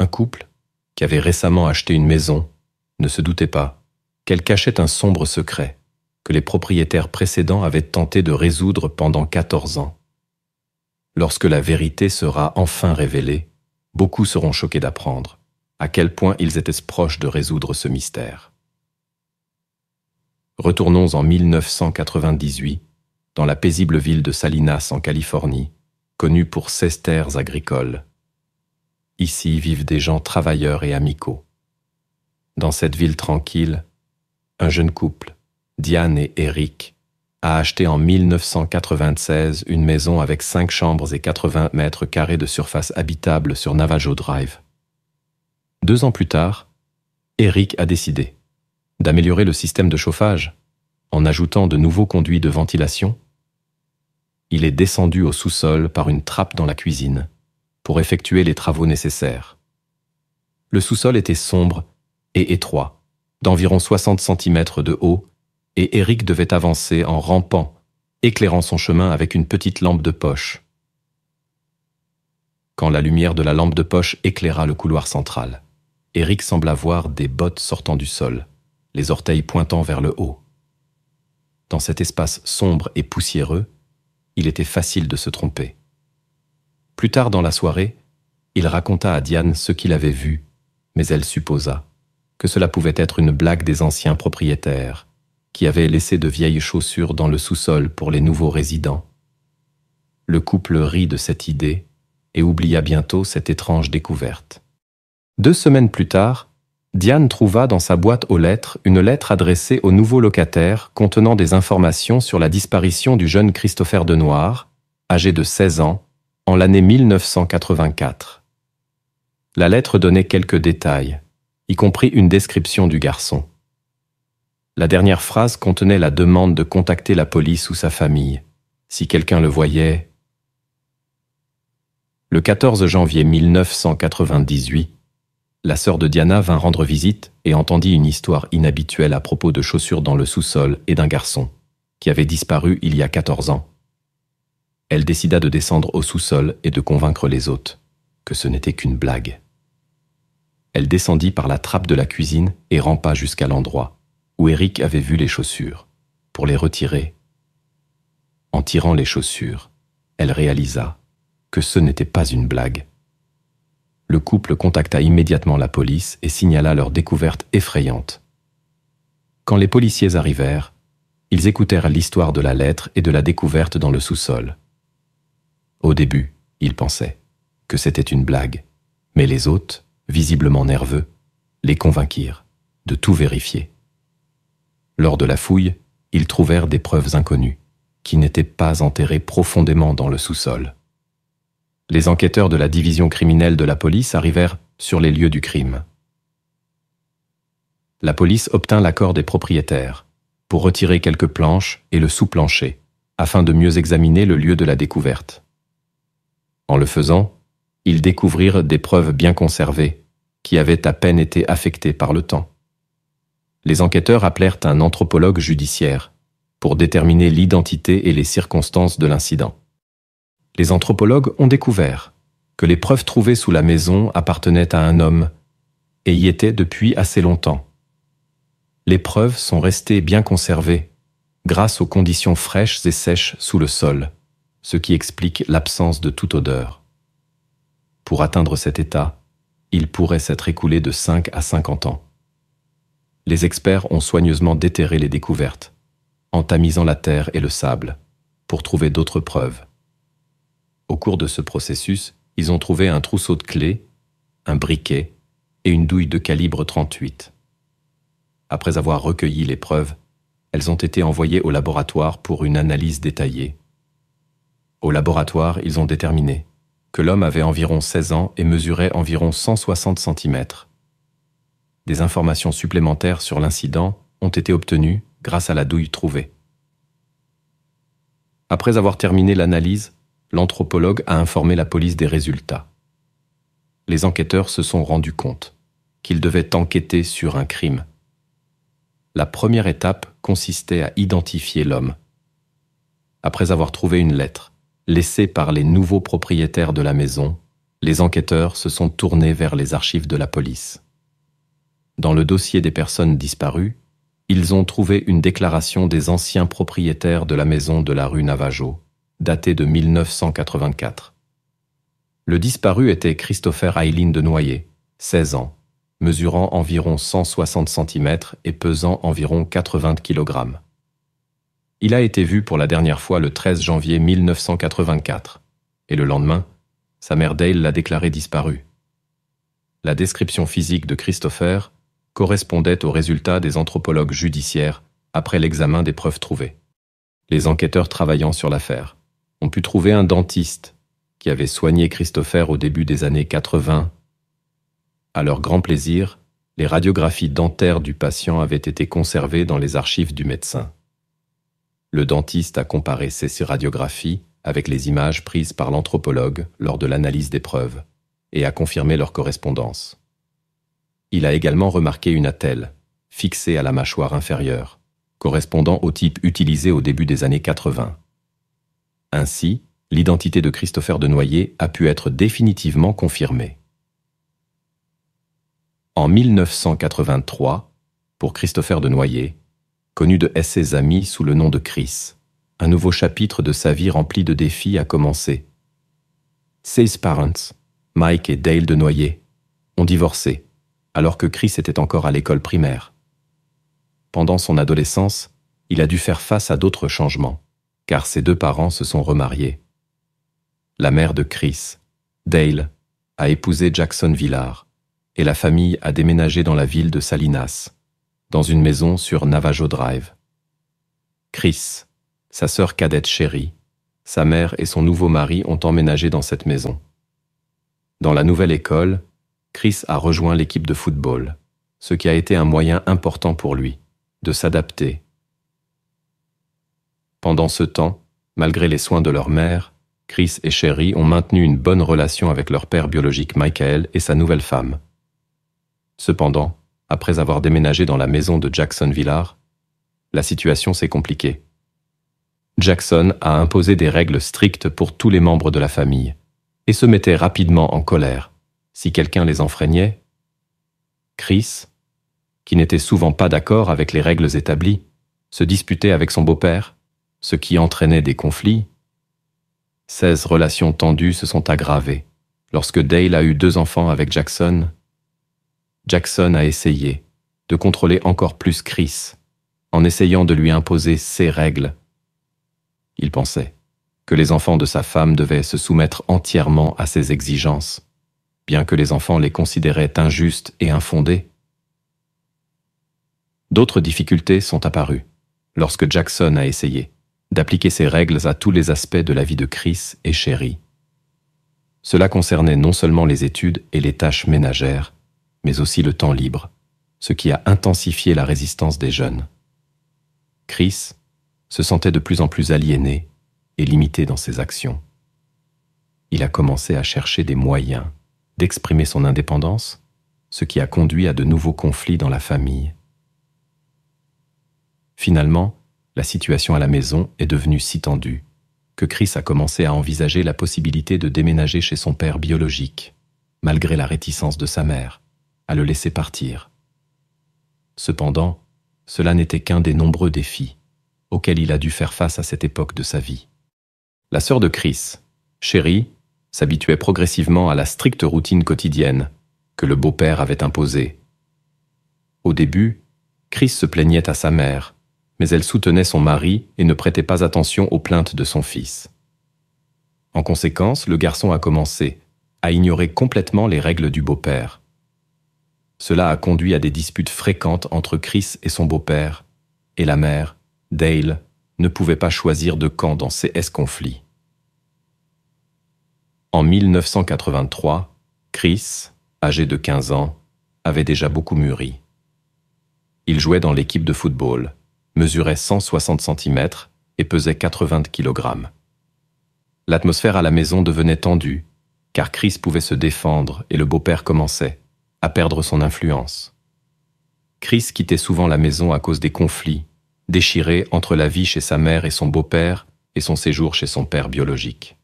Un couple, qui avait récemment acheté une maison, ne se doutait pas qu'elle cachait un sombre secret que les propriétaires précédents avaient tenté de résoudre pendant 14 ans. Lorsque la vérité sera enfin révélée, beaucoup seront choqués d'apprendre à quel point ils étaient proches de résoudre ce mystère. Retournons en 1998, dans la paisible ville de Salinas en Californie, connue pour ses terres agricoles, Ici vivent des gens travailleurs et amicaux. Dans cette ville tranquille, un jeune couple, Diane et Eric, a acheté en 1996 une maison avec 5 chambres et 80 mètres carrés de surface habitable sur Navajo Drive. Deux ans plus tard, Eric a décidé d'améliorer le système de chauffage en ajoutant de nouveaux conduits de ventilation. Il est descendu au sous-sol par une trappe dans la cuisine pour effectuer les travaux nécessaires. Le sous-sol était sombre et étroit, d'environ 60 cm de haut, et Eric devait avancer en rampant, éclairant son chemin avec une petite lampe de poche. Quand la lumière de la lampe de poche éclaira le couloir central, Eric sembla voir des bottes sortant du sol, les orteils pointant vers le haut. Dans cet espace sombre et poussiéreux, il était facile de se tromper. Plus tard dans la soirée, il raconta à Diane ce qu'il avait vu, mais elle supposa que cela pouvait être une blague des anciens propriétaires, qui avaient laissé de vieilles chaussures dans le sous-sol pour les nouveaux résidents. Le couple rit de cette idée et oublia bientôt cette étrange découverte. Deux semaines plus tard, Diane trouva dans sa boîte aux lettres une lettre adressée au nouveau locataire contenant des informations sur la disparition du jeune Christopher Denoir, âgé de 16 ans, en l'année 1984. La lettre donnait quelques détails, y compris une description du garçon. La dernière phrase contenait la demande de contacter la police ou sa famille, si quelqu'un le voyait. Le 14 janvier 1998, la sœur de Diana vint rendre visite et entendit une histoire inhabituelle à propos de chaussures dans le sous-sol et d'un garçon, qui avait disparu il y a 14 ans elle décida de descendre au sous-sol et de convaincre les hôtes que ce n'était qu'une blague. Elle descendit par la trappe de la cuisine et rampa jusqu'à l'endroit où Eric avait vu les chaussures, pour les retirer. En tirant les chaussures, elle réalisa que ce n'était pas une blague. Le couple contacta immédiatement la police et signala leur découverte effrayante. Quand les policiers arrivèrent, ils écoutèrent l'histoire de la lettre et de la découverte dans le sous-sol. Au début, il pensait que c'était une blague, mais les hôtes, visiblement nerveux, les convainquirent de tout vérifier. Lors de la fouille, ils trouvèrent des preuves inconnues, qui n'étaient pas enterrées profondément dans le sous-sol. Les enquêteurs de la division criminelle de la police arrivèrent sur les lieux du crime. La police obtint l'accord des propriétaires pour retirer quelques planches et le sous-plancher, afin de mieux examiner le lieu de la découverte. En le faisant, ils découvrirent des preuves bien conservées, qui avaient à peine été affectées par le temps. Les enquêteurs appelèrent un anthropologue judiciaire pour déterminer l'identité et les circonstances de l'incident. Les anthropologues ont découvert que les preuves trouvées sous la maison appartenaient à un homme et y étaient depuis assez longtemps. Les preuves sont restées bien conservées grâce aux conditions fraîches et sèches sous le sol ce qui explique l'absence de toute odeur. Pour atteindre cet état, il pourrait s'être écoulé de 5 à 50 ans. Les experts ont soigneusement déterré les découvertes, en tamisant la terre et le sable, pour trouver d'autres preuves. Au cours de ce processus, ils ont trouvé un trousseau de clés, un briquet et une douille de calibre 38. Après avoir recueilli les preuves, elles ont été envoyées au laboratoire pour une analyse détaillée, au laboratoire, ils ont déterminé que l'homme avait environ 16 ans et mesurait environ 160 cm. Des informations supplémentaires sur l'incident ont été obtenues grâce à la douille trouvée. Après avoir terminé l'analyse, l'anthropologue a informé la police des résultats. Les enquêteurs se sont rendus compte qu'ils devaient enquêter sur un crime. La première étape consistait à identifier l'homme. Après avoir trouvé une lettre, Laissés par les nouveaux propriétaires de la maison, les enquêteurs se sont tournés vers les archives de la police. Dans le dossier des personnes disparues, ils ont trouvé une déclaration des anciens propriétaires de la maison de la rue Navajo, datée de 1984. Le disparu était Christopher Aileen de Noyer, 16 ans, mesurant environ 160 cm et pesant environ 80 kg. Il a été vu pour la dernière fois le 13 janvier 1984, et le lendemain, sa mère Dale l'a déclaré disparu. La description physique de Christopher correspondait aux résultats des anthropologues judiciaires après l'examen des preuves trouvées. Les enquêteurs travaillant sur l'affaire ont pu trouver un dentiste qui avait soigné Christopher au début des années 80. À leur grand plaisir, les radiographies dentaires du patient avaient été conservées dans les archives du médecin. Le dentiste a comparé ces radiographies avec les images prises par l'anthropologue lors de l'analyse des preuves et a confirmé leur correspondance. Il a également remarqué une attelle, fixée à la mâchoire inférieure, correspondant au type utilisé au début des années 80. Ainsi, l'identité de Christopher de Noyer a pu être définitivement confirmée. En 1983, pour Christopher de Noyer, connu de ses amis sous le nom de Chris. Un nouveau chapitre de sa vie rempli de défis a commencé. Ses parents, Mike et Dale de Noyer, ont divorcé, alors que Chris était encore à l'école primaire. Pendant son adolescence, il a dû faire face à d'autres changements, car ses deux parents se sont remariés. La mère de Chris, Dale, a épousé Jackson Villard, et la famille a déménagé dans la ville de Salinas dans une maison sur Navajo Drive. Chris, sa sœur cadette Sherry, sa mère et son nouveau mari ont emménagé dans cette maison. Dans la nouvelle école, Chris a rejoint l'équipe de football, ce qui a été un moyen important pour lui de s'adapter. Pendant ce temps, malgré les soins de leur mère, Chris et Sherry ont maintenu une bonne relation avec leur père biologique Michael et sa nouvelle femme. Cependant, après avoir déménagé dans la maison de Jackson Villar, la situation s'est compliquée. Jackson a imposé des règles strictes pour tous les membres de la famille et se mettait rapidement en colère si quelqu'un les enfreignait. Chris, qui n'était souvent pas d'accord avec les règles établies, se disputait avec son beau-père, ce qui entraînait des conflits. Seize relations tendues se sont aggravées lorsque Dale a eu deux enfants avec Jackson Jackson a essayé de contrôler encore plus Chris, en essayant de lui imposer ses règles. Il pensait que les enfants de sa femme devaient se soumettre entièrement à ses exigences, bien que les enfants les considéraient injustes et infondées. D'autres difficultés sont apparues lorsque Jackson a essayé d'appliquer ses règles à tous les aspects de la vie de Chris et Sherry. Cela concernait non seulement les études et les tâches ménagères, mais aussi le temps libre, ce qui a intensifié la résistance des jeunes. Chris se sentait de plus en plus aliéné et limité dans ses actions. Il a commencé à chercher des moyens d'exprimer son indépendance, ce qui a conduit à de nouveaux conflits dans la famille. Finalement, la situation à la maison est devenue si tendue que Chris a commencé à envisager la possibilité de déménager chez son père biologique, malgré la réticence de sa mère à le laisser partir. Cependant, cela n'était qu'un des nombreux défis auxquels il a dû faire face à cette époque de sa vie. La sœur de Chris, Chérie, s'habituait progressivement à la stricte routine quotidienne que le beau-père avait imposée. Au début, Chris se plaignait à sa mère, mais elle soutenait son mari et ne prêtait pas attention aux plaintes de son fils. En conséquence, le garçon a commencé à ignorer complètement les règles du beau-père. Cela a conduit à des disputes fréquentes entre Chris et son beau-père, et la mère, Dale, ne pouvait pas choisir de camp dans ces conflits. En 1983, Chris, âgé de 15 ans, avait déjà beaucoup mûri. Il jouait dans l'équipe de football, mesurait 160 cm et pesait 80 kg. L'atmosphère à la maison devenait tendue, car Chris pouvait se défendre et le beau-père commençait, à perdre son influence. Chris quittait souvent la maison à cause des conflits, déchirés entre la vie chez sa mère et son beau-père et son séjour chez son père biologique.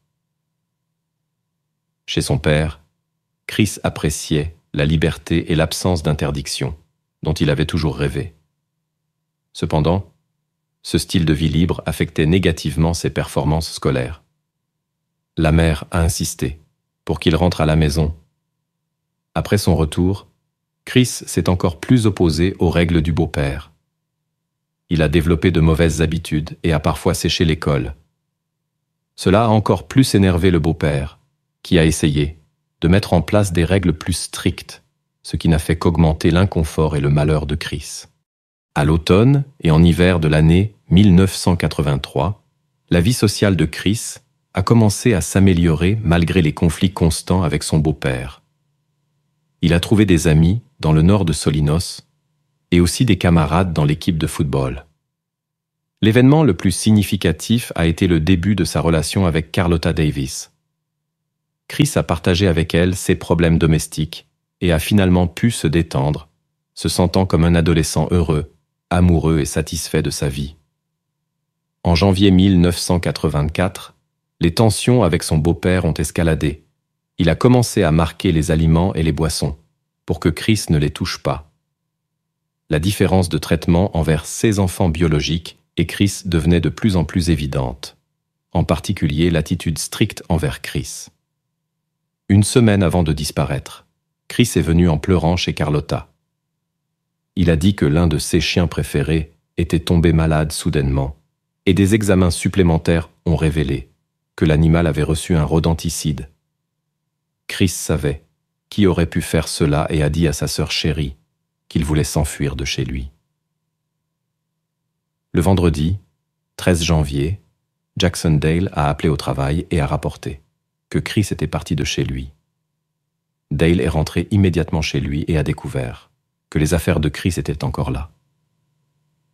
Chez son père, Chris appréciait la liberté et l'absence d'interdiction dont il avait toujours rêvé. Cependant, ce style de vie libre affectait négativement ses performances scolaires. La mère a insisté pour qu'il rentre à la maison après son retour, Chris s'est encore plus opposé aux règles du beau-père. Il a développé de mauvaises habitudes et a parfois séché l'école. Cela a encore plus énervé le beau-père, qui a essayé de mettre en place des règles plus strictes, ce qui n'a fait qu'augmenter l'inconfort et le malheur de Chris. À l'automne et en hiver de l'année 1983, la vie sociale de Chris a commencé à s'améliorer malgré les conflits constants avec son beau-père il a trouvé des amis dans le nord de Solinos et aussi des camarades dans l'équipe de football. L'événement le plus significatif a été le début de sa relation avec Carlotta Davis. Chris a partagé avec elle ses problèmes domestiques et a finalement pu se détendre, se sentant comme un adolescent heureux, amoureux et satisfait de sa vie. En janvier 1984, les tensions avec son beau-père ont escaladé il a commencé à marquer les aliments et les boissons, pour que Chris ne les touche pas. La différence de traitement envers ses enfants biologiques et Chris devenait de plus en plus évidente, en particulier l'attitude stricte envers Chris. Une semaine avant de disparaître, Chris est venu en pleurant chez Carlotta. Il a dit que l'un de ses chiens préférés était tombé malade soudainement, et des examens supplémentaires ont révélé que l'animal avait reçu un rodenticide, Chris savait qui aurait pu faire cela et a dit à sa sœur chérie qu'il voulait s'enfuir de chez lui. Le vendredi, 13 janvier, Jackson Dale a appelé au travail et a rapporté que Chris était parti de chez lui. Dale est rentré immédiatement chez lui et a découvert que les affaires de Chris étaient encore là.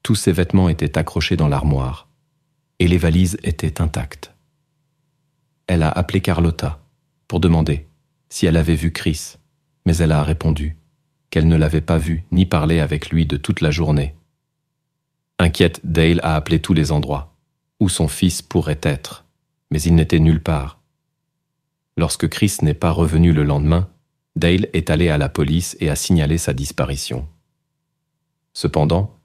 Tous ses vêtements étaient accrochés dans l'armoire et les valises étaient intactes. Elle a appelé Carlotta pour demander si elle avait vu Chris, mais elle a répondu qu'elle ne l'avait pas vu ni parlé avec lui de toute la journée. Inquiète, Dale a appelé tous les endroits où son fils pourrait être, mais il n'était nulle part. Lorsque Chris n'est pas revenu le lendemain, Dale est allé à la police et a signalé sa disparition. Cependant,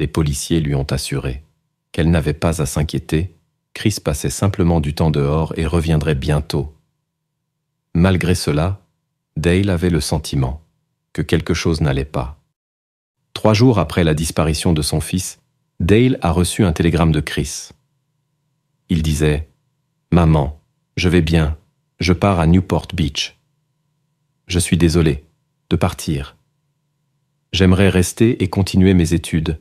les policiers lui ont assuré qu'elle n'avait pas à s'inquiéter, Chris passait simplement du temps dehors et reviendrait bientôt. Malgré cela, Dale avait le sentiment que quelque chose n'allait pas. Trois jours après la disparition de son fils, Dale a reçu un télégramme de Chris. Il disait ⁇ Maman, je vais bien, je pars à Newport Beach. Je suis désolé de partir. J'aimerais rester et continuer mes études,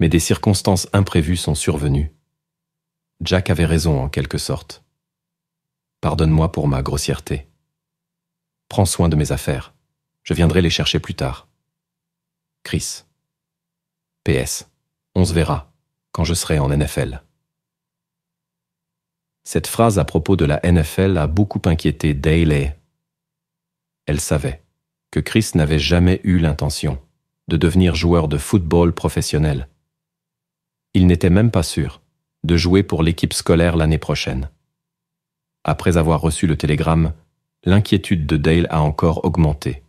mais des circonstances imprévues sont survenues. Jack avait raison en quelque sorte. Pardonne-moi pour ma grossièreté. ⁇ Prends soin de mes affaires. Je viendrai les chercher plus tard. Chris. PS. On se verra quand je serai en NFL. Cette phrase à propos de la NFL a beaucoup inquiété Daley. Elle savait que Chris n'avait jamais eu l'intention de devenir joueur de football professionnel. Il n'était même pas sûr de jouer pour l'équipe scolaire l'année prochaine. Après avoir reçu le télégramme, l'inquiétude de Dale a encore augmenté.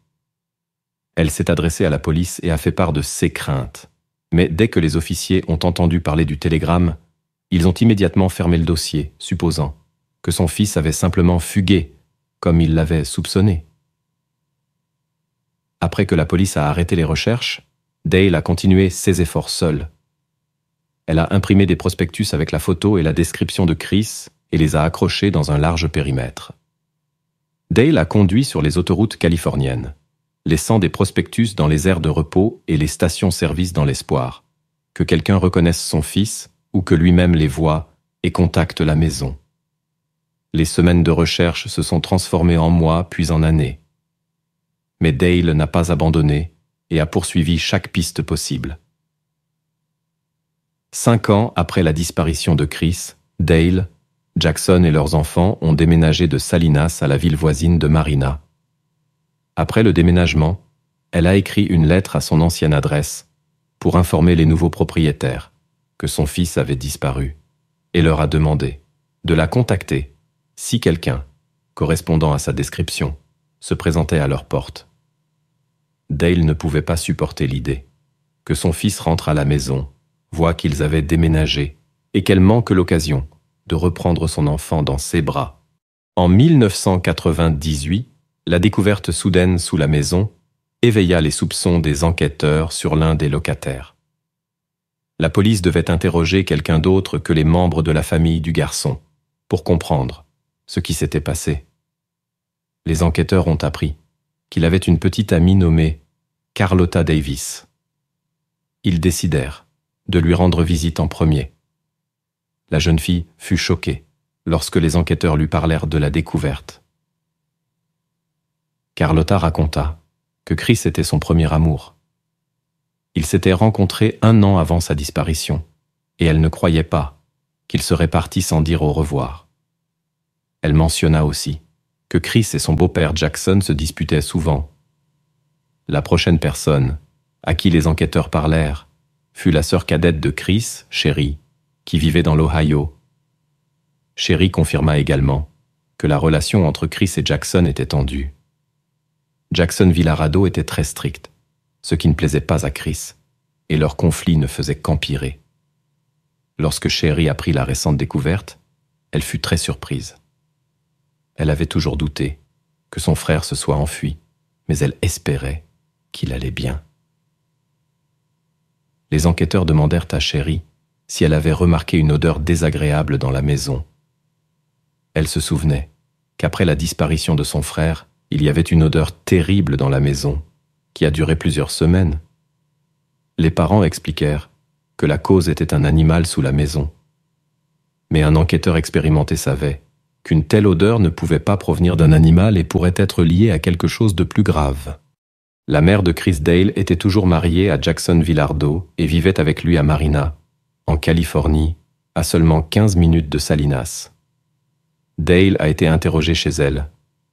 Elle s'est adressée à la police et a fait part de ses craintes. Mais dès que les officiers ont entendu parler du télégramme, ils ont immédiatement fermé le dossier, supposant que son fils avait simplement fugué, comme ils l'avaient soupçonné. Après que la police a arrêté les recherches, Dale a continué ses efforts seule. Elle a imprimé des prospectus avec la photo et la description de Chris et les a accrochés dans un large périmètre. Dale a conduit sur les autoroutes californiennes, laissant des prospectus dans les aires de repos et les stations-service dans l'espoir que quelqu'un reconnaisse son fils ou que lui-même les voie et contacte la maison. Les semaines de recherche se sont transformées en mois puis en années. Mais Dale n'a pas abandonné et a poursuivi chaque piste possible. Cinq ans après la disparition de Chris, Dale, Jackson et leurs enfants ont déménagé de Salinas à la ville voisine de Marina. Après le déménagement, elle a écrit une lettre à son ancienne adresse pour informer les nouveaux propriétaires que son fils avait disparu et leur a demandé de la contacter si quelqu'un, correspondant à sa description, se présentait à leur porte. Dale ne pouvait pas supporter l'idée que son fils rentre à la maison, voit qu'ils avaient déménagé et qu'elle manque l'occasion de reprendre son enfant dans ses bras. En 1998, la découverte soudaine sous la maison éveilla les soupçons des enquêteurs sur l'un des locataires. La police devait interroger quelqu'un d'autre que les membres de la famille du garçon pour comprendre ce qui s'était passé. Les enquêteurs ont appris qu'il avait une petite amie nommée Carlotta Davis. Ils décidèrent de lui rendre visite en premier. La jeune fille fut choquée lorsque les enquêteurs lui parlèrent de la découverte. Carlotta raconta que Chris était son premier amour. Ils s'étaient rencontrés un an avant sa disparition, et elle ne croyait pas qu'il serait parti sans dire au revoir. Elle mentionna aussi que Chris et son beau-père Jackson se disputaient souvent. La prochaine personne à qui les enquêteurs parlèrent fut la sœur cadette de Chris, Chérie, qui vivait dans l'Ohio. Sherry confirma également que la relation entre Chris et Jackson était tendue. Jackson Villarado était très strict, ce qui ne plaisait pas à Chris, et leur conflit ne faisait qu'empirer. Lorsque Sherry apprit la récente découverte, elle fut très surprise. Elle avait toujours douté que son frère se soit enfui, mais elle espérait qu'il allait bien. Les enquêteurs demandèrent à Sherry si elle avait remarqué une odeur désagréable dans la maison. Elle se souvenait qu'après la disparition de son frère, il y avait une odeur terrible dans la maison, qui a duré plusieurs semaines. Les parents expliquèrent que la cause était un animal sous la maison. Mais un enquêteur expérimenté savait qu'une telle odeur ne pouvait pas provenir d'un animal et pourrait être liée à quelque chose de plus grave. La mère de Chris Dale était toujours mariée à Jackson Villardo et vivait avec lui à Marina, en Californie, à seulement 15 minutes de Salinas. Dale a été interrogée chez elle,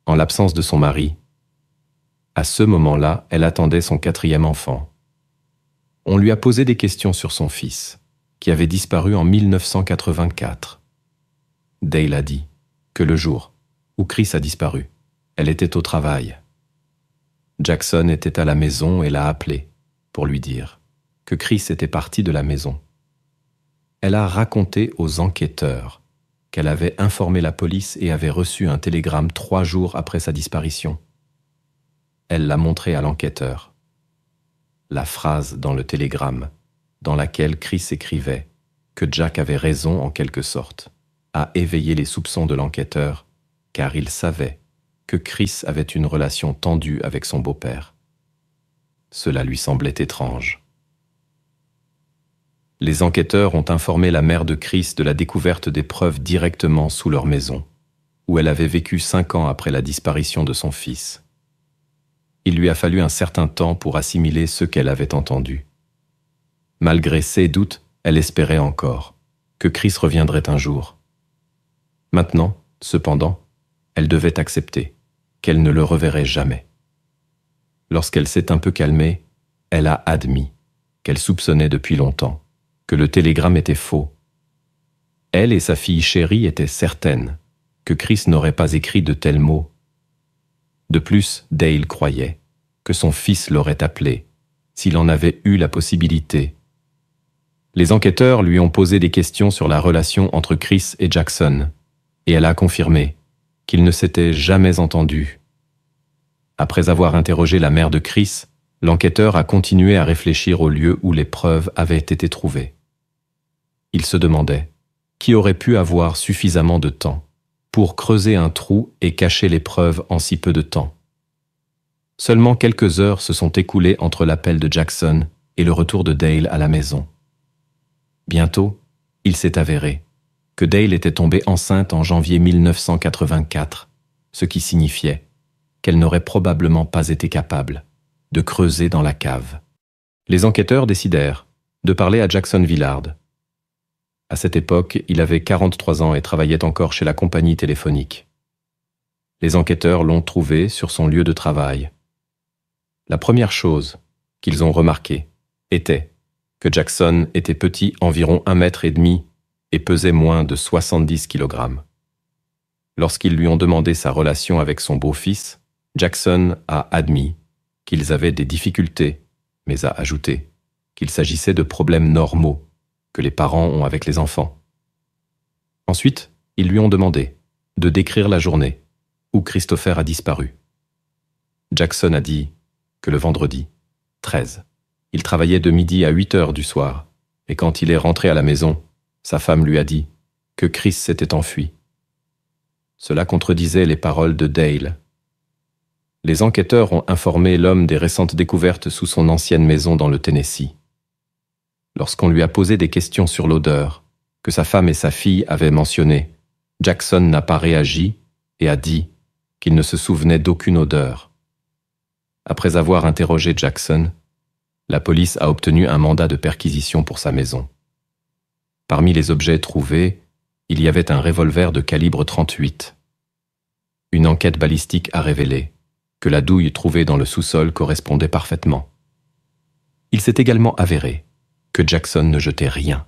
en l'absence de son mari. À ce moment-là, elle attendait son quatrième enfant. On lui a posé des questions sur son fils, qui avait disparu en 1984. Dale a dit que le jour où Chris a disparu, elle était au travail. Jackson était à la maison et l'a appelé pour lui dire que Chris était parti de la maison elle a raconté aux enquêteurs qu'elle avait informé la police et avait reçu un télégramme trois jours après sa disparition. Elle l'a montré à l'enquêteur. La phrase dans le télégramme, dans laquelle Chris écrivait que Jack avait raison en quelque sorte, a éveillé les soupçons de l'enquêteur, car il savait que Chris avait une relation tendue avec son beau-père. Cela lui semblait étrange les enquêteurs ont informé la mère de Chris de la découverte des preuves directement sous leur maison, où elle avait vécu cinq ans après la disparition de son fils. Il lui a fallu un certain temps pour assimiler ce qu'elle avait entendu. Malgré ses doutes, elle espérait encore que Chris reviendrait un jour. Maintenant, cependant, elle devait accepter qu'elle ne le reverrait jamais. Lorsqu'elle s'est un peu calmée, elle a admis qu'elle soupçonnait depuis longtemps que le télégramme était faux. Elle et sa fille chérie étaient certaines que Chris n'aurait pas écrit de tels mots. De plus, Dale croyait que son fils l'aurait appelé, s'il en avait eu la possibilité. Les enquêteurs lui ont posé des questions sur la relation entre Chris et Jackson, et elle a confirmé qu'ils ne s'étaient jamais entendus. Après avoir interrogé la mère de Chris, l'enquêteur a continué à réfléchir au lieu où les preuves avaient été trouvées. Il se demandait qui aurait pu avoir suffisamment de temps pour creuser un trou et cacher les preuves en si peu de temps. Seulement quelques heures se sont écoulées entre l'appel de Jackson et le retour de Dale à la maison. Bientôt, il s'est avéré que Dale était tombée enceinte en janvier 1984, ce qui signifiait qu'elle n'aurait probablement pas été capable de creuser dans la cave. Les enquêteurs décidèrent de parler à Jackson Villard. À cette époque, il avait 43 ans et travaillait encore chez la compagnie téléphonique. Les enquêteurs l'ont trouvé sur son lieu de travail. La première chose qu'ils ont remarquée était que Jackson était petit, environ un mètre et demi, et pesait moins de 70 kg. Lorsqu'ils lui ont demandé sa relation avec son beau-fils, Jackson a admis qu'ils avaient des difficultés, mais a ajouté qu'il s'agissait de problèmes normaux que les parents ont avec les enfants. Ensuite, ils lui ont demandé de décrire la journée où Christopher a disparu. Jackson a dit que le vendredi, 13, il travaillait de midi à 8 heures du soir, et quand il est rentré à la maison, sa femme lui a dit que Chris s'était enfui. Cela contredisait les paroles de Dale, les enquêteurs ont informé l'homme des récentes découvertes sous son ancienne maison dans le Tennessee. Lorsqu'on lui a posé des questions sur l'odeur, que sa femme et sa fille avaient mentionnée, Jackson n'a pas réagi et a dit qu'il ne se souvenait d'aucune odeur. Après avoir interrogé Jackson, la police a obtenu un mandat de perquisition pour sa maison. Parmi les objets trouvés, il y avait un revolver de calibre 38. Une enquête balistique a révélé que la douille trouvée dans le sous-sol correspondait parfaitement. Il s'est également avéré que Jackson ne jetait rien.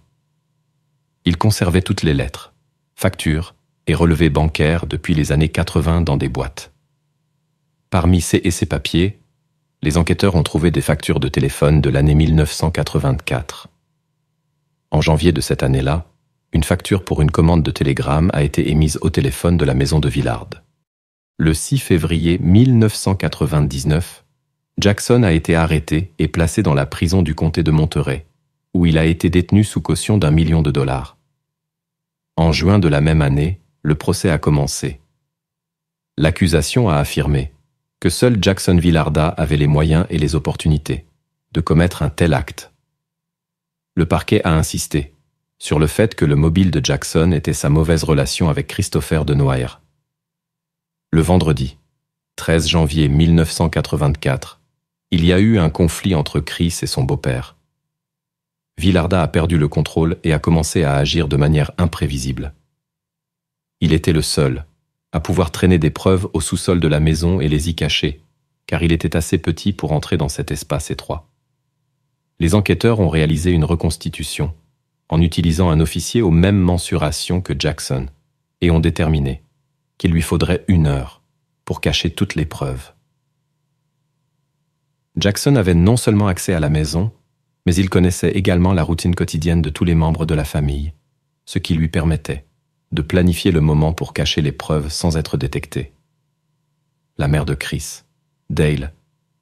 Il conservait toutes les lettres, factures et relevés bancaires depuis les années 80 dans des boîtes. Parmi ces et ces papiers, les enquêteurs ont trouvé des factures de téléphone de l'année 1984. En janvier de cette année-là, une facture pour une commande de télégramme a été émise au téléphone de la maison de Villard. Le 6 février 1999, Jackson a été arrêté et placé dans la prison du comté de Monterey, où il a été détenu sous caution d'un million de dollars. En juin de la même année, le procès a commencé. L'accusation a affirmé que seul Jackson Villarda avait les moyens et les opportunités de commettre un tel acte. Le parquet a insisté sur le fait que le mobile de Jackson était sa mauvaise relation avec Christopher de Noailles, le vendredi 13 janvier 1984, il y a eu un conflit entre Chris et son beau-père. Villarda a perdu le contrôle et a commencé à agir de manière imprévisible. Il était le seul à pouvoir traîner des preuves au sous-sol de la maison et les y cacher, car il était assez petit pour entrer dans cet espace étroit. Les enquêteurs ont réalisé une reconstitution, en utilisant un officier aux mêmes mensurations que Jackson, et ont déterminé il lui faudrait une heure pour cacher toutes les preuves. Jackson avait non seulement accès à la maison, mais il connaissait également la routine quotidienne de tous les membres de la famille, ce qui lui permettait de planifier le moment pour cacher les preuves sans être détecté. La mère de Chris, Dale,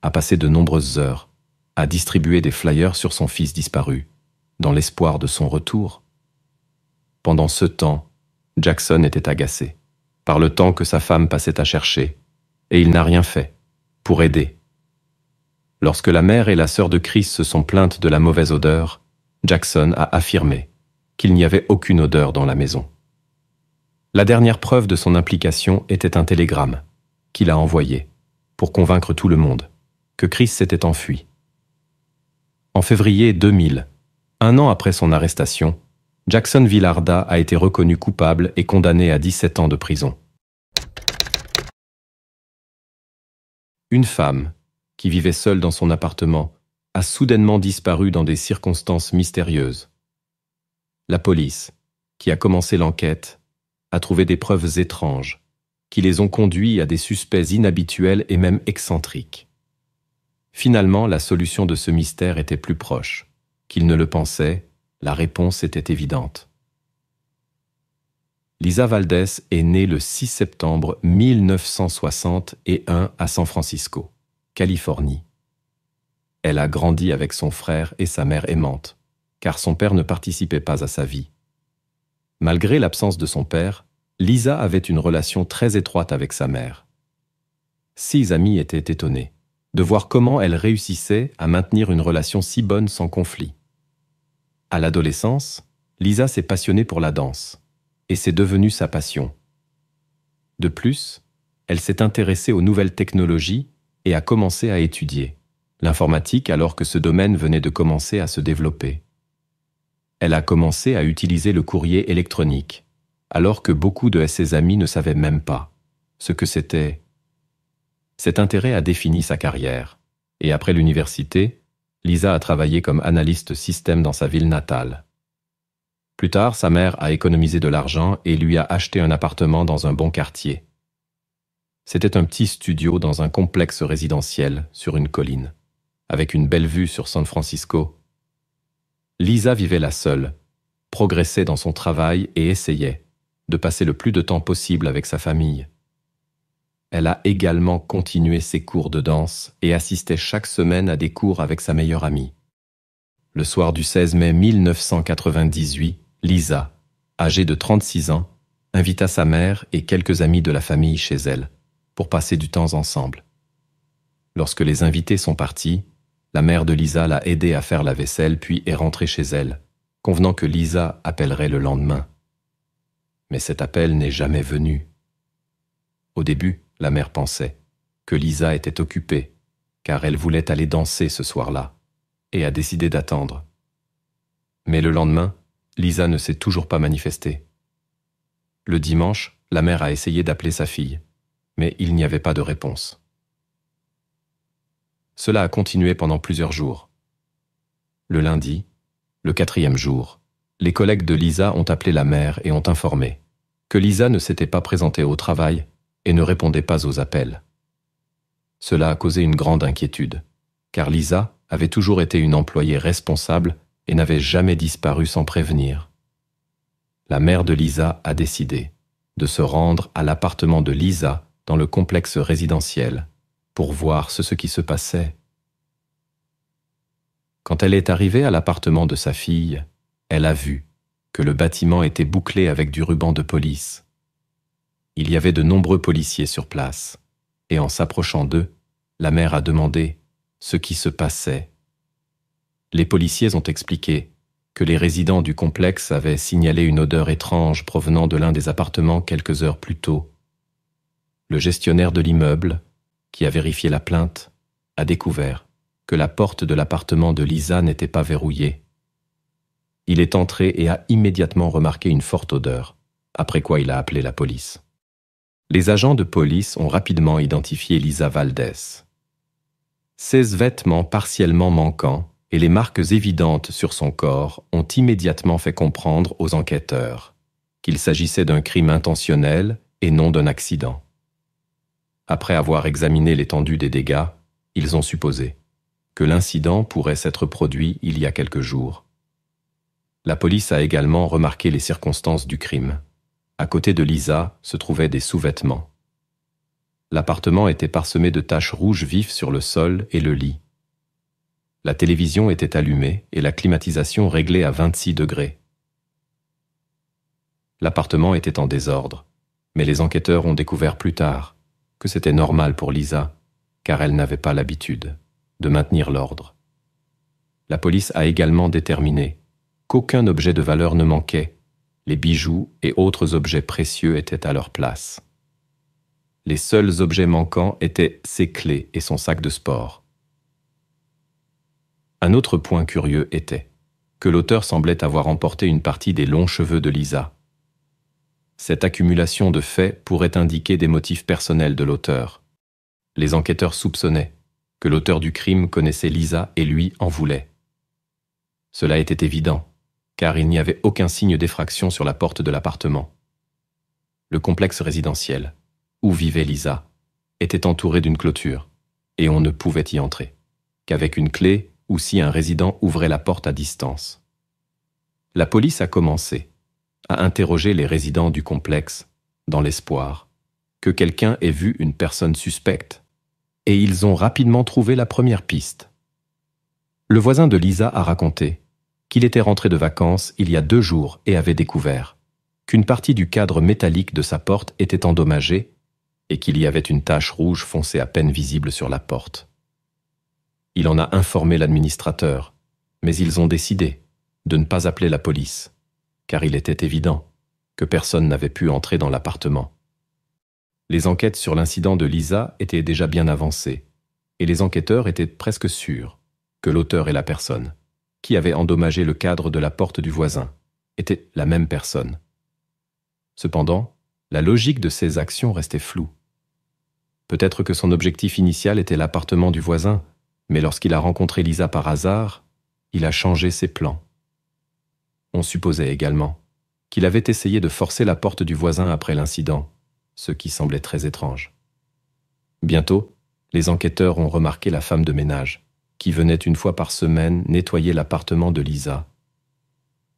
a passé de nombreuses heures à distribuer des flyers sur son fils disparu, dans l'espoir de son retour. Pendant ce temps, Jackson était agacé par le temps que sa femme passait à chercher, et il n'a rien fait pour aider. Lorsque la mère et la sœur de Chris se sont plaintes de la mauvaise odeur, Jackson a affirmé qu'il n'y avait aucune odeur dans la maison. La dernière preuve de son implication était un télégramme qu'il a envoyé pour convaincre tout le monde que Chris s'était enfui. En février 2000, un an après son arrestation, Jackson Villarda a été reconnu coupable et condamné à 17 ans de prison. Une femme, qui vivait seule dans son appartement, a soudainement disparu dans des circonstances mystérieuses. La police, qui a commencé l'enquête, a trouvé des preuves étranges, qui les ont conduits à des suspects inhabituels et même excentriques. Finalement, la solution de ce mystère était plus proche qu'il ne le pensait la réponse était évidente. Lisa Valdez est née le 6 septembre 1961 à San Francisco, Californie. Elle a grandi avec son frère et sa mère aimante, car son père ne participait pas à sa vie. Malgré l'absence de son père, Lisa avait une relation très étroite avec sa mère. Six amis étaient étonnés de voir comment elle réussissait à maintenir une relation si bonne sans conflit. À l'adolescence, Lisa s'est passionnée pour la danse, et c'est devenu sa passion. De plus, elle s'est intéressée aux nouvelles technologies et a commencé à étudier l'informatique alors que ce domaine venait de commencer à se développer. Elle a commencé à utiliser le courrier électronique, alors que beaucoup de ses amis ne savaient même pas ce que c'était. Cet intérêt a défini sa carrière, et après l'université, Lisa a travaillé comme analyste système dans sa ville natale. Plus tard, sa mère a économisé de l'argent et lui a acheté un appartement dans un bon quartier. C'était un petit studio dans un complexe résidentiel sur une colline, avec une belle vue sur San Francisco. Lisa vivait la seule, progressait dans son travail et essayait de passer le plus de temps possible avec sa famille. Elle a également continué ses cours de danse et assistait chaque semaine à des cours avec sa meilleure amie. Le soir du 16 mai 1998, Lisa, âgée de 36 ans, invita sa mère et quelques amis de la famille chez elle pour passer du temps ensemble. Lorsque les invités sont partis, la mère de Lisa l'a aidée à faire la vaisselle puis est rentrée chez elle, convenant que Lisa appellerait le lendemain. Mais cet appel n'est jamais venu. Au début, la mère pensait, que Lisa était occupée, car elle voulait aller danser ce soir-là, et a décidé d'attendre. Mais le lendemain, Lisa ne s'est toujours pas manifestée. Le dimanche, la mère a essayé d'appeler sa fille, mais il n'y avait pas de réponse. Cela a continué pendant plusieurs jours. Le lundi, le quatrième jour, les collègues de Lisa ont appelé la mère et ont informé que Lisa ne s'était pas présentée au travail et ne répondait pas aux appels. Cela a causé une grande inquiétude, car Lisa avait toujours été une employée responsable et n'avait jamais disparu sans prévenir. La mère de Lisa a décidé de se rendre à l'appartement de Lisa dans le complexe résidentiel pour voir ce, ce qui se passait. Quand elle est arrivée à l'appartement de sa fille, elle a vu que le bâtiment était bouclé avec du ruban de police. Il y avait de nombreux policiers sur place, et en s'approchant d'eux, la mère a demandé ce qui se passait. Les policiers ont expliqué que les résidents du complexe avaient signalé une odeur étrange provenant de l'un des appartements quelques heures plus tôt. Le gestionnaire de l'immeuble, qui a vérifié la plainte, a découvert que la porte de l'appartement de Lisa n'était pas verrouillée. Il est entré et a immédiatement remarqué une forte odeur, après quoi il a appelé la police les agents de police ont rapidement identifié Lisa Valdès. Ses vêtements partiellement manquants et les marques évidentes sur son corps ont immédiatement fait comprendre aux enquêteurs qu'il s'agissait d'un crime intentionnel et non d'un accident. Après avoir examiné l'étendue des dégâts, ils ont supposé que l'incident pourrait s'être produit il y a quelques jours. La police a également remarqué les circonstances du crime. À côté de Lisa se trouvaient des sous-vêtements. L'appartement était parsemé de taches rouges vives sur le sol et le lit. La télévision était allumée et la climatisation réglée à 26 degrés. L'appartement était en désordre, mais les enquêteurs ont découvert plus tard que c'était normal pour Lisa, car elle n'avait pas l'habitude de maintenir l'ordre. La police a également déterminé qu'aucun objet de valeur ne manquait les bijoux et autres objets précieux étaient à leur place. Les seuls objets manquants étaient ses clés et son sac de sport. Un autre point curieux était que l'auteur semblait avoir emporté une partie des longs cheveux de Lisa. Cette accumulation de faits pourrait indiquer des motifs personnels de l'auteur. Les enquêteurs soupçonnaient que l'auteur du crime connaissait Lisa et lui en voulait. Cela était évident car il n'y avait aucun signe d'effraction sur la porte de l'appartement. Le complexe résidentiel, où vivait Lisa, était entouré d'une clôture, et on ne pouvait y entrer qu'avec une clé ou si un résident ouvrait la porte à distance. La police a commencé à interroger les résidents du complexe dans l'espoir que quelqu'un ait vu une personne suspecte, et ils ont rapidement trouvé la première piste. Le voisin de Lisa a raconté qu'il était rentré de vacances il y a deux jours et avait découvert qu'une partie du cadre métallique de sa porte était endommagée et qu'il y avait une tache rouge foncée à peine visible sur la porte. Il en a informé l'administrateur, mais ils ont décidé de ne pas appeler la police, car il était évident que personne n'avait pu entrer dans l'appartement. Les enquêtes sur l'incident de Lisa étaient déjà bien avancées, et les enquêteurs étaient presque sûrs que l'auteur est la personne qui avait endommagé le cadre de la porte du voisin, était la même personne. Cependant, la logique de ses actions restait floue. Peut-être que son objectif initial était l'appartement du voisin, mais lorsqu'il a rencontré Lisa par hasard, il a changé ses plans. On supposait également qu'il avait essayé de forcer la porte du voisin après l'incident, ce qui semblait très étrange. Bientôt, les enquêteurs ont remarqué la femme de ménage, qui venait une fois par semaine nettoyer l'appartement de Lisa.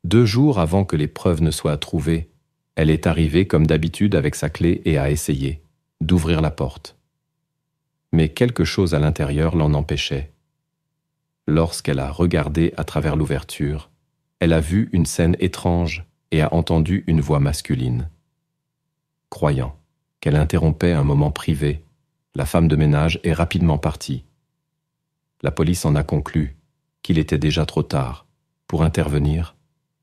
Deux jours avant que les preuves ne soient trouvées, elle est arrivée comme d'habitude avec sa clé et a essayé d'ouvrir la porte. Mais quelque chose à l'intérieur l'en empêchait. Lorsqu'elle a regardé à travers l'ouverture, elle a vu une scène étrange et a entendu une voix masculine. Croyant qu'elle interrompait un moment privé, la femme de ménage est rapidement partie, la police en a conclu qu'il était déjà trop tard pour intervenir,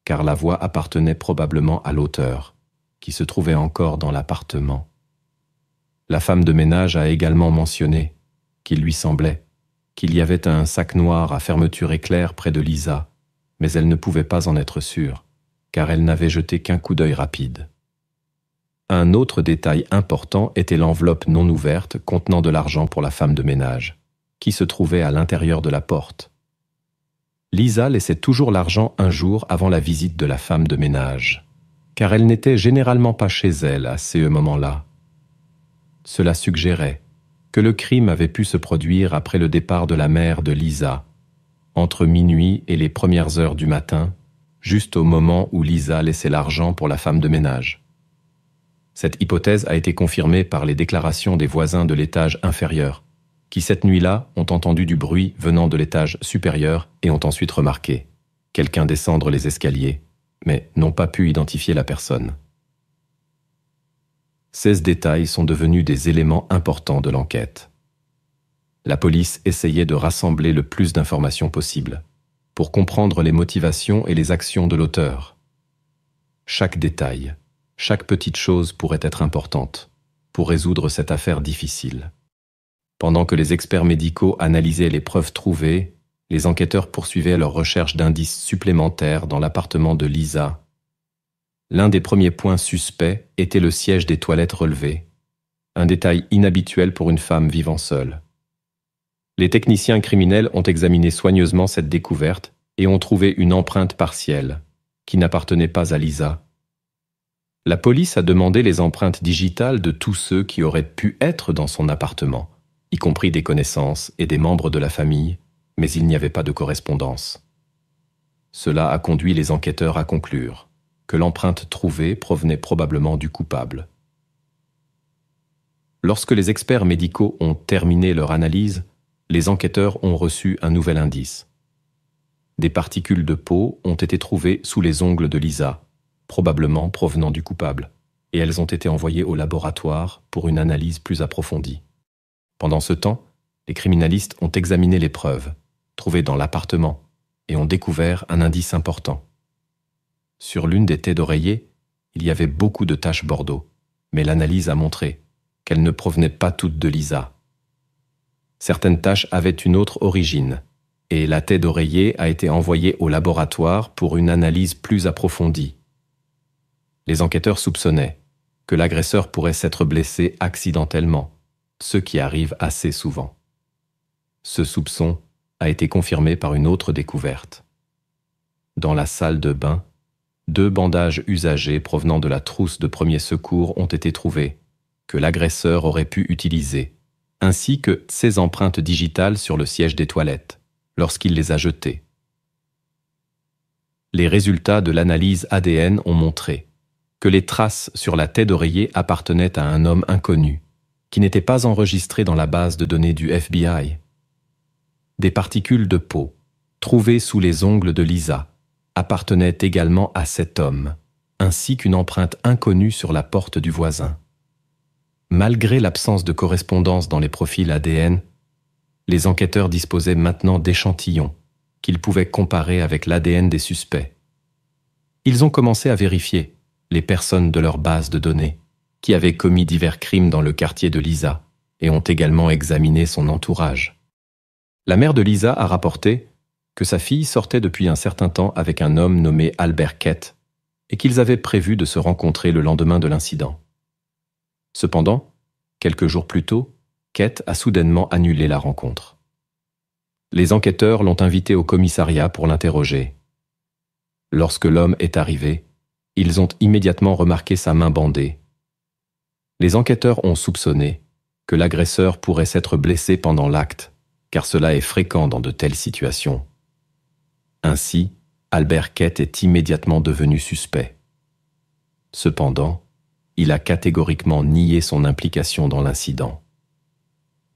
car la voix appartenait probablement à l'auteur, qui se trouvait encore dans l'appartement. La femme de ménage a également mentionné qu'il lui semblait qu'il y avait un sac noir à fermeture éclair près de Lisa, mais elle ne pouvait pas en être sûre, car elle n'avait jeté qu'un coup d'œil rapide. Un autre détail important était l'enveloppe non ouverte contenant de l'argent pour la femme de ménage qui se trouvait à l'intérieur de la porte. Lisa laissait toujours l'argent un jour avant la visite de la femme de ménage, car elle n'était généralement pas chez elle à ces moments-là. Cela suggérait que le crime avait pu se produire après le départ de la mère de Lisa, entre minuit et les premières heures du matin, juste au moment où Lisa laissait l'argent pour la femme de ménage. Cette hypothèse a été confirmée par les déclarations des voisins de l'étage inférieur, qui cette nuit-là ont entendu du bruit venant de l'étage supérieur et ont ensuite remarqué quelqu'un descendre les escaliers, mais n'ont pas pu identifier la personne. Ces détails sont devenus des éléments importants de l'enquête. La police essayait de rassembler le plus d'informations possible pour comprendre les motivations et les actions de l'auteur. Chaque détail, chaque petite chose pourrait être importante pour résoudre cette affaire difficile. Pendant que les experts médicaux analysaient les preuves trouvées, les enquêteurs poursuivaient leur recherche d'indices supplémentaires dans l'appartement de Lisa. L'un des premiers points suspects était le siège des toilettes relevées, un détail inhabituel pour une femme vivant seule. Les techniciens criminels ont examiné soigneusement cette découverte et ont trouvé une empreinte partielle, qui n'appartenait pas à Lisa. La police a demandé les empreintes digitales de tous ceux qui auraient pu être dans son appartement y compris des connaissances et des membres de la famille, mais il n'y avait pas de correspondance. Cela a conduit les enquêteurs à conclure que l'empreinte trouvée provenait probablement du coupable. Lorsque les experts médicaux ont terminé leur analyse, les enquêteurs ont reçu un nouvel indice. Des particules de peau ont été trouvées sous les ongles de Lisa, probablement provenant du coupable, et elles ont été envoyées au laboratoire pour une analyse plus approfondie. Pendant ce temps, les criminalistes ont examiné les preuves, trouvées dans l'appartement, et ont découvert un indice important. Sur l'une des têtes d'oreiller, il y avait beaucoup de taches bordeaux, mais l'analyse a montré qu'elles ne provenaient pas toutes de Lisa. Certaines taches avaient une autre origine, et la tête d'oreiller a été envoyée au laboratoire pour une analyse plus approfondie. Les enquêteurs soupçonnaient que l'agresseur pourrait s'être blessé accidentellement ce qui arrive assez souvent. Ce soupçon a été confirmé par une autre découverte. Dans la salle de bain, deux bandages usagés provenant de la trousse de premier secours ont été trouvés, que l'agresseur aurait pu utiliser, ainsi que ses empreintes digitales sur le siège des toilettes, lorsqu'il les a jetées. Les résultats de l'analyse ADN ont montré que les traces sur la tête d'oreiller appartenaient à un homme inconnu, qui n'étaient pas enregistrées dans la base de données du FBI. Des particules de peau, trouvées sous les ongles de Lisa, appartenaient également à cet homme, ainsi qu'une empreinte inconnue sur la porte du voisin. Malgré l'absence de correspondance dans les profils ADN, les enquêteurs disposaient maintenant d'échantillons qu'ils pouvaient comparer avec l'ADN des suspects. Ils ont commencé à vérifier les personnes de leur base de données qui avaient commis divers crimes dans le quartier de Lisa et ont également examiné son entourage. La mère de Lisa a rapporté que sa fille sortait depuis un certain temps avec un homme nommé Albert Kett et qu'ils avaient prévu de se rencontrer le lendemain de l'incident. Cependant, quelques jours plus tôt, Kett a soudainement annulé la rencontre. Les enquêteurs l'ont invité au commissariat pour l'interroger. Lorsque l'homme est arrivé, ils ont immédiatement remarqué sa main bandée les enquêteurs ont soupçonné que l'agresseur pourrait s'être blessé pendant l'acte, car cela est fréquent dans de telles situations. Ainsi, Albert Kett est immédiatement devenu suspect. Cependant, il a catégoriquement nié son implication dans l'incident.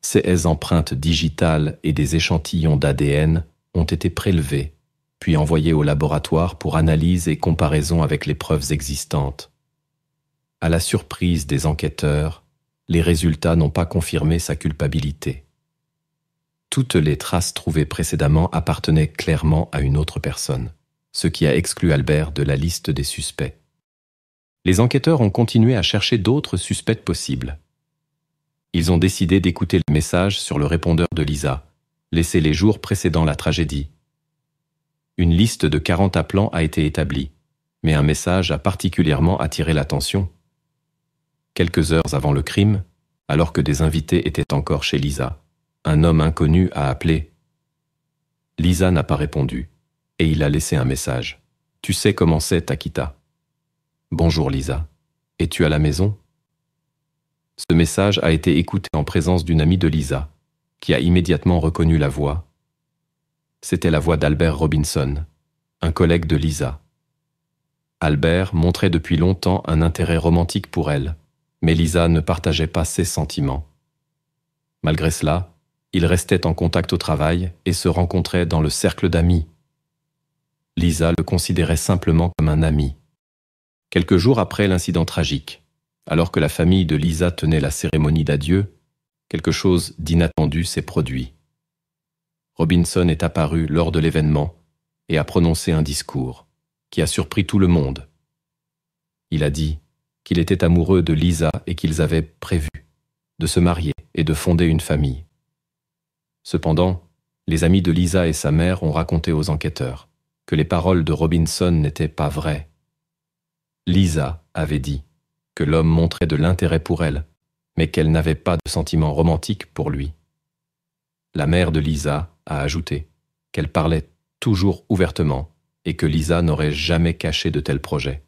Ses empreintes digitales et des échantillons d'ADN ont été prélevés, puis envoyés au laboratoire pour analyse et comparaison avec les preuves existantes. À la surprise des enquêteurs, les résultats n'ont pas confirmé sa culpabilité. Toutes les traces trouvées précédemment appartenaient clairement à une autre personne, ce qui a exclu Albert de la liste des suspects. Les enquêteurs ont continué à chercher d'autres suspects possibles. Ils ont décidé d'écouter le message sur le répondeur de Lisa, laissé les jours précédant la tragédie. Une liste de 40 appelants a été établie, mais un message a particulièrement attiré l'attention quelques heures avant le crime, alors que des invités étaient encore chez Lisa, un homme inconnu a appelé. Lisa n'a pas répondu, et il a laissé un message. Tu sais comment c'est, Takita. Bonjour Lisa. Es-tu à la maison Ce message a été écouté en présence d'une amie de Lisa, qui a immédiatement reconnu la voix. C'était la voix d'Albert Robinson, un collègue de Lisa. Albert montrait depuis longtemps un intérêt romantique pour elle, mais Lisa ne partageait pas ses sentiments. Malgré cela, il restait en contact au travail et se rencontrait dans le cercle d'amis. Lisa le considérait simplement comme un ami. Quelques jours après l'incident tragique, alors que la famille de Lisa tenait la cérémonie d'adieu, quelque chose d'inattendu s'est produit. Robinson est apparu lors de l'événement et a prononcé un discours qui a surpris tout le monde. Il a dit qu'il était amoureux de Lisa et qu'ils avaient prévu de se marier et de fonder une famille. Cependant, les amis de Lisa et sa mère ont raconté aux enquêteurs que les paroles de Robinson n'étaient pas vraies. Lisa avait dit que l'homme montrait de l'intérêt pour elle, mais qu'elle n'avait pas de sentiment romantique pour lui. La mère de Lisa a ajouté qu'elle parlait toujours ouvertement et que Lisa n'aurait jamais caché de tels projets.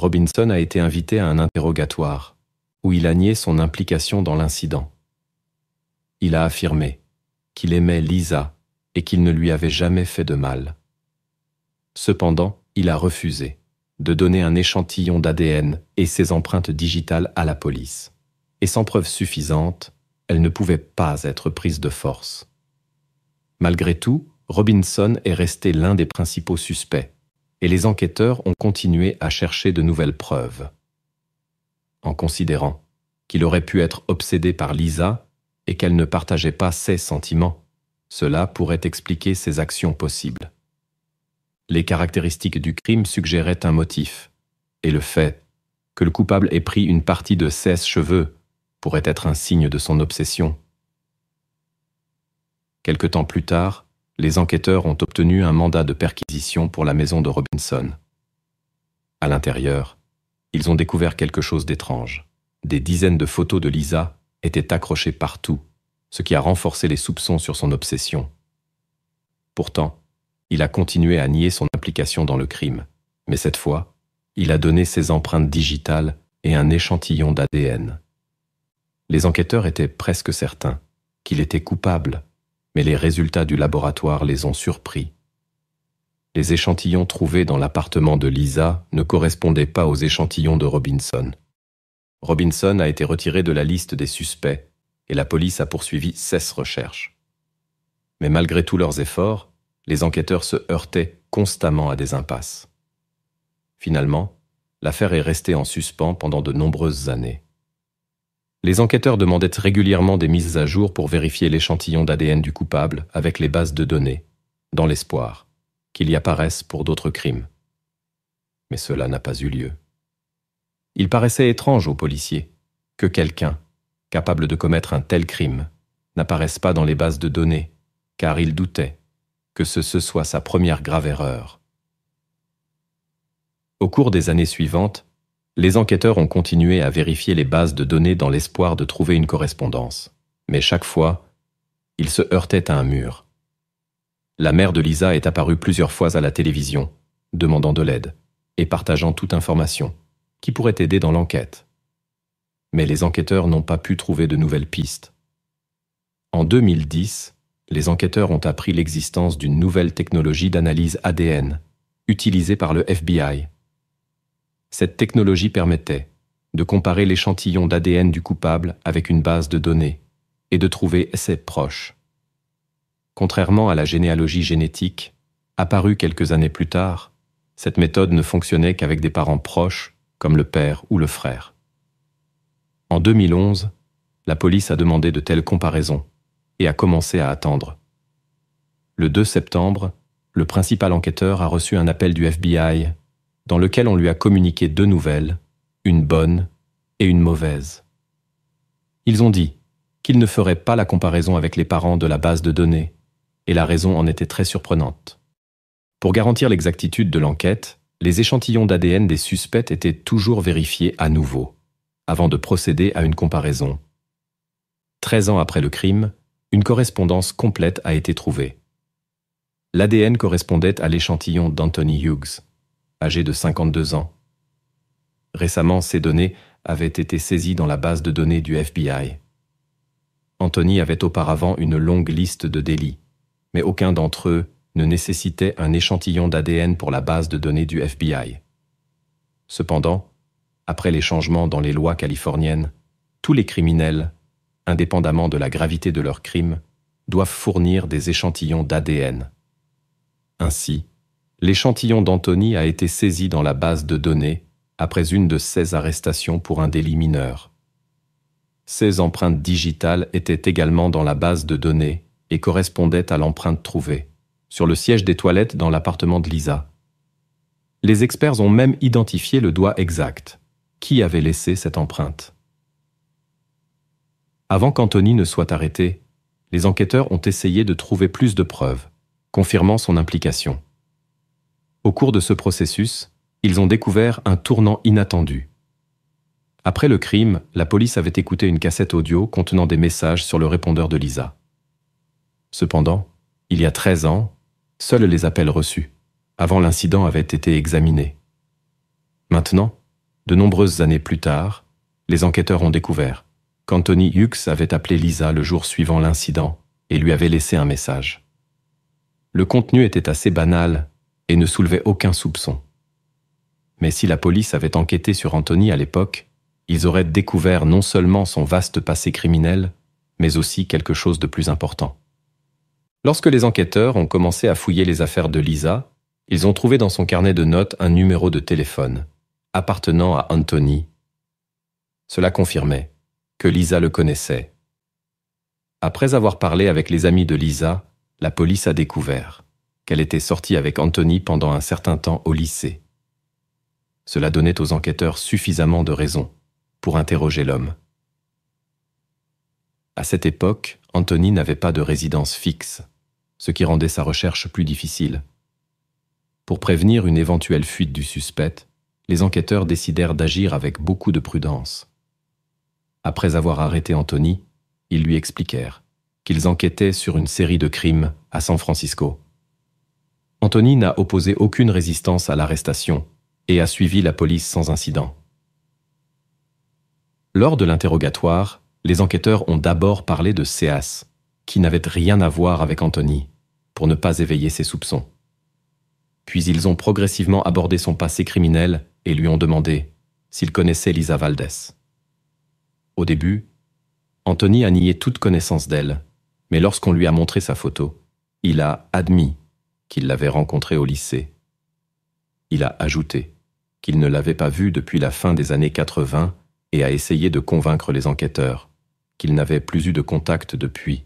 Robinson a été invité à un interrogatoire, où il a nié son implication dans l'incident. Il a affirmé qu'il aimait Lisa et qu'il ne lui avait jamais fait de mal. Cependant, il a refusé de donner un échantillon d'ADN et ses empreintes digitales à la police. Et sans preuve suffisante, elle ne pouvait pas être prise de force. Malgré tout, Robinson est resté l'un des principaux suspects, et les enquêteurs ont continué à chercher de nouvelles preuves. En considérant qu'il aurait pu être obsédé par Lisa et qu'elle ne partageait pas ses sentiments, cela pourrait expliquer ses actions possibles. Les caractéristiques du crime suggéraient un motif, et le fait que le coupable ait pris une partie de ses cheveux pourrait être un signe de son obsession. Quelque temps plus tard, les enquêteurs ont obtenu un mandat de perquisition pour la maison de Robinson. À l'intérieur, ils ont découvert quelque chose d'étrange. Des dizaines de photos de Lisa étaient accrochées partout, ce qui a renforcé les soupçons sur son obsession. Pourtant, il a continué à nier son implication dans le crime, mais cette fois, il a donné ses empreintes digitales et un échantillon d'ADN. Les enquêteurs étaient presque certains qu'il était coupable mais les résultats du laboratoire les ont surpris. Les échantillons trouvés dans l'appartement de Lisa ne correspondaient pas aux échantillons de Robinson. Robinson a été retiré de la liste des suspects et la police a poursuivi 16 recherches. Mais malgré tous leurs efforts, les enquêteurs se heurtaient constamment à des impasses. Finalement, l'affaire est restée en suspens pendant de nombreuses années les enquêteurs demandaient régulièrement des mises à jour pour vérifier l'échantillon d'ADN du coupable avec les bases de données, dans l'espoir qu'il y apparaisse pour d'autres crimes. Mais cela n'a pas eu lieu. Il paraissait étrange aux policiers que quelqu'un, capable de commettre un tel crime, n'apparaisse pas dans les bases de données, car il doutait que ce, ce soit sa première grave erreur. Au cours des années suivantes, les enquêteurs ont continué à vérifier les bases de données dans l'espoir de trouver une correspondance. Mais chaque fois, ils se heurtaient à un mur. La mère de Lisa est apparue plusieurs fois à la télévision, demandant de l'aide et partageant toute information qui pourrait aider dans l'enquête. Mais les enquêteurs n'ont pas pu trouver de nouvelles pistes. En 2010, les enquêteurs ont appris l'existence d'une nouvelle technologie d'analyse ADN, utilisée par le FBI, cette technologie permettait de comparer l'échantillon d'ADN du coupable avec une base de données et de trouver ses proches. Contrairement à la généalogie génétique, apparue quelques années plus tard, cette méthode ne fonctionnait qu'avec des parents proches, comme le père ou le frère. En 2011, la police a demandé de telles comparaisons et a commencé à attendre. Le 2 septembre, le principal enquêteur a reçu un appel du FBI dans lequel on lui a communiqué deux nouvelles, une bonne et une mauvaise. Ils ont dit qu'ils ne feraient pas la comparaison avec les parents de la base de données, et la raison en était très surprenante. Pour garantir l'exactitude de l'enquête, les échantillons d'ADN des suspects étaient toujours vérifiés à nouveau, avant de procéder à une comparaison. Treize ans après le crime, une correspondance complète a été trouvée. L'ADN correspondait à l'échantillon d'Anthony Hughes, âgé de 52 ans. Récemment, ces données avaient été saisies dans la base de données du FBI. Anthony avait auparavant une longue liste de délits, mais aucun d'entre eux ne nécessitait un échantillon d'ADN pour la base de données du FBI. Cependant, après les changements dans les lois californiennes, tous les criminels, indépendamment de la gravité de leurs crimes, doivent fournir des échantillons d'ADN. Ainsi, l'échantillon d'Anthony a été saisi dans la base de données après une de 16 arrestations pour un délit mineur. Ces empreintes digitales étaient également dans la base de données et correspondaient à l'empreinte trouvée sur le siège des toilettes dans l'appartement de Lisa. Les experts ont même identifié le doigt exact. Qui avait laissé cette empreinte Avant qu'Anthony ne soit arrêté, les enquêteurs ont essayé de trouver plus de preuves, confirmant son implication. Au cours de ce processus, ils ont découvert un tournant inattendu. Après le crime, la police avait écouté une cassette audio contenant des messages sur le répondeur de Lisa. Cependant, il y a 13 ans, seuls les appels reçus, avant l'incident, avaient été examinés. Maintenant, de nombreuses années plus tard, les enquêteurs ont découvert qu'Anthony Hughes avait appelé Lisa le jour suivant l'incident et lui avait laissé un message. Le contenu était assez banal, et ne soulevait aucun soupçon. Mais si la police avait enquêté sur Anthony à l'époque, ils auraient découvert non seulement son vaste passé criminel, mais aussi quelque chose de plus important. Lorsque les enquêteurs ont commencé à fouiller les affaires de Lisa, ils ont trouvé dans son carnet de notes un numéro de téléphone, appartenant à Anthony. Cela confirmait que Lisa le connaissait. Après avoir parlé avec les amis de Lisa, la police a découvert qu'elle était sortie avec Anthony pendant un certain temps au lycée. Cela donnait aux enquêteurs suffisamment de raisons pour interroger l'homme. À cette époque, Anthony n'avait pas de résidence fixe, ce qui rendait sa recherche plus difficile. Pour prévenir une éventuelle fuite du suspect, les enquêteurs décidèrent d'agir avec beaucoup de prudence. Après avoir arrêté Anthony, ils lui expliquèrent qu'ils enquêtaient sur une série de crimes à San Francisco. Anthony n'a opposé aucune résistance à l'arrestation et a suivi la police sans incident. Lors de l'interrogatoire, les enquêteurs ont d'abord parlé de Céas, qui n'avait rien à voir avec Anthony, pour ne pas éveiller ses soupçons. Puis ils ont progressivement abordé son passé criminel et lui ont demandé s'il connaissait Lisa Valdez. Au début, Anthony a nié toute connaissance d'elle, mais lorsqu'on lui a montré sa photo, il a admis qu'il l'avait rencontré au lycée. Il a ajouté qu'il ne l'avait pas vu depuis la fin des années 80 et a essayé de convaincre les enquêteurs qu'il n'avait plus eu de contact depuis.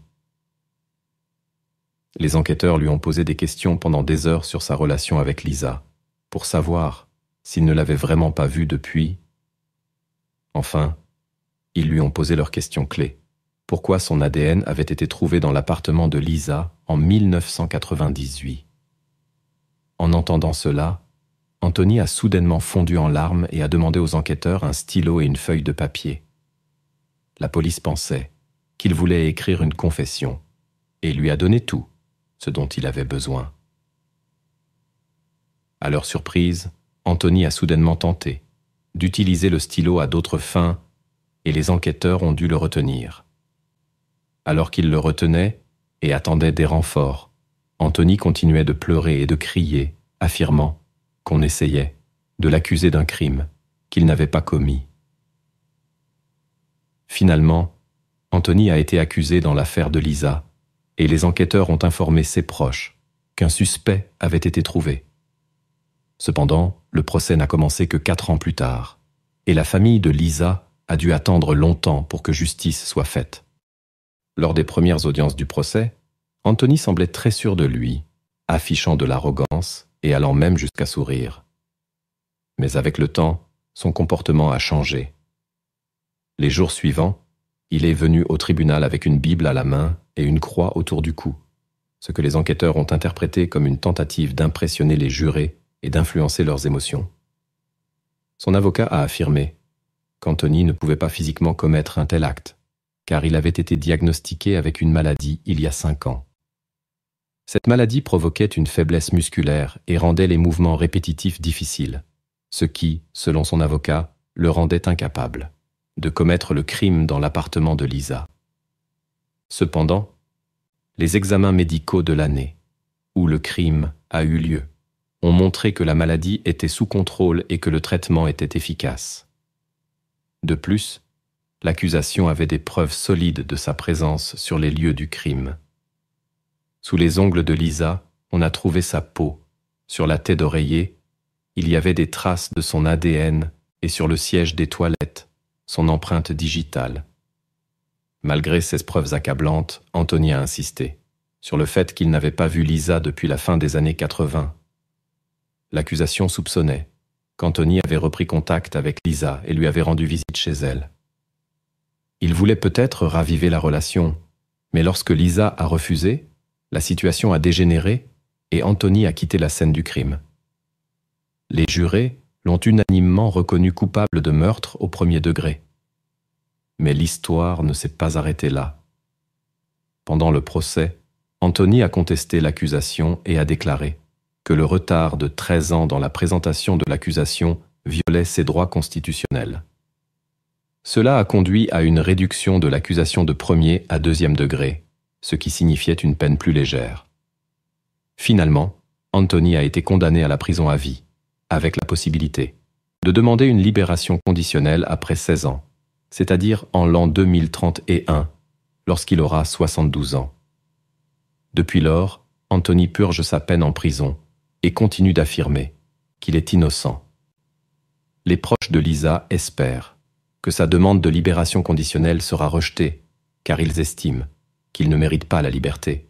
Les enquêteurs lui ont posé des questions pendant des heures sur sa relation avec Lisa, pour savoir s'il ne l'avait vraiment pas vue depuis. Enfin, ils lui ont posé leurs questions clés. Pourquoi son ADN avait été trouvé dans l'appartement de Lisa en 1998 en entendant cela, Anthony a soudainement fondu en larmes et a demandé aux enquêteurs un stylo et une feuille de papier. La police pensait qu'il voulait écrire une confession et lui a donné tout ce dont il avait besoin. À leur surprise, Anthony a soudainement tenté d'utiliser le stylo à d'autres fins et les enquêteurs ont dû le retenir. Alors qu'il le retenait et attendait des renforts, Anthony continuait de pleurer et de crier, affirmant qu'on essayait de l'accuser d'un crime qu'il n'avait pas commis. Finalement, Anthony a été accusé dans l'affaire de Lisa, et les enquêteurs ont informé ses proches qu'un suspect avait été trouvé. Cependant, le procès n'a commencé que quatre ans plus tard, et la famille de Lisa a dû attendre longtemps pour que justice soit faite. Lors des premières audiences du procès, Anthony semblait très sûr de lui, affichant de l'arrogance et allant même jusqu'à sourire. Mais avec le temps, son comportement a changé. Les jours suivants, il est venu au tribunal avec une Bible à la main et une croix autour du cou, ce que les enquêteurs ont interprété comme une tentative d'impressionner les jurés et d'influencer leurs émotions. Son avocat a affirmé qu'Anthony ne pouvait pas physiquement commettre un tel acte, car il avait été diagnostiqué avec une maladie il y a cinq ans. Cette maladie provoquait une faiblesse musculaire et rendait les mouvements répétitifs difficiles, ce qui, selon son avocat, le rendait incapable de commettre le crime dans l'appartement de Lisa. Cependant, les examens médicaux de l'année, où le crime a eu lieu, ont montré que la maladie était sous contrôle et que le traitement était efficace. De plus, l'accusation avait des preuves solides de sa présence sur les lieux du crime sous les ongles de Lisa, on a trouvé sa peau. Sur la tête d'oreiller, il y avait des traces de son ADN et sur le siège des toilettes, son empreinte digitale. Malgré ces preuves accablantes, Anthony a insisté sur le fait qu'il n'avait pas vu Lisa depuis la fin des années 80. L'accusation soupçonnait qu'Anthony avait repris contact avec Lisa et lui avait rendu visite chez elle. Il voulait peut-être raviver la relation, mais lorsque Lisa a refusé, la situation a dégénéré et Anthony a quitté la scène du crime. Les jurés l'ont unanimement reconnu coupable de meurtre au premier degré. Mais l'histoire ne s'est pas arrêtée là. Pendant le procès, Anthony a contesté l'accusation et a déclaré que le retard de 13 ans dans la présentation de l'accusation violait ses droits constitutionnels. Cela a conduit à une réduction de l'accusation de premier à deuxième degré, ce qui signifiait une peine plus légère. Finalement, Anthony a été condamné à la prison à vie, avec la possibilité de demander une libération conditionnelle après 16 ans, c'est-à-dire en l'an 2031, lorsqu'il aura 72 ans. Depuis lors, Anthony purge sa peine en prison et continue d'affirmer qu'il est innocent. Les proches de Lisa espèrent que sa demande de libération conditionnelle sera rejetée, car ils estiment qu'il ne mérite pas la liberté.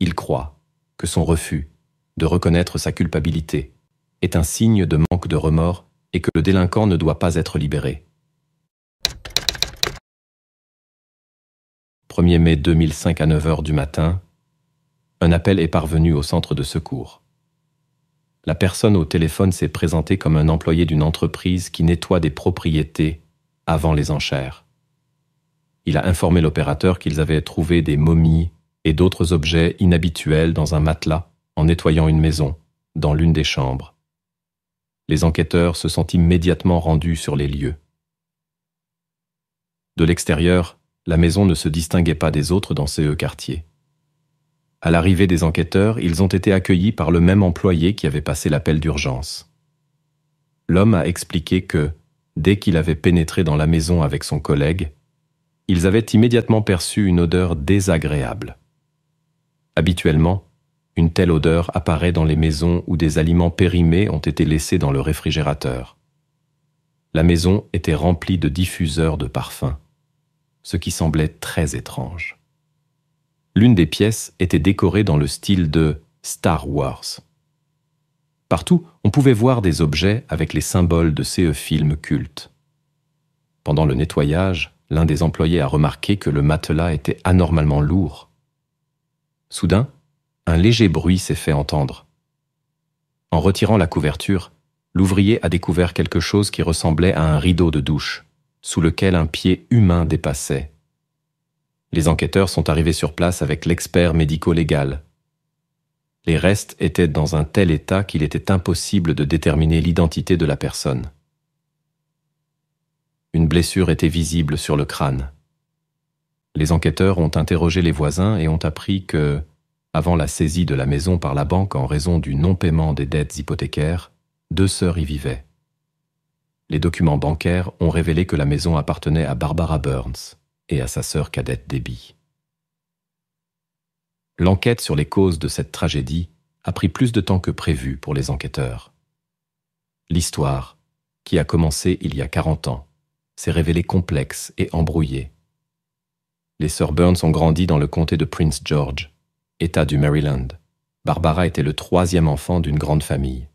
Il croit que son refus de reconnaître sa culpabilité est un signe de manque de remords et que le délinquant ne doit pas être libéré. 1er mai 2005 à 9h du matin, un appel est parvenu au centre de secours. La personne au téléphone s'est présentée comme un employé d'une entreprise qui nettoie des propriétés avant les enchères. Il a informé l'opérateur qu'ils avaient trouvé des momies et d'autres objets inhabituels dans un matelas en nettoyant une maison, dans l'une des chambres. Les enquêteurs se sont immédiatement rendus sur les lieux. De l'extérieur, la maison ne se distinguait pas des autres dans ces quartiers. À l'arrivée des enquêteurs, ils ont été accueillis par le même employé qui avait passé l'appel d'urgence. L'homme a expliqué que, dès qu'il avait pénétré dans la maison avec son collègue, ils avaient immédiatement perçu une odeur désagréable. Habituellement, une telle odeur apparaît dans les maisons où des aliments périmés ont été laissés dans le réfrigérateur. La maison était remplie de diffuseurs de parfums, ce qui semblait très étrange. L'une des pièces était décorée dans le style de Star Wars. Partout, on pouvait voir des objets avec les symboles de ces films cultes. Pendant le nettoyage, L'un des employés a remarqué que le matelas était anormalement lourd. Soudain, un léger bruit s'est fait entendre. En retirant la couverture, l'ouvrier a découvert quelque chose qui ressemblait à un rideau de douche, sous lequel un pied humain dépassait. Les enquêteurs sont arrivés sur place avec l'expert médico-légal. Les restes étaient dans un tel état qu'il était impossible de déterminer l'identité de la personne. Une blessure était visible sur le crâne. Les enquêteurs ont interrogé les voisins et ont appris que, avant la saisie de la maison par la banque en raison du non-paiement des dettes hypothécaires, deux sœurs y vivaient. Les documents bancaires ont révélé que la maison appartenait à Barbara Burns et à sa sœur cadette Debbie. L'enquête sur les causes de cette tragédie a pris plus de temps que prévu pour les enquêteurs. L'histoire, qui a commencé il y a 40 ans, s'est révélé complexe et embrouillé. Les sœurs Burns ont grandi dans le comté de Prince George, État du Maryland. Barbara était le troisième enfant d'une grande famille.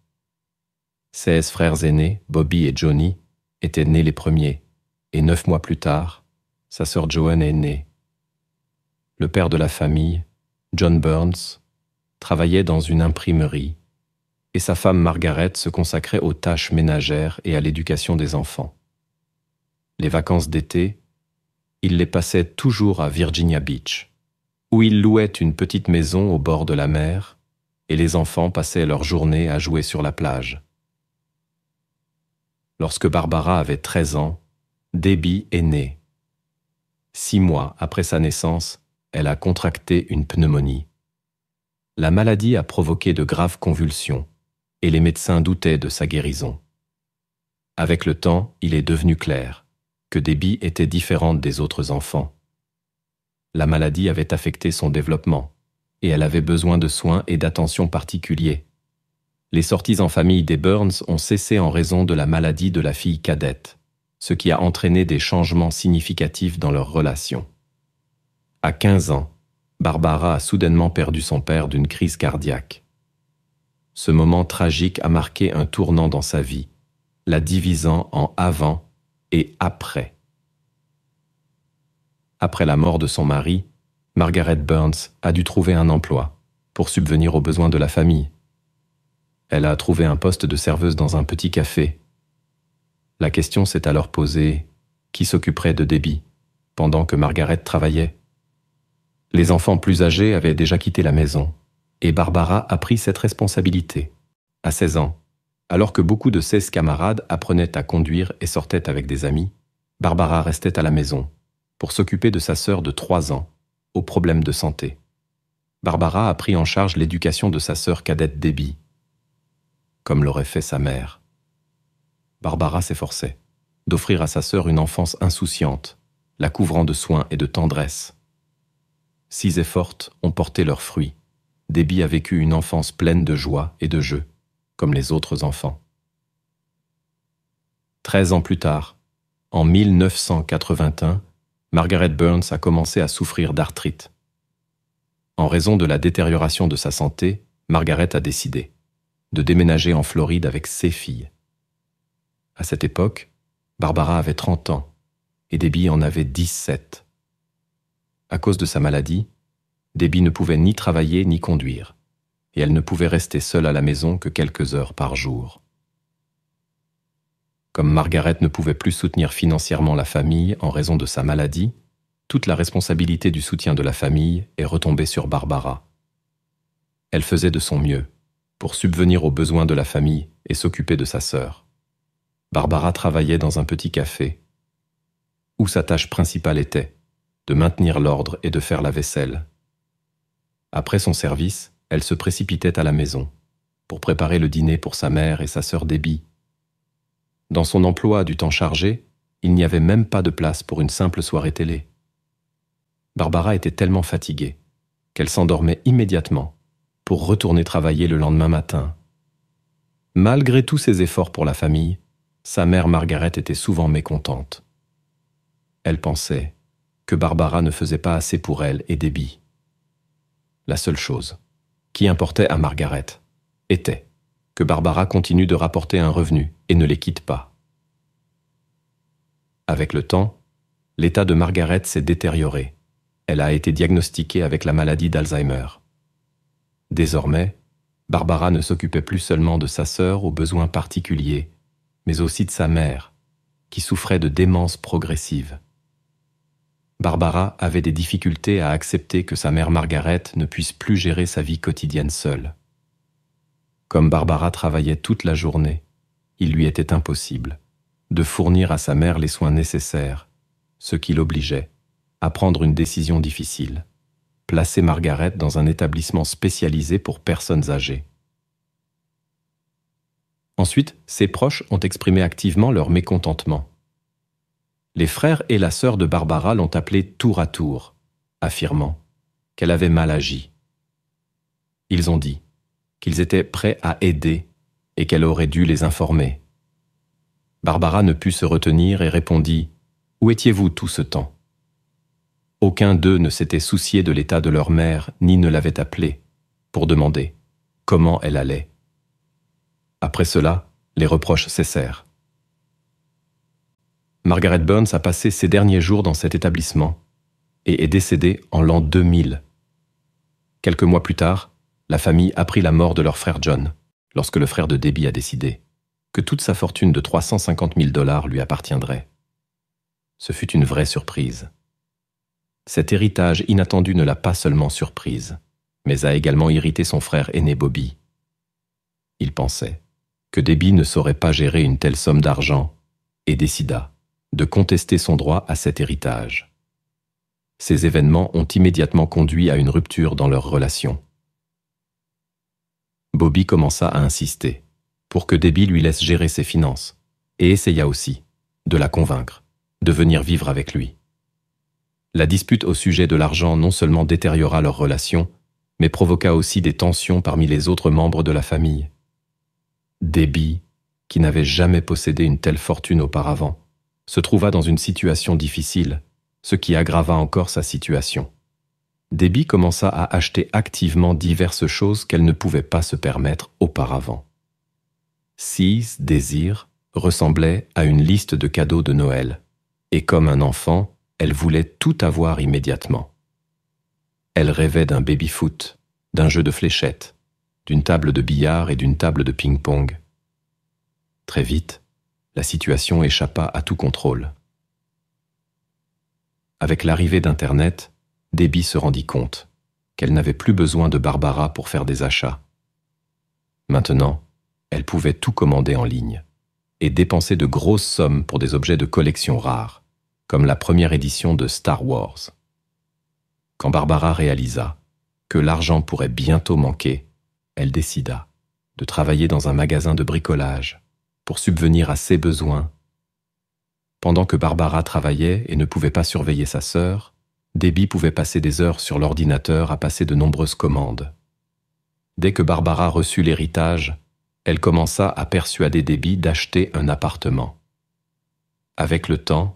Seize frères aînés, Bobby et Johnny, étaient nés les premiers, et neuf mois plus tard, sa sœur Joanne est née. Le père de la famille, John Burns, travaillait dans une imprimerie, et sa femme Margaret se consacrait aux tâches ménagères et à l'éducation des enfants les vacances d'été, il les passait toujours à Virginia Beach, où il louait une petite maison au bord de la mer, et les enfants passaient leur journée à jouer sur la plage. Lorsque Barbara avait 13 ans, Debbie est née. Six mois après sa naissance, elle a contracté une pneumonie. La maladie a provoqué de graves convulsions, et les médecins doutaient de sa guérison. Avec le temps, il est devenu clair que Debbie était différente des autres enfants. La maladie avait affecté son développement, et elle avait besoin de soins et d'attention particuliers. Les sorties en famille des Burns ont cessé en raison de la maladie de la fille cadette, ce qui a entraîné des changements significatifs dans leur relation. À 15 ans, Barbara a soudainement perdu son père d'une crise cardiaque. Ce moment tragique a marqué un tournant dans sa vie, la divisant en avant et après. Après la mort de son mari, Margaret Burns a dû trouver un emploi pour subvenir aux besoins de la famille. Elle a trouvé un poste de serveuse dans un petit café. La question s'est alors posée, qui s'occuperait de Debbie pendant que Margaret travaillait Les enfants plus âgés avaient déjà quitté la maison et Barbara a pris cette responsabilité. À 16 ans, alors que beaucoup de ses camarades apprenaient à conduire et sortaient avec des amis, Barbara restait à la maison pour s'occuper de sa sœur de trois ans, aux problèmes de santé. Barbara a pris en charge l'éducation de sa sœur cadette Debbie, comme l'aurait fait sa mère. Barbara s'efforçait d'offrir à sa sœur une enfance insouciante, la couvrant de soins et de tendresse. Six efforts ont porté leurs fruits. Debbie a vécu une enfance pleine de joie et de jeux comme les autres enfants. Treize ans plus tard, en 1981, Margaret Burns a commencé à souffrir d'arthrite. En raison de la détérioration de sa santé, Margaret a décidé de déménager en Floride avec ses filles. À cette époque, Barbara avait 30 ans et Debbie en avait 17. À cause de sa maladie, Debbie ne pouvait ni travailler ni conduire elle ne pouvait rester seule à la maison que quelques heures par jour. Comme Margaret ne pouvait plus soutenir financièrement la famille en raison de sa maladie, toute la responsabilité du soutien de la famille est retombée sur Barbara. Elle faisait de son mieux pour subvenir aux besoins de la famille et s'occuper de sa sœur. Barbara travaillait dans un petit café, où sa tâche principale était de maintenir l'ordre et de faire la vaisselle. Après son service, elle se précipitait à la maison, pour préparer le dîner pour sa mère et sa sœur Déby. Dans son emploi du temps chargé, il n'y avait même pas de place pour une simple soirée télé. Barbara était tellement fatiguée qu'elle s'endormait immédiatement pour retourner travailler le lendemain matin. Malgré tous ses efforts pour la famille, sa mère Margaret était souvent mécontente. Elle pensait que Barbara ne faisait pas assez pour elle et Déby. La seule chose qui importait à Margaret, était que Barbara continue de rapporter un revenu et ne les quitte pas. Avec le temps, l'état de Margaret s'est détérioré. Elle a été diagnostiquée avec la maladie d'Alzheimer. Désormais, Barbara ne s'occupait plus seulement de sa sœur aux besoins particuliers, mais aussi de sa mère, qui souffrait de démence progressive. Barbara avait des difficultés à accepter que sa mère Margaret ne puisse plus gérer sa vie quotidienne seule. Comme Barbara travaillait toute la journée, il lui était impossible de fournir à sa mère les soins nécessaires, ce qui l'obligeait à prendre une décision difficile, placer Margaret dans un établissement spécialisé pour personnes âgées. Ensuite, ses proches ont exprimé activement leur mécontentement les frères et la sœur de Barbara l'ont appelée tour à tour, affirmant qu'elle avait mal agi. Ils ont dit qu'ils étaient prêts à aider et qu'elle aurait dû les informer. Barbara ne put se retenir et répondit Où étiez-vous tout ce temps Aucun d'eux ne s'était soucié de l'état de leur mère ni ne l'avait appelée pour demander comment elle allait. Après cela, les reproches cessèrent. Margaret Burns a passé ses derniers jours dans cet établissement et est décédée en l'an 2000. Quelques mois plus tard, la famille apprit la mort de leur frère John, lorsque le frère de Debbie a décidé que toute sa fortune de 350 000 dollars lui appartiendrait. Ce fut une vraie surprise. Cet héritage inattendu ne l'a pas seulement surprise, mais a également irrité son frère aîné Bobby. Il pensait que Debbie ne saurait pas gérer une telle somme d'argent et décida de contester son droit à cet héritage. Ces événements ont immédiatement conduit à une rupture dans leur relation. Bobby commença à insister, pour que Debbie lui laisse gérer ses finances, et essaya aussi de la convaincre de venir vivre avec lui. La dispute au sujet de l'argent non seulement détériora leur relation, mais provoqua aussi des tensions parmi les autres membres de la famille. Debbie, qui n'avait jamais possédé une telle fortune auparavant, se trouva dans une situation difficile, ce qui aggrava encore sa situation. Debbie commença à acheter activement diverses choses qu'elle ne pouvait pas se permettre auparavant. Six désirs ressemblaient à une liste de cadeaux de Noël, et comme un enfant, elle voulait tout avoir immédiatement. Elle rêvait d'un baby-foot, d'un jeu de fléchettes, d'une table de billard et d'une table de ping-pong. Très vite, la situation échappa à tout contrôle. Avec l'arrivée d'Internet, Debbie se rendit compte qu'elle n'avait plus besoin de Barbara pour faire des achats. Maintenant, elle pouvait tout commander en ligne et dépenser de grosses sommes pour des objets de collection rares, comme la première édition de Star Wars. Quand Barbara réalisa que l'argent pourrait bientôt manquer, elle décida de travailler dans un magasin de bricolage pour subvenir à ses besoins. Pendant que Barbara travaillait et ne pouvait pas surveiller sa sœur, Debbie pouvait passer des heures sur l'ordinateur à passer de nombreuses commandes. Dès que Barbara reçut l'héritage, elle commença à persuader Debbie d'acheter un appartement. Avec le temps,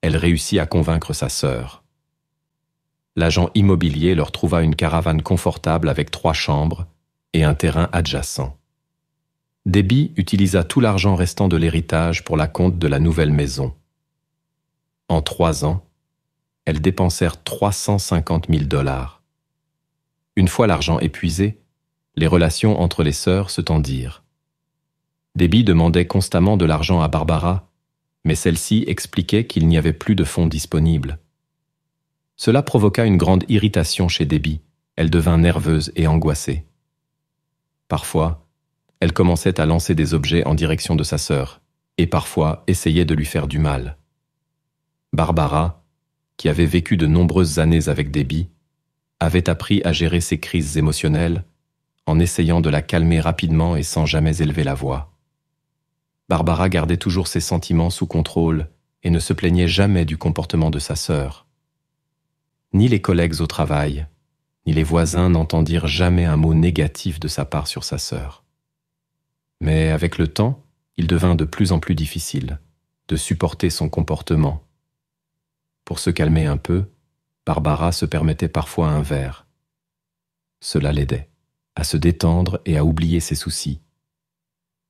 elle réussit à convaincre sa sœur. L'agent immobilier leur trouva une caravane confortable avec trois chambres et un terrain adjacent. Debbie utilisa tout l'argent restant de l'héritage pour la compte de la nouvelle maison. En trois ans, elles dépensèrent 350 000 dollars. Une fois l'argent épuisé, les relations entre les sœurs se tendirent. Debbie demandait constamment de l'argent à Barbara, mais celle-ci expliquait qu'il n'y avait plus de fonds disponibles. Cela provoqua une grande irritation chez Debbie. Elle devint nerveuse et angoissée. Parfois, elle commençait à lancer des objets en direction de sa sœur, et parfois essayait de lui faire du mal. Barbara, qui avait vécu de nombreuses années avec Debbie, avait appris à gérer ses crises émotionnelles en essayant de la calmer rapidement et sans jamais élever la voix. Barbara gardait toujours ses sentiments sous contrôle et ne se plaignait jamais du comportement de sa sœur. Ni les collègues au travail, ni les voisins n'entendirent jamais un mot négatif de sa part sur sa sœur. Mais avec le temps, il devint de plus en plus difficile de supporter son comportement. Pour se calmer un peu, Barbara se permettait parfois un verre. Cela l'aidait à se détendre et à oublier ses soucis.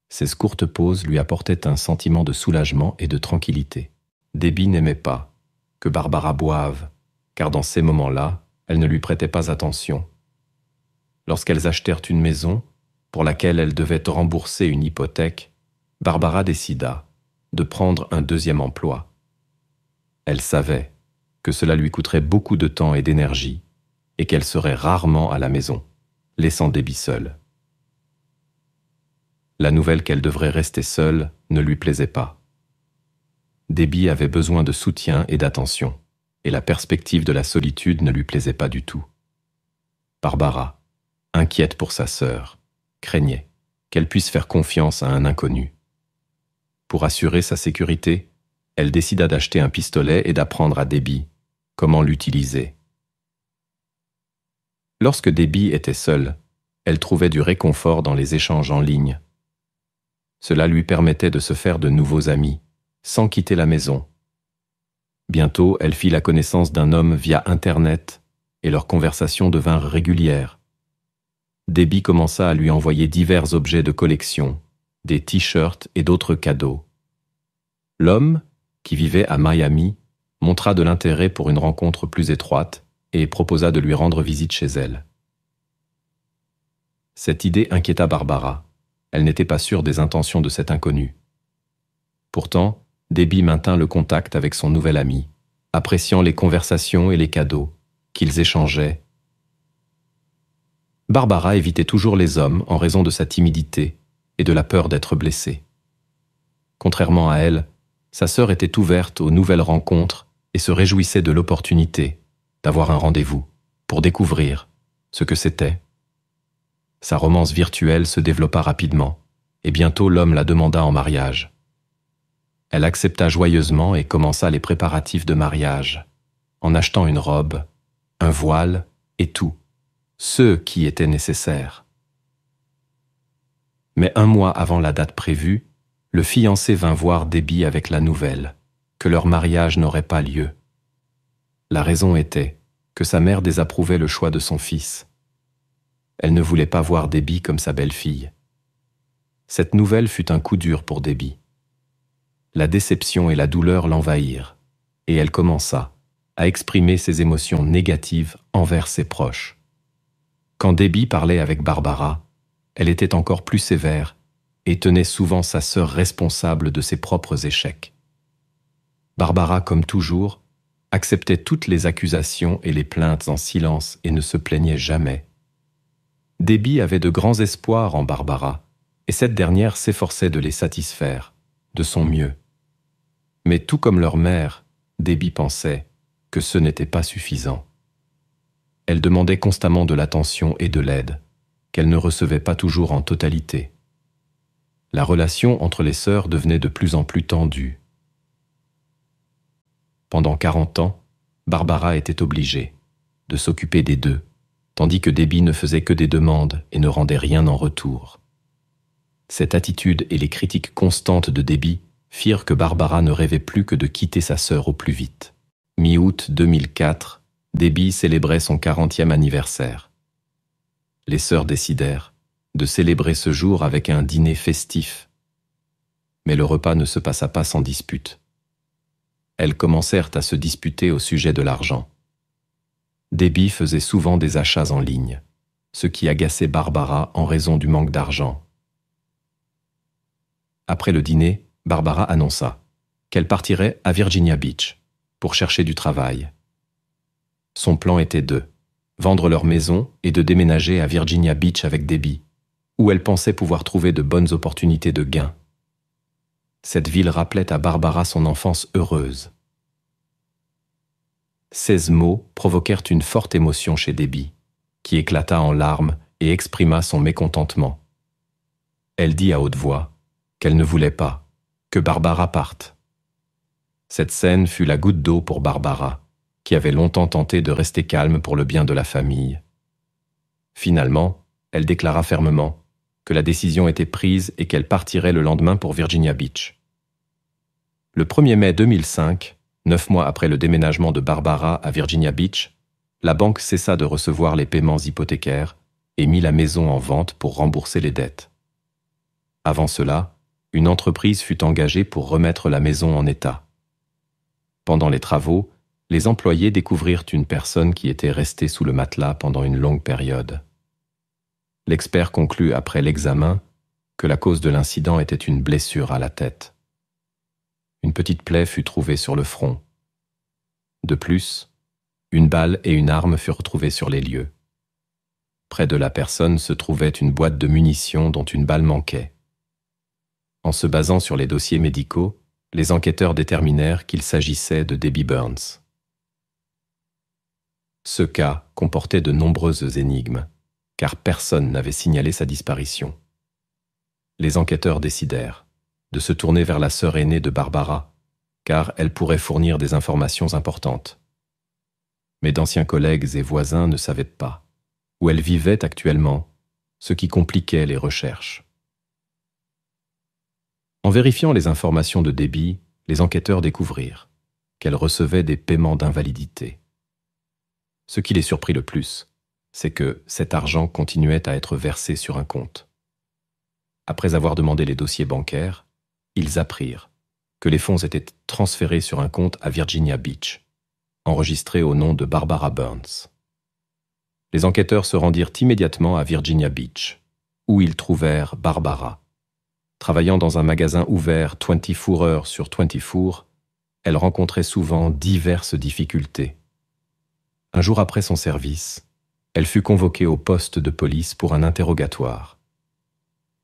Ces courtes pauses lui apportaient un sentiment de soulagement et de tranquillité. Debbie n'aimait pas que Barbara boive, car dans ces moments-là, elle ne lui prêtait pas attention. Lorsqu'elles achetèrent une maison, pour laquelle elle devait rembourser une hypothèque, Barbara décida de prendre un deuxième emploi. Elle savait que cela lui coûterait beaucoup de temps et d'énergie, et qu'elle serait rarement à la maison, laissant Debbie seule. La nouvelle qu'elle devrait rester seule ne lui plaisait pas. Debbie avait besoin de soutien et d'attention, et la perspective de la solitude ne lui plaisait pas du tout. Barbara, inquiète pour sa sœur, craignait qu'elle puisse faire confiance à un inconnu. Pour assurer sa sécurité, elle décida d'acheter un pistolet et d'apprendre à Debbie comment l'utiliser. Lorsque Debbie était seule, elle trouvait du réconfort dans les échanges en ligne. Cela lui permettait de se faire de nouveaux amis, sans quitter la maison. Bientôt, elle fit la connaissance d'un homme via Internet, et leurs conversations devinrent régulières. Debbie commença à lui envoyer divers objets de collection, des t-shirts et d'autres cadeaux. L'homme, qui vivait à Miami, montra de l'intérêt pour une rencontre plus étroite et proposa de lui rendre visite chez elle. Cette idée inquiéta Barbara. Elle n'était pas sûre des intentions de cet inconnu. Pourtant, Debbie maintint le contact avec son nouvel ami, appréciant les conversations et les cadeaux qu'ils échangeaient Barbara évitait toujours les hommes en raison de sa timidité et de la peur d'être blessée. Contrairement à elle, sa sœur était ouverte aux nouvelles rencontres et se réjouissait de l'opportunité d'avoir un rendez-vous pour découvrir ce que c'était. Sa romance virtuelle se développa rapidement, et bientôt l'homme la demanda en mariage. Elle accepta joyeusement et commença les préparatifs de mariage, en achetant une robe, un voile et tout, ceux qui étaient nécessaires. Mais un mois avant la date prévue, le fiancé vint voir Déby avec la nouvelle que leur mariage n'aurait pas lieu. La raison était que sa mère désapprouvait le choix de son fils. Elle ne voulait pas voir Déby comme sa belle-fille. Cette nouvelle fut un coup dur pour Déby. La déception et la douleur l'envahirent, et elle commença à exprimer ses émotions négatives envers ses proches. Quand Déby parlait avec Barbara, elle était encore plus sévère et tenait souvent sa sœur responsable de ses propres échecs. Barbara, comme toujours, acceptait toutes les accusations et les plaintes en silence et ne se plaignait jamais. Déby avait de grands espoirs en Barbara, et cette dernière s'efforçait de les satisfaire, de son mieux. Mais tout comme leur mère, Déby pensait que ce n'était pas suffisant. Elle demandait constamment de l'attention et de l'aide, qu'elle ne recevait pas toujours en totalité. La relation entre les sœurs devenait de plus en plus tendue. Pendant quarante ans, Barbara était obligée de s'occuper des deux, tandis que Debbie ne faisait que des demandes et ne rendait rien en retour. Cette attitude et les critiques constantes de Debbie firent que Barbara ne rêvait plus que de quitter sa sœur au plus vite. Mi-août 2004, Debbie célébrait son 40e anniversaire. Les sœurs décidèrent de célébrer ce jour avec un dîner festif. Mais le repas ne se passa pas sans dispute. Elles commencèrent à se disputer au sujet de l'argent. Debbie faisait souvent des achats en ligne, ce qui agaçait Barbara en raison du manque d'argent. Après le dîner, Barbara annonça qu'elle partirait à Virginia Beach pour chercher du travail son plan était de vendre leur maison et de déménager à Virginia Beach avec Debbie, où elle pensait pouvoir trouver de bonnes opportunités de gain. Cette ville rappelait à Barbara son enfance heureuse. Ces mots provoquèrent une forte émotion chez Debbie, qui éclata en larmes et exprima son mécontentement. Elle dit à haute voix qu'elle ne voulait pas, que Barbara parte. Cette scène fut la goutte d'eau pour Barbara qui avait longtemps tenté de rester calme pour le bien de la famille. Finalement, elle déclara fermement que la décision était prise et qu'elle partirait le lendemain pour Virginia Beach. Le 1er mai 2005, neuf mois après le déménagement de Barbara à Virginia Beach, la banque cessa de recevoir les paiements hypothécaires et mit la maison en vente pour rembourser les dettes. Avant cela, une entreprise fut engagée pour remettre la maison en état. Pendant les travaux, les employés découvrirent une personne qui était restée sous le matelas pendant une longue période. L'expert conclut après l'examen que la cause de l'incident était une blessure à la tête. Une petite plaie fut trouvée sur le front. De plus, une balle et une arme furent trouvées sur les lieux. Près de la personne se trouvait une boîte de munitions dont une balle manquait. En se basant sur les dossiers médicaux, les enquêteurs déterminèrent qu'il s'agissait de Debbie Burns. Ce cas comportait de nombreuses énigmes, car personne n'avait signalé sa disparition. Les enquêteurs décidèrent de se tourner vers la sœur aînée de Barbara, car elle pourrait fournir des informations importantes. Mais d'anciens collègues et voisins ne savaient pas où elle vivait actuellement, ce qui compliquait les recherches. En vérifiant les informations de débit, les enquêteurs découvrirent qu'elle recevait des paiements d'invalidité ce qui les surprit le plus, c'est que cet argent continuait à être versé sur un compte. Après avoir demandé les dossiers bancaires, ils apprirent que les fonds étaient transférés sur un compte à Virginia Beach, enregistré au nom de Barbara Burns. Les enquêteurs se rendirent immédiatement à Virginia Beach, où ils trouvèrent Barbara. Travaillant dans un magasin ouvert 24 heures sur 24, elle rencontrait souvent diverses difficultés un jour après son service, elle fut convoquée au poste de police pour un interrogatoire.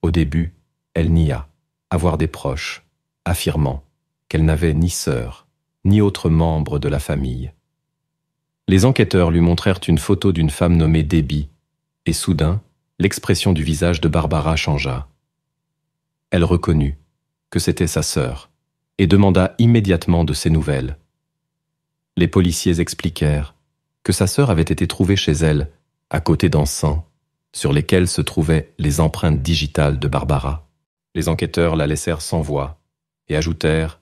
Au début, elle nia avoir des proches, affirmant qu'elle n'avait ni sœur, ni autre membre de la famille. Les enquêteurs lui montrèrent une photo d'une femme nommée Debbie, et soudain, l'expression du visage de Barbara changea. Elle reconnut que c'était sa sœur et demanda immédiatement de ses nouvelles. Les policiers expliquèrent que sa sœur avait été trouvée chez elle, à côté d'encens, sur lesquels se trouvaient les empreintes digitales de Barbara. Les enquêteurs la laissèrent sans voix et ajoutèrent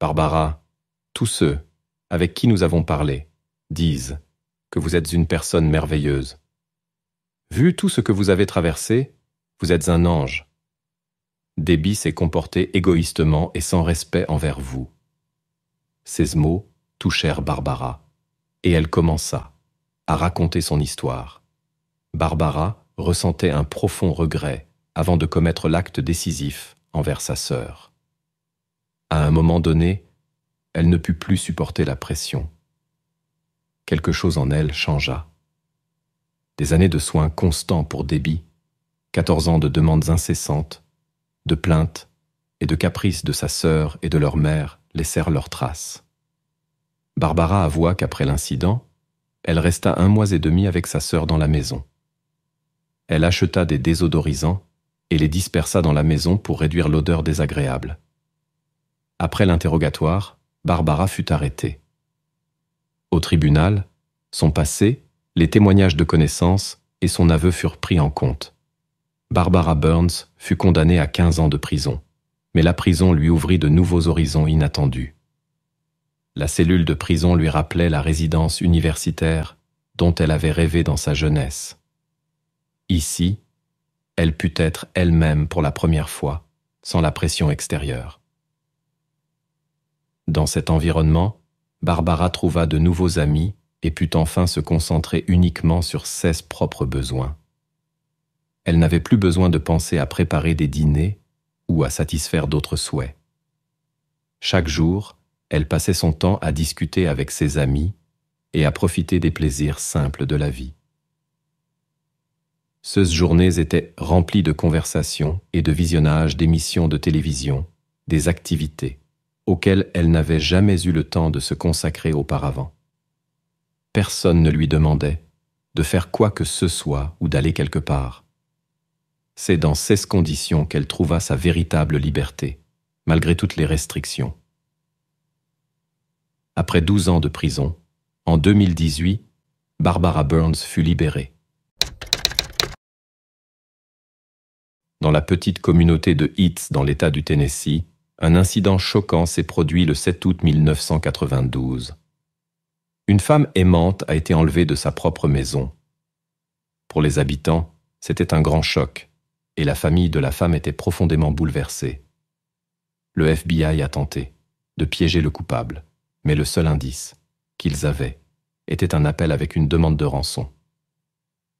Barbara, tous ceux avec qui nous avons parlé disent que vous êtes une personne merveilleuse. Vu tout ce que vous avez traversé, vous êtes un ange. Déby s'est comporté égoïstement et sans respect envers vous. Ces mots touchèrent Barbara et elle commença à raconter son histoire. Barbara ressentait un profond regret avant de commettre l'acte décisif envers sa sœur. À un moment donné, elle ne put plus supporter la pression. Quelque chose en elle changea. Des années de soins constants pour débit, quatorze ans de demandes incessantes, de plaintes et de caprices de sa sœur et de leur mère laissèrent leurs traces. Barbara avoua qu'après l'incident, elle resta un mois et demi avec sa sœur dans la maison. Elle acheta des désodorisants et les dispersa dans la maison pour réduire l'odeur désagréable. Après l'interrogatoire, Barbara fut arrêtée. Au tribunal, son passé, les témoignages de connaissances et son aveu furent pris en compte. Barbara Burns fut condamnée à 15 ans de prison, mais la prison lui ouvrit de nouveaux horizons inattendus. La cellule de prison lui rappelait la résidence universitaire dont elle avait rêvé dans sa jeunesse. Ici, elle put être elle-même pour la première fois, sans la pression extérieure. Dans cet environnement, Barbara trouva de nouveaux amis et put enfin se concentrer uniquement sur ses propres besoins. Elle n'avait plus besoin de penser à préparer des dîners ou à satisfaire d'autres souhaits. Chaque jour, elle passait son temps à discuter avec ses amis et à profiter des plaisirs simples de la vie. Ces journées étaient remplies de conversations et de visionnages d'émissions de télévision, des activités, auxquelles elle n'avait jamais eu le temps de se consacrer auparavant. Personne ne lui demandait de faire quoi que ce soit ou d'aller quelque part. C'est dans ces conditions qu'elle trouva sa véritable liberté, malgré toutes les restrictions. Après 12 ans de prison, en 2018, Barbara Burns fut libérée. Dans la petite communauté de Heath dans l'État du Tennessee, un incident choquant s'est produit le 7 août 1992. Une femme aimante a été enlevée de sa propre maison. Pour les habitants, c'était un grand choc, et la famille de la femme était profondément bouleversée. Le FBI a tenté de piéger le coupable mais le seul indice qu'ils avaient était un appel avec une demande de rançon.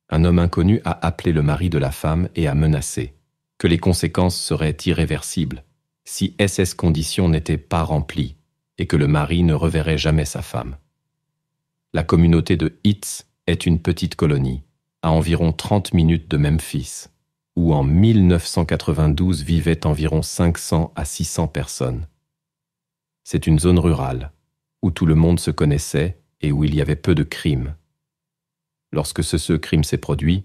Un homme inconnu a appelé le mari de la femme et a menacé que les conséquences seraient irréversibles si SS conditions n'étaient pas remplies et que le mari ne reverrait jamais sa femme. La communauté de Hitz est une petite colonie, à environ 30 minutes de Memphis, où en 1992 vivaient environ 500 à 600 personnes. C'est une zone rurale, où tout le monde se connaissait et où il y avait peu de crimes. Lorsque ce, crime s'est produit,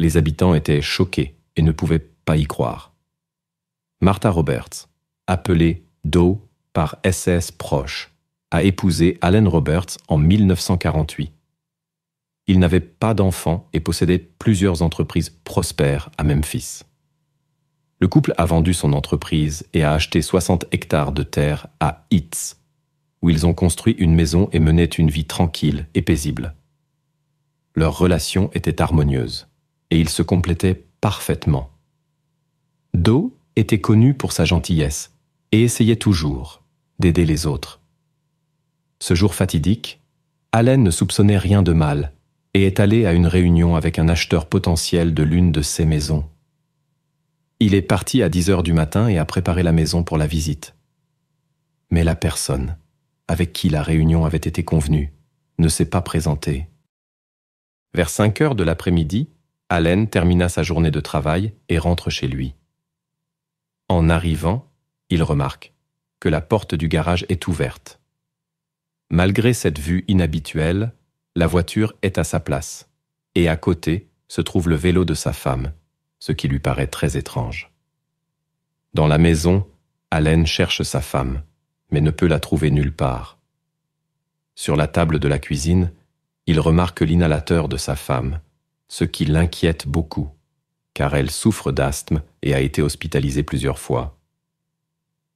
les habitants étaient choqués et ne pouvaient pas y croire. Martha Roberts, appelée Doe par SS proche, a épousé Allen Roberts en 1948. Il n'avait pas d'enfants et possédait plusieurs entreprises prospères à Memphis. Le couple a vendu son entreprise et a acheté 60 hectares de terre à Itz, ils ont construit une maison et menaient une vie tranquille et paisible. Leur relation était harmonieuse, et ils se complétaient parfaitement. Do était connu pour sa gentillesse, et essayait toujours d'aider les autres. Ce jour fatidique, Allen ne soupçonnait rien de mal, et est allé à une réunion avec un acheteur potentiel de l'une de ses maisons. Il est parti à 10 heures du matin et a préparé la maison pour la visite. Mais la personne avec qui la réunion avait été convenue, ne s'est pas présenté. Vers 5 heures de l'après-midi, Allen termina sa journée de travail et rentre chez lui. En arrivant, il remarque que la porte du garage est ouverte. Malgré cette vue inhabituelle, la voiture est à sa place, et à côté se trouve le vélo de sa femme, ce qui lui paraît très étrange. Dans la maison, Allen cherche sa femme, mais ne peut la trouver nulle part. Sur la table de la cuisine, il remarque l'inhalateur de sa femme, ce qui l'inquiète beaucoup, car elle souffre d'asthme et a été hospitalisée plusieurs fois.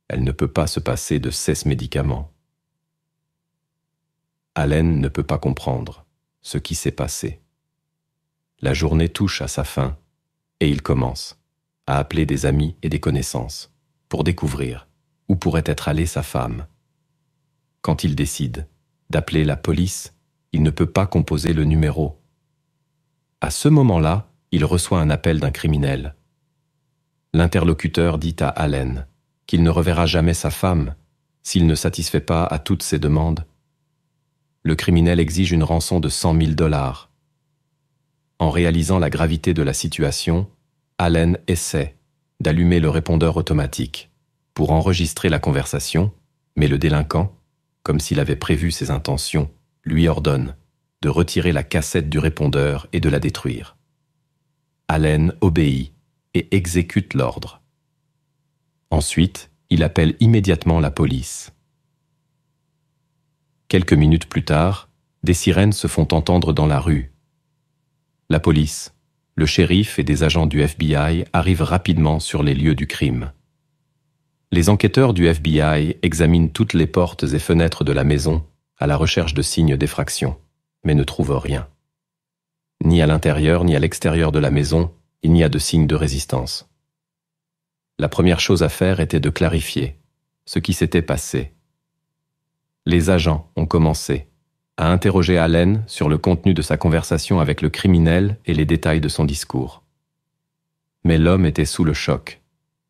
Elle ne peut pas se passer de ces médicaments. Allen ne peut pas comprendre ce qui s'est passé. La journée touche à sa fin, et il commence à appeler des amis et des connaissances pour découvrir où pourrait être allée sa femme Quand il décide d'appeler la police, il ne peut pas composer le numéro. À ce moment-là, il reçoit un appel d'un criminel. L'interlocuteur dit à Allen qu'il ne reverra jamais sa femme s'il ne satisfait pas à toutes ses demandes. Le criminel exige une rançon de 100 000 dollars. En réalisant la gravité de la situation, Allen essaie d'allumer le répondeur automatique pour enregistrer la conversation, mais le délinquant, comme s'il avait prévu ses intentions, lui ordonne de retirer la cassette du répondeur et de la détruire. Allen obéit et exécute l'ordre. Ensuite, il appelle immédiatement la police. Quelques minutes plus tard, des sirènes se font entendre dans la rue. La police, le shérif et des agents du FBI arrivent rapidement sur les lieux du crime. Les enquêteurs du FBI examinent toutes les portes et fenêtres de la maison à la recherche de signes d'effraction, mais ne trouvent rien. Ni à l'intérieur ni à l'extérieur de la maison, il n'y a de signes de résistance. La première chose à faire était de clarifier ce qui s'était passé. Les agents ont commencé à interroger Allen sur le contenu de sa conversation avec le criminel et les détails de son discours. Mais l'homme était sous le choc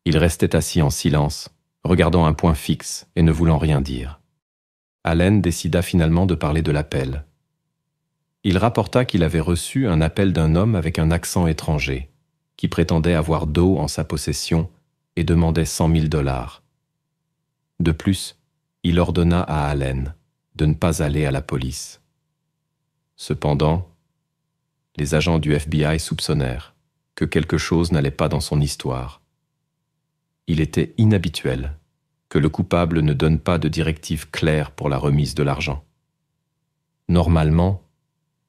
il restait assis en silence, regardant un point fixe et ne voulant rien dire. Allen décida finalement de parler de l'appel. Il rapporta qu'il avait reçu un appel d'un homme avec un accent étranger, qui prétendait avoir d'eau en sa possession et demandait cent mille dollars. De plus, il ordonna à Allen de ne pas aller à la police. Cependant, les agents du FBI soupçonnèrent que quelque chose n'allait pas dans son histoire il était inhabituel que le coupable ne donne pas de directive claire pour la remise de l'argent. Normalement,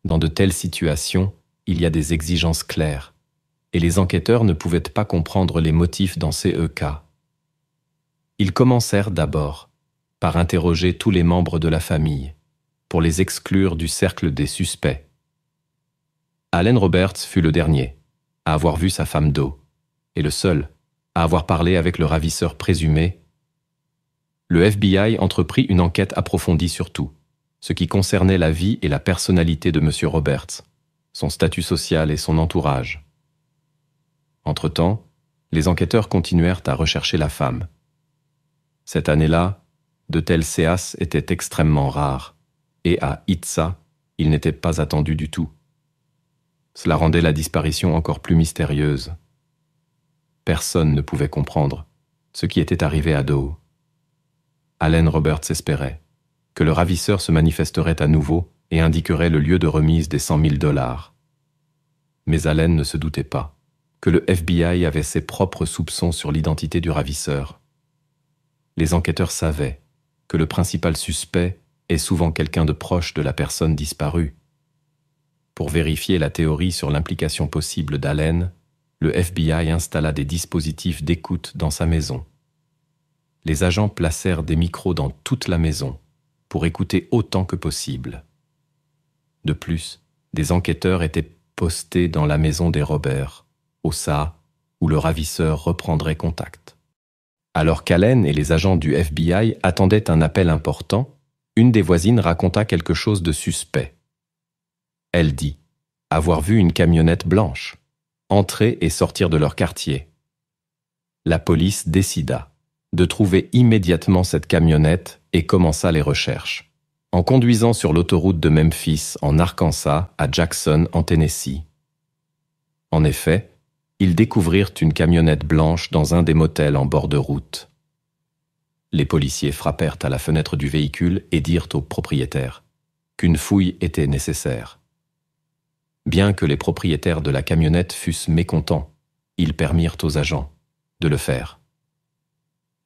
dans de telles situations, il y a des exigences claires, et les enquêteurs ne pouvaient pas comprendre les motifs dans ces cas. E Ils commencèrent d'abord par interroger tous les membres de la famille, pour les exclure du cercle des suspects. Allen Roberts fut le dernier à avoir vu sa femme d'eau, et le seul à avoir parlé avec le ravisseur présumé, le FBI entreprit une enquête approfondie sur tout, ce qui concernait la vie et la personnalité de M. Roberts, son statut social et son entourage. Entre-temps, les enquêteurs continuèrent à rechercher la femme. Cette année-là, de tels séances étaient extrêmement rares, et à Itza, ils n'étaient pas attendus du tout. Cela rendait la disparition encore plus mystérieuse. Personne ne pouvait comprendre ce qui était arrivé à Doe. Allen Roberts espérait que le ravisseur se manifesterait à nouveau et indiquerait le lieu de remise des cent mille dollars. Mais Allen ne se doutait pas que le FBI avait ses propres soupçons sur l'identité du ravisseur. Les enquêteurs savaient que le principal suspect est souvent quelqu'un de proche de la personne disparue. Pour vérifier la théorie sur l'implication possible d'Allen, le FBI installa des dispositifs d'écoute dans sa maison. Les agents placèrent des micros dans toute la maison pour écouter autant que possible. De plus, des enquêteurs étaient postés dans la maison des Roberts, au SA, où le ravisseur reprendrait contact. Alors qu'Allen et les agents du FBI attendaient un appel important, une des voisines raconta quelque chose de suspect. Elle dit avoir vu une camionnette blanche entrer et sortir de leur quartier. La police décida de trouver immédiatement cette camionnette et commença les recherches. En conduisant sur l'autoroute de Memphis en Arkansas à Jackson en Tennessee. En effet, ils découvrirent une camionnette blanche dans un des motels en bord de route. Les policiers frappèrent à la fenêtre du véhicule et dirent au propriétaire qu'une fouille était nécessaire. Bien que les propriétaires de la camionnette fussent mécontents, ils permirent aux agents de le faire.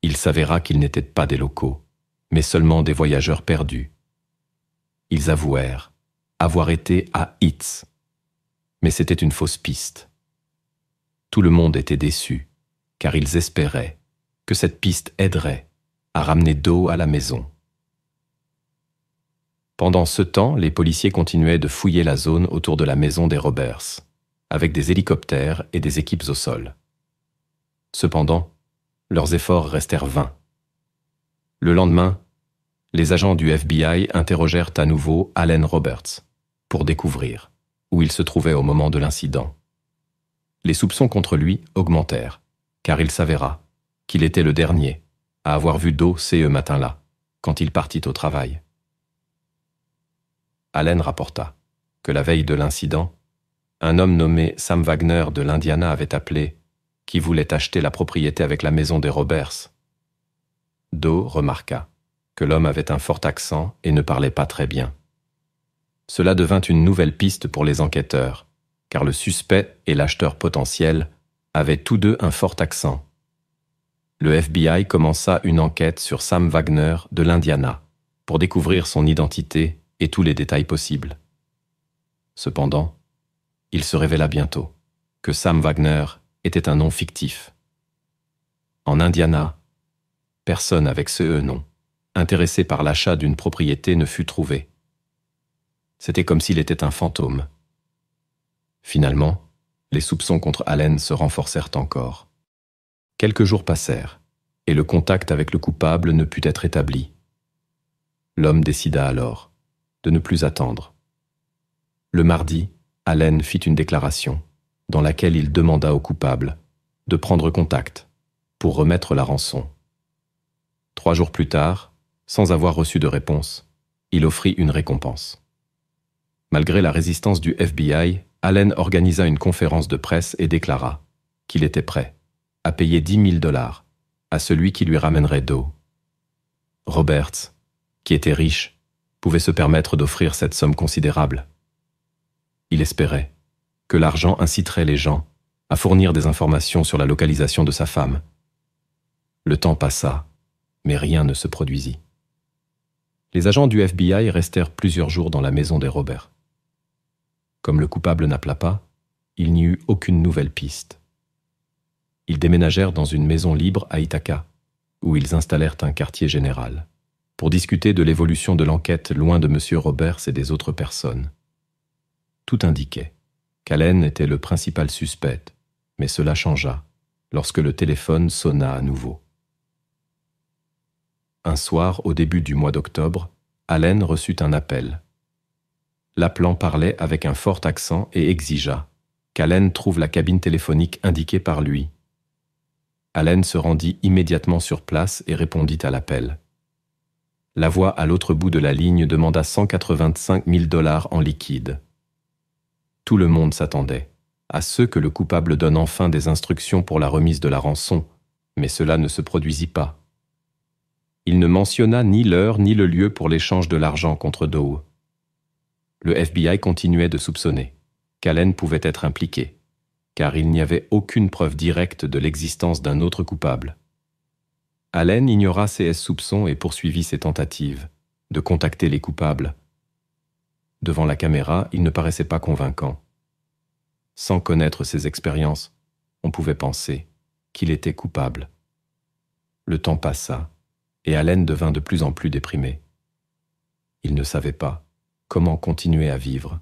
Il s'avéra qu'ils n'étaient pas des locaux, mais seulement des voyageurs perdus. Ils avouèrent avoir été à Hitz, mais c'était une fausse piste. Tout le monde était déçu, car ils espéraient que cette piste aiderait à ramener d'eau à la maison. Pendant ce temps, les policiers continuaient de fouiller la zone autour de la maison des Roberts, avec des hélicoptères et des équipes au sol. Cependant, leurs efforts restèrent vains. Le lendemain, les agents du FBI interrogèrent à nouveau Allen Roberts pour découvrir où il se trouvait au moment de l'incident. Les soupçons contre lui augmentèrent, car il s'avéra qu'il était le dernier à avoir vu Do ce matin-là, quand il partit au travail. Allen rapporta que la veille de l'incident, un homme nommé Sam Wagner de l'Indiana avait appelé, qui voulait acheter la propriété avec la maison des Roberts. Doe remarqua que l'homme avait un fort accent et ne parlait pas très bien. Cela devint une nouvelle piste pour les enquêteurs, car le suspect et l'acheteur potentiel avaient tous deux un fort accent. Le FBI commença une enquête sur Sam Wagner de l'Indiana pour découvrir son identité et tous les détails possibles. Cependant, il se révéla bientôt que Sam Wagner était un nom fictif. En Indiana, personne avec ce e nom, intéressé par l'achat d'une propriété, ne fut trouvé. C'était comme s'il était un fantôme. Finalement, les soupçons contre Allen se renforcèrent encore. Quelques jours passèrent, et le contact avec le coupable ne put être établi. L'homme décida alors de ne plus attendre. Le mardi, Allen fit une déclaration, dans laquelle il demanda au coupable de prendre contact pour remettre la rançon. Trois jours plus tard, sans avoir reçu de réponse, il offrit une récompense. Malgré la résistance du FBI, Allen organisa une conférence de presse et déclara qu'il était prêt à payer 10 000 dollars à celui qui lui ramènerait d'eau. Roberts, qui était riche, pouvait se permettre d'offrir cette somme considérable. Il espérait que l'argent inciterait les gens à fournir des informations sur la localisation de sa femme. Le temps passa, mais rien ne se produisit. Les agents du FBI restèrent plusieurs jours dans la maison des Robert. Comme le coupable n'appela pas, il n'y eut aucune nouvelle piste. Ils déménagèrent dans une maison libre à Ithaca, où ils installèrent un quartier général pour discuter de l'évolution de l'enquête loin de M. Roberts et des autres personnes. Tout indiquait qu'Allen était le principal suspect, mais cela changea lorsque le téléphone sonna à nouveau. Un soir, au début du mois d'octobre, Allen reçut un appel. L'appelant parlait avec un fort accent et exigea qu'Allen trouve la cabine téléphonique indiquée par lui. Allen se rendit immédiatement sur place et répondit à l'appel la voix à l'autre bout de la ligne demanda 185 000 dollars en liquide. Tout le monde s'attendait à ce que le coupable donne enfin des instructions pour la remise de la rançon, mais cela ne se produisit pas. Il ne mentionna ni l'heure ni le lieu pour l'échange de l'argent contre Doe. Le FBI continuait de soupçonner qu'Allen pouvait être impliqué, car il n'y avait aucune preuve directe de l'existence d'un autre coupable. Allen ignora ses soupçons et poursuivit ses tentatives de contacter les coupables. Devant la caméra, il ne paraissait pas convaincant. Sans connaître ses expériences, on pouvait penser qu'il était coupable. Le temps passa, et Allen devint de plus en plus déprimé. Il ne savait pas comment continuer à vivre.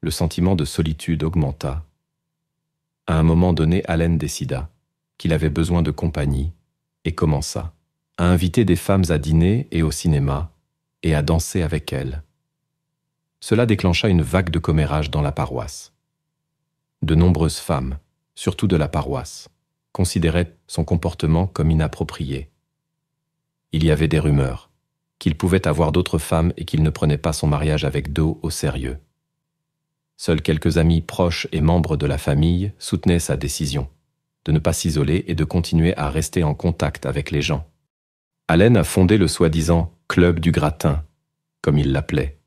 Le sentiment de solitude augmenta. À un moment donné, Allen décida qu'il avait besoin de compagnie et commença à inviter des femmes à dîner et au cinéma, et à danser avec elles. Cela déclencha une vague de commérages dans la paroisse. De nombreuses femmes, surtout de la paroisse, considéraient son comportement comme inapproprié. Il y avait des rumeurs qu'il pouvait avoir d'autres femmes et qu'il ne prenait pas son mariage avec Do au sérieux. Seuls quelques amis proches et membres de la famille soutenaient sa décision de ne pas s'isoler et de continuer à rester en contact avec les gens. Allen a fondé le soi-disant Club du gratin, comme il l'appelait.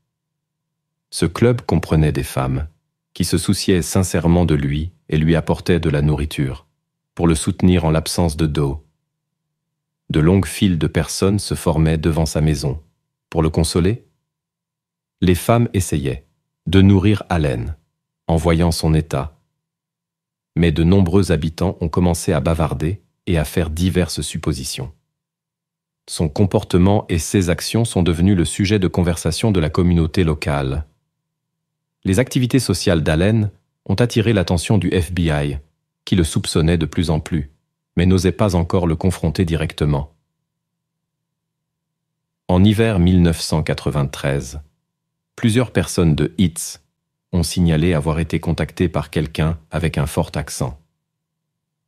Ce club comprenait des femmes qui se souciaient sincèrement de lui et lui apportaient de la nourriture, pour le soutenir en l'absence de dos. De longues files de personnes se formaient devant sa maison, pour le consoler. Les femmes essayaient de nourrir Allen, en voyant son état, mais de nombreux habitants ont commencé à bavarder et à faire diverses suppositions. Son comportement et ses actions sont devenus le sujet de conversation de la communauté locale. Les activités sociales d'Allen ont attiré l'attention du FBI, qui le soupçonnait de plus en plus, mais n'osait pas encore le confronter directement. En hiver 1993, plusieurs personnes de Hitz ont signalé avoir été contactées par quelqu'un avec un fort accent.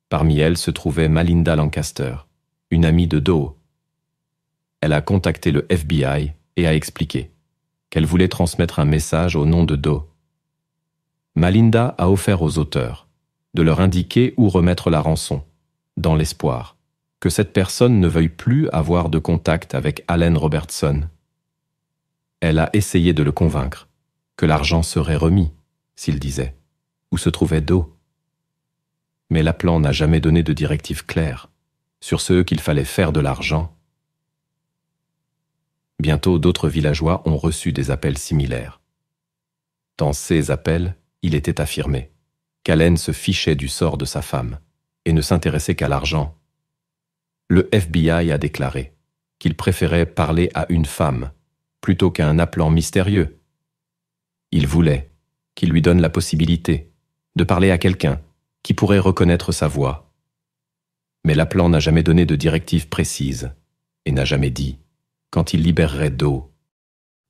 Parmi elles se trouvait Malinda Lancaster, une amie de Doe. Elle a contacté le FBI et a expliqué qu'elle voulait transmettre un message au nom de Doe. Malinda a offert aux auteurs de leur indiquer où remettre la rançon, dans l'espoir que cette personne ne veuille plus avoir de contact avec Allen Robertson. Elle a essayé de le convaincre que l'argent serait remis, s'il disait, où se trouvait d'eau. Mais Laplan n'a jamais donné de directive claire sur ce qu'il fallait faire de l'argent. Bientôt d'autres villageois ont reçu des appels similaires. Dans ces appels, il était affirmé qu'Allen se fichait du sort de sa femme et ne s'intéressait qu'à l'argent. Le FBI a déclaré qu'il préférait parler à une femme plutôt qu'à un appelant mystérieux il voulait qu'il lui donne la possibilité de parler à quelqu'un qui pourrait reconnaître sa voix. Mais Laplan n'a jamais donné de directive précise et n'a jamais dit quand il libérerait d'eau.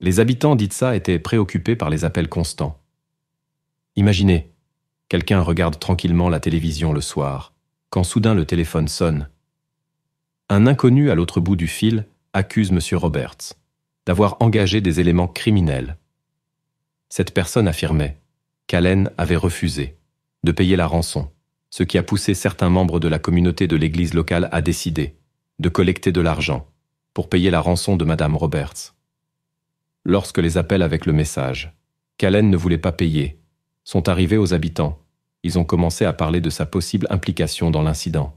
Les habitants d'Itza étaient préoccupés par les appels constants. Imaginez, quelqu'un regarde tranquillement la télévision le soir, quand soudain le téléphone sonne. Un inconnu à l'autre bout du fil accuse M. Roberts d'avoir engagé des éléments criminels cette personne affirmait qu'Allen avait refusé de payer la rançon, ce qui a poussé certains membres de la communauté de l'église locale à décider de collecter de l'argent pour payer la rançon de Madame Roberts. Lorsque les appels avec le message qu'Allen ne voulait pas payer sont arrivés aux habitants, ils ont commencé à parler de sa possible implication dans l'incident.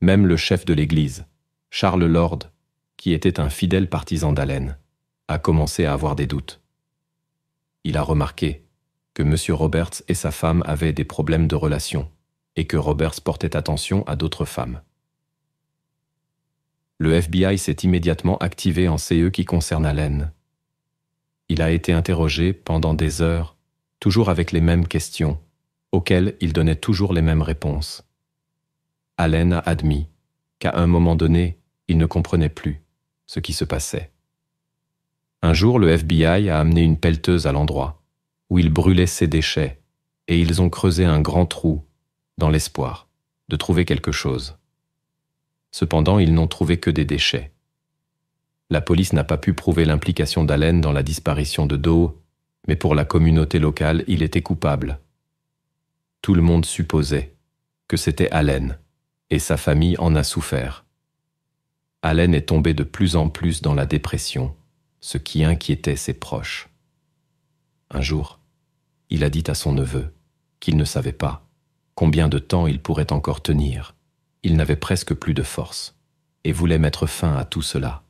Même le chef de l'église, Charles Lord, qui était un fidèle partisan d'Allen, a commencé à avoir des doutes il a remarqué que M. Roberts et sa femme avaient des problèmes de relation et que Roberts portait attention à d'autres femmes. Le FBI s'est immédiatement activé en CE qui concerne Allen. Il a été interrogé pendant des heures, toujours avec les mêmes questions, auxquelles il donnait toujours les mêmes réponses. Allen a admis qu'à un moment donné, il ne comprenait plus ce qui se passait. Un jour, le FBI a amené une pelleteuse à l'endroit où ils brûlaient ses déchets et ils ont creusé un grand trou dans l'espoir de trouver quelque chose. Cependant, ils n'ont trouvé que des déchets. La police n'a pas pu prouver l'implication d'Allen dans la disparition de Doe, mais pour la communauté locale, il était coupable. Tout le monde supposait que c'était Allen, et sa famille en a souffert. Allen est tombé de plus en plus dans la dépression ce qui inquiétait ses proches. Un jour, il a dit à son neveu qu'il ne savait pas combien de temps il pourrait encore tenir. Il n'avait presque plus de force et voulait mettre fin à tout cela.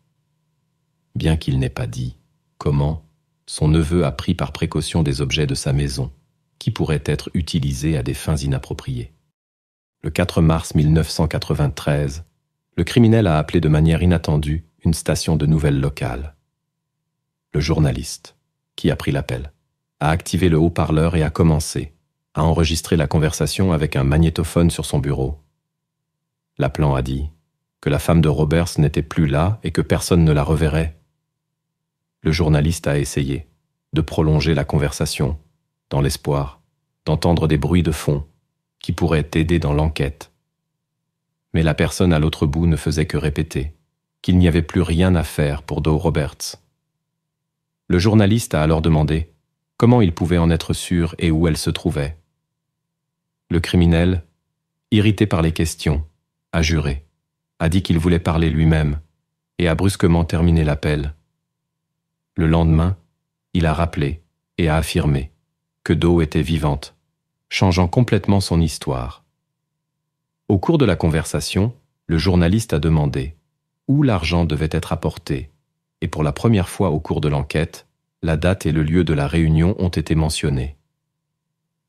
Bien qu'il n'ait pas dit comment, son neveu a pris par précaution des objets de sa maison qui pourraient être utilisés à des fins inappropriées. Le 4 mars 1993, le criminel a appelé de manière inattendue une station de nouvelles locale le journaliste, qui a pris l'appel, a activé le haut-parleur et a commencé, à enregistrer la conversation avec un magnétophone sur son bureau. L'appelant a dit que la femme de Roberts n'était plus là et que personne ne la reverrait. Le journaliste a essayé de prolonger la conversation, dans l'espoir d'entendre des bruits de fond qui pourraient aider dans l'enquête. Mais la personne à l'autre bout ne faisait que répéter qu'il n'y avait plus rien à faire pour Doe Roberts. Le journaliste a alors demandé comment il pouvait en être sûr et où elle se trouvait. Le criminel, irrité par les questions, a juré, a dit qu'il voulait parler lui-même, et a brusquement terminé l'appel. Le lendemain, il a rappelé et a affirmé que Do était vivante, changeant complètement son histoire. Au cours de la conversation, le journaliste a demandé où l'argent devait être apporté et pour la première fois au cours de l'enquête, la date et le lieu de la réunion ont été mentionnés.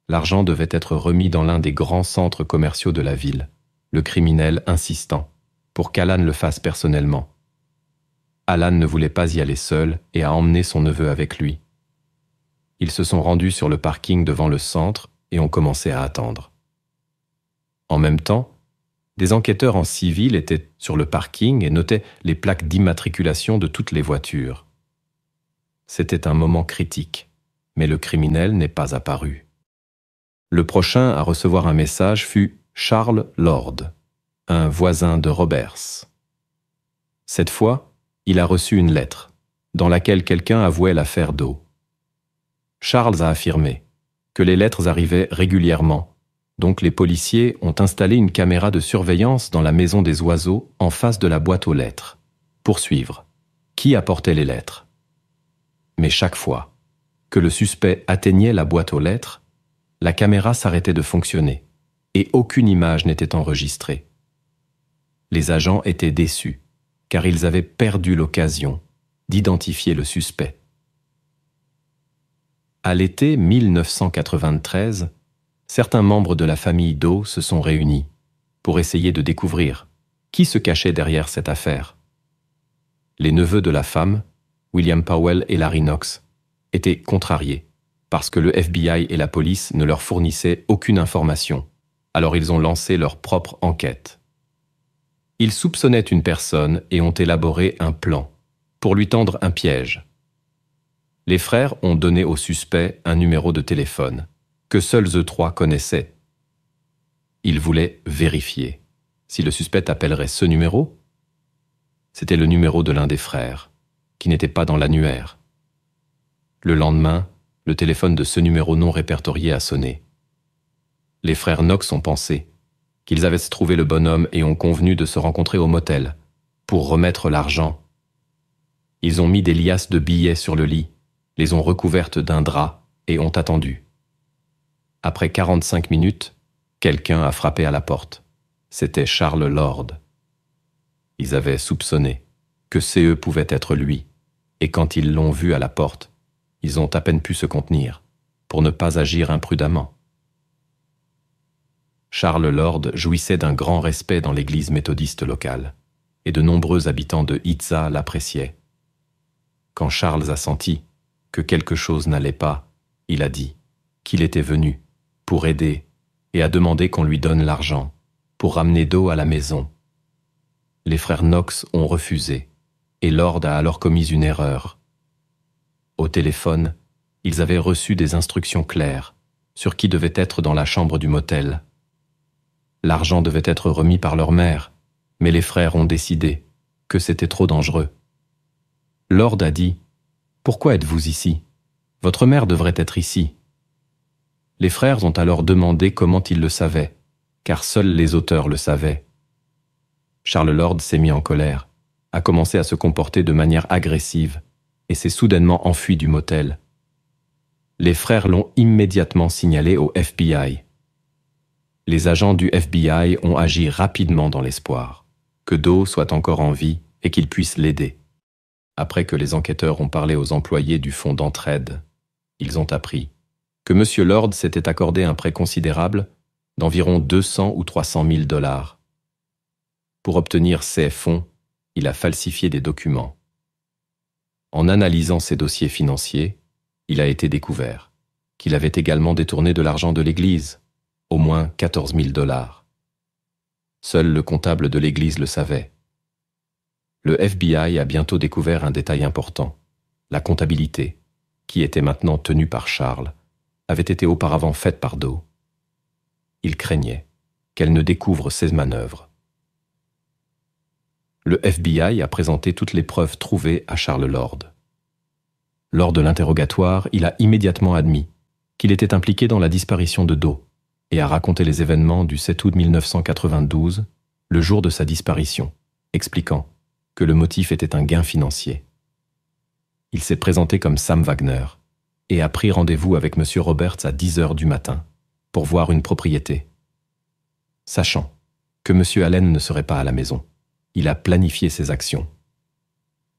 L'argent devait être remis dans l'un des grands centres commerciaux de la ville, le criminel insistant, pour qu'Alan le fasse personnellement. Alan ne voulait pas y aller seul et a emmené son neveu avec lui. Ils se sont rendus sur le parking devant le centre et ont commencé à attendre. En même temps, des enquêteurs en civil étaient sur le parking et notaient les plaques d'immatriculation de toutes les voitures. C'était un moment critique, mais le criminel n'est pas apparu. Le prochain à recevoir un message fut Charles Lord, un voisin de Roberts. Cette fois, il a reçu une lettre, dans laquelle quelqu'un avouait l'affaire d'eau. Charles a affirmé que les lettres arrivaient régulièrement donc les policiers ont installé une caméra de surveillance dans la maison des oiseaux, en face de la boîte aux lettres. pour suivre Qui apportait les lettres Mais chaque fois que le suspect atteignait la boîte aux lettres, la caméra s'arrêtait de fonctionner, et aucune image n'était enregistrée. Les agents étaient déçus, car ils avaient perdu l'occasion d'identifier le suspect. À l'été 1993, certains membres de la famille Do se sont réunis pour essayer de découvrir qui se cachait derrière cette affaire. Les neveux de la femme, William Powell et Larry Knox, étaient contrariés parce que le FBI et la police ne leur fournissaient aucune information, alors ils ont lancé leur propre enquête. Ils soupçonnaient une personne et ont élaboré un plan pour lui tendre un piège. Les frères ont donné au suspect un numéro de téléphone que seuls eux trois connaissaient. Ils voulaient vérifier si le suspect appellerait ce numéro. C'était le numéro de l'un des frères, qui n'était pas dans l'annuaire. Le lendemain, le téléphone de ce numéro non répertorié a sonné. Les frères Knox ont pensé qu'ils avaient trouvé le bonhomme et ont convenu de se rencontrer au motel pour remettre l'argent. Ils ont mis des liasses de billets sur le lit, les ont recouvertes d'un drap et ont attendu. Après 45 minutes, quelqu'un a frappé à la porte. C'était Charles Lord. Ils avaient soupçonné que CE pouvait être lui, et quand ils l'ont vu à la porte, ils ont à peine pu se contenir, pour ne pas agir imprudemment. Charles Lord jouissait d'un grand respect dans l'église méthodiste locale, et de nombreux habitants de Itza l'appréciaient. Quand Charles a senti que quelque chose n'allait pas, il a dit qu'il était venu pour aider et a demandé qu'on lui donne l'argent pour ramener d'eau à la maison. Les frères Knox ont refusé et Lord a alors commis une erreur. Au téléphone, ils avaient reçu des instructions claires sur qui devait être dans la chambre du motel. L'argent devait être remis par leur mère, mais les frères ont décidé que c'était trop dangereux. Lord a dit Pourquoi êtes-vous ici Votre mère devrait être ici. Les frères ont alors demandé comment ils le savaient, car seuls les auteurs le savaient. Charles Lord s'est mis en colère, a commencé à se comporter de manière agressive, et s'est soudainement enfui du motel. Les frères l'ont immédiatement signalé au FBI. Les agents du FBI ont agi rapidement dans l'espoir que Doe soit encore en vie et qu'ils puissent l'aider. Après que les enquêteurs ont parlé aux employés du fonds d'entraide, ils ont appris que M. Lord s'était accordé un prêt considérable d'environ 200 ou 300 000 dollars. Pour obtenir ces fonds, il a falsifié des documents. En analysant ses dossiers financiers, il a été découvert qu'il avait également détourné de l'argent de l'Église, au moins 14 000 dollars. Seul le comptable de l'Église le savait. Le FBI a bientôt découvert un détail important, la comptabilité, qui était maintenant tenue par Charles avait été auparavant faite par Do. Il craignait qu'elle ne découvre ses manœuvres. Le FBI a présenté toutes les preuves trouvées à Charles Lord. Lors de l'interrogatoire, il a immédiatement admis qu'il était impliqué dans la disparition de Do et a raconté les événements du 7 août 1992, le jour de sa disparition, expliquant que le motif était un gain financier. Il s'est présenté comme Sam Wagner, et a pris rendez-vous avec M. Roberts à 10 heures du matin pour voir une propriété. Sachant que M. Allen ne serait pas à la maison, il a planifié ses actions.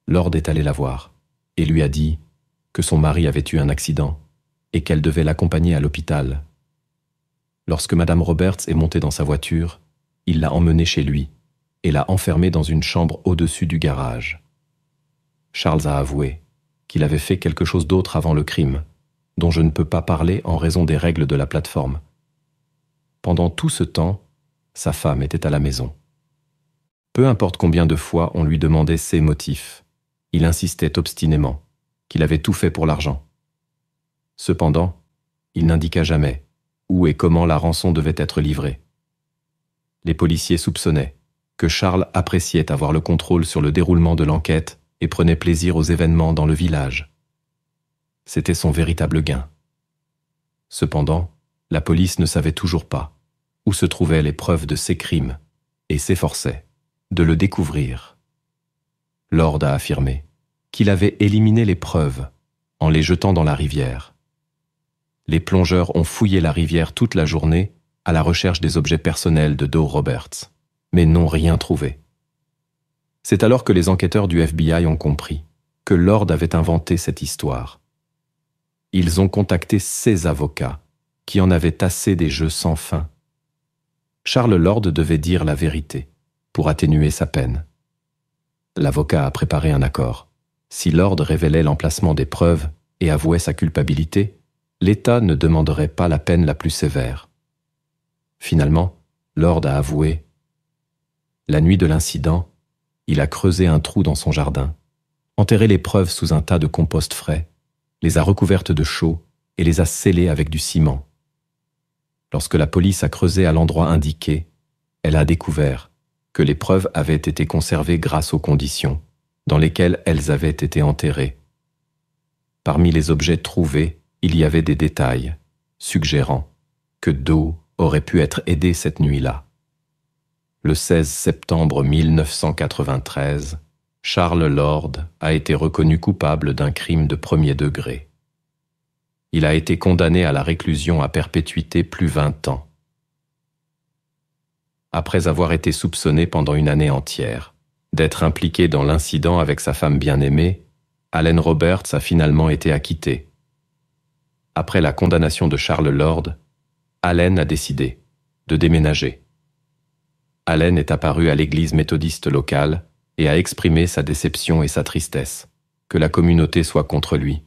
Lord est allé la voir et lui a dit que son mari avait eu un accident et qu'elle devait l'accompagner à l'hôpital. Lorsque Mme Roberts est montée dans sa voiture, il l'a emmenée chez lui et l'a enfermée dans une chambre au-dessus du garage. Charles a avoué qu'il avait fait quelque chose d'autre avant le crime, dont je ne peux pas parler en raison des règles de la plateforme. Pendant tout ce temps, sa femme était à la maison. Peu importe combien de fois on lui demandait ses motifs, il insistait obstinément qu'il avait tout fait pour l'argent. Cependant, il n'indiqua jamais où et comment la rançon devait être livrée. Les policiers soupçonnaient que Charles appréciait avoir le contrôle sur le déroulement de l'enquête et prenait plaisir aux événements dans le village. C'était son véritable gain. Cependant, la police ne savait toujours pas où se trouvaient les preuves de ses crimes et s'efforçait de le découvrir. Lord a affirmé qu'il avait éliminé les preuves en les jetant dans la rivière. Les plongeurs ont fouillé la rivière toute la journée à la recherche des objets personnels de Doe Roberts, mais n'ont rien trouvé. C'est alors que les enquêteurs du FBI ont compris que Lord avait inventé cette histoire. Ils ont contacté ses avocats, qui en avaient tassé des jeux sans fin. Charles Lord devait dire la vérité, pour atténuer sa peine. L'avocat a préparé un accord. Si Lord révélait l'emplacement des preuves et avouait sa culpabilité, l'État ne demanderait pas la peine la plus sévère. Finalement, Lord a avoué. La nuit de l'incident, il a creusé un trou dans son jardin, enterré les preuves sous un tas de compost frais, les a recouvertes de chaux et les a scellées avec du ciment. Lorsque la police a creusé à l'endroit indiqué, elle a découvert que les preuves avaient été conservées grâce aux conditions dans lesquelles elles avaient été enterrées. Parmi les objets trouvés, il y avait des détails suggérant que d'eau aurait pu être aidé cette nuit-là le 16 septembre 1993, Charles Lord a été reconnu coupable d'un crime de premier degré. Il a été condamné à la réclusion à perpétuité plus 20 ans. Après avoir été soupçonné pendant une année entière d'être impliqué dans l'incident avec sa femme bien-aimée, Allen Roberts a finalement été acquitté. Après la condamnation de Charles Lord, Allen a décidé de déménager. Allen est apparu à l'église méthodiste locale et a exprimé sa déception et sa tristesse, que la communauté soit contre lui.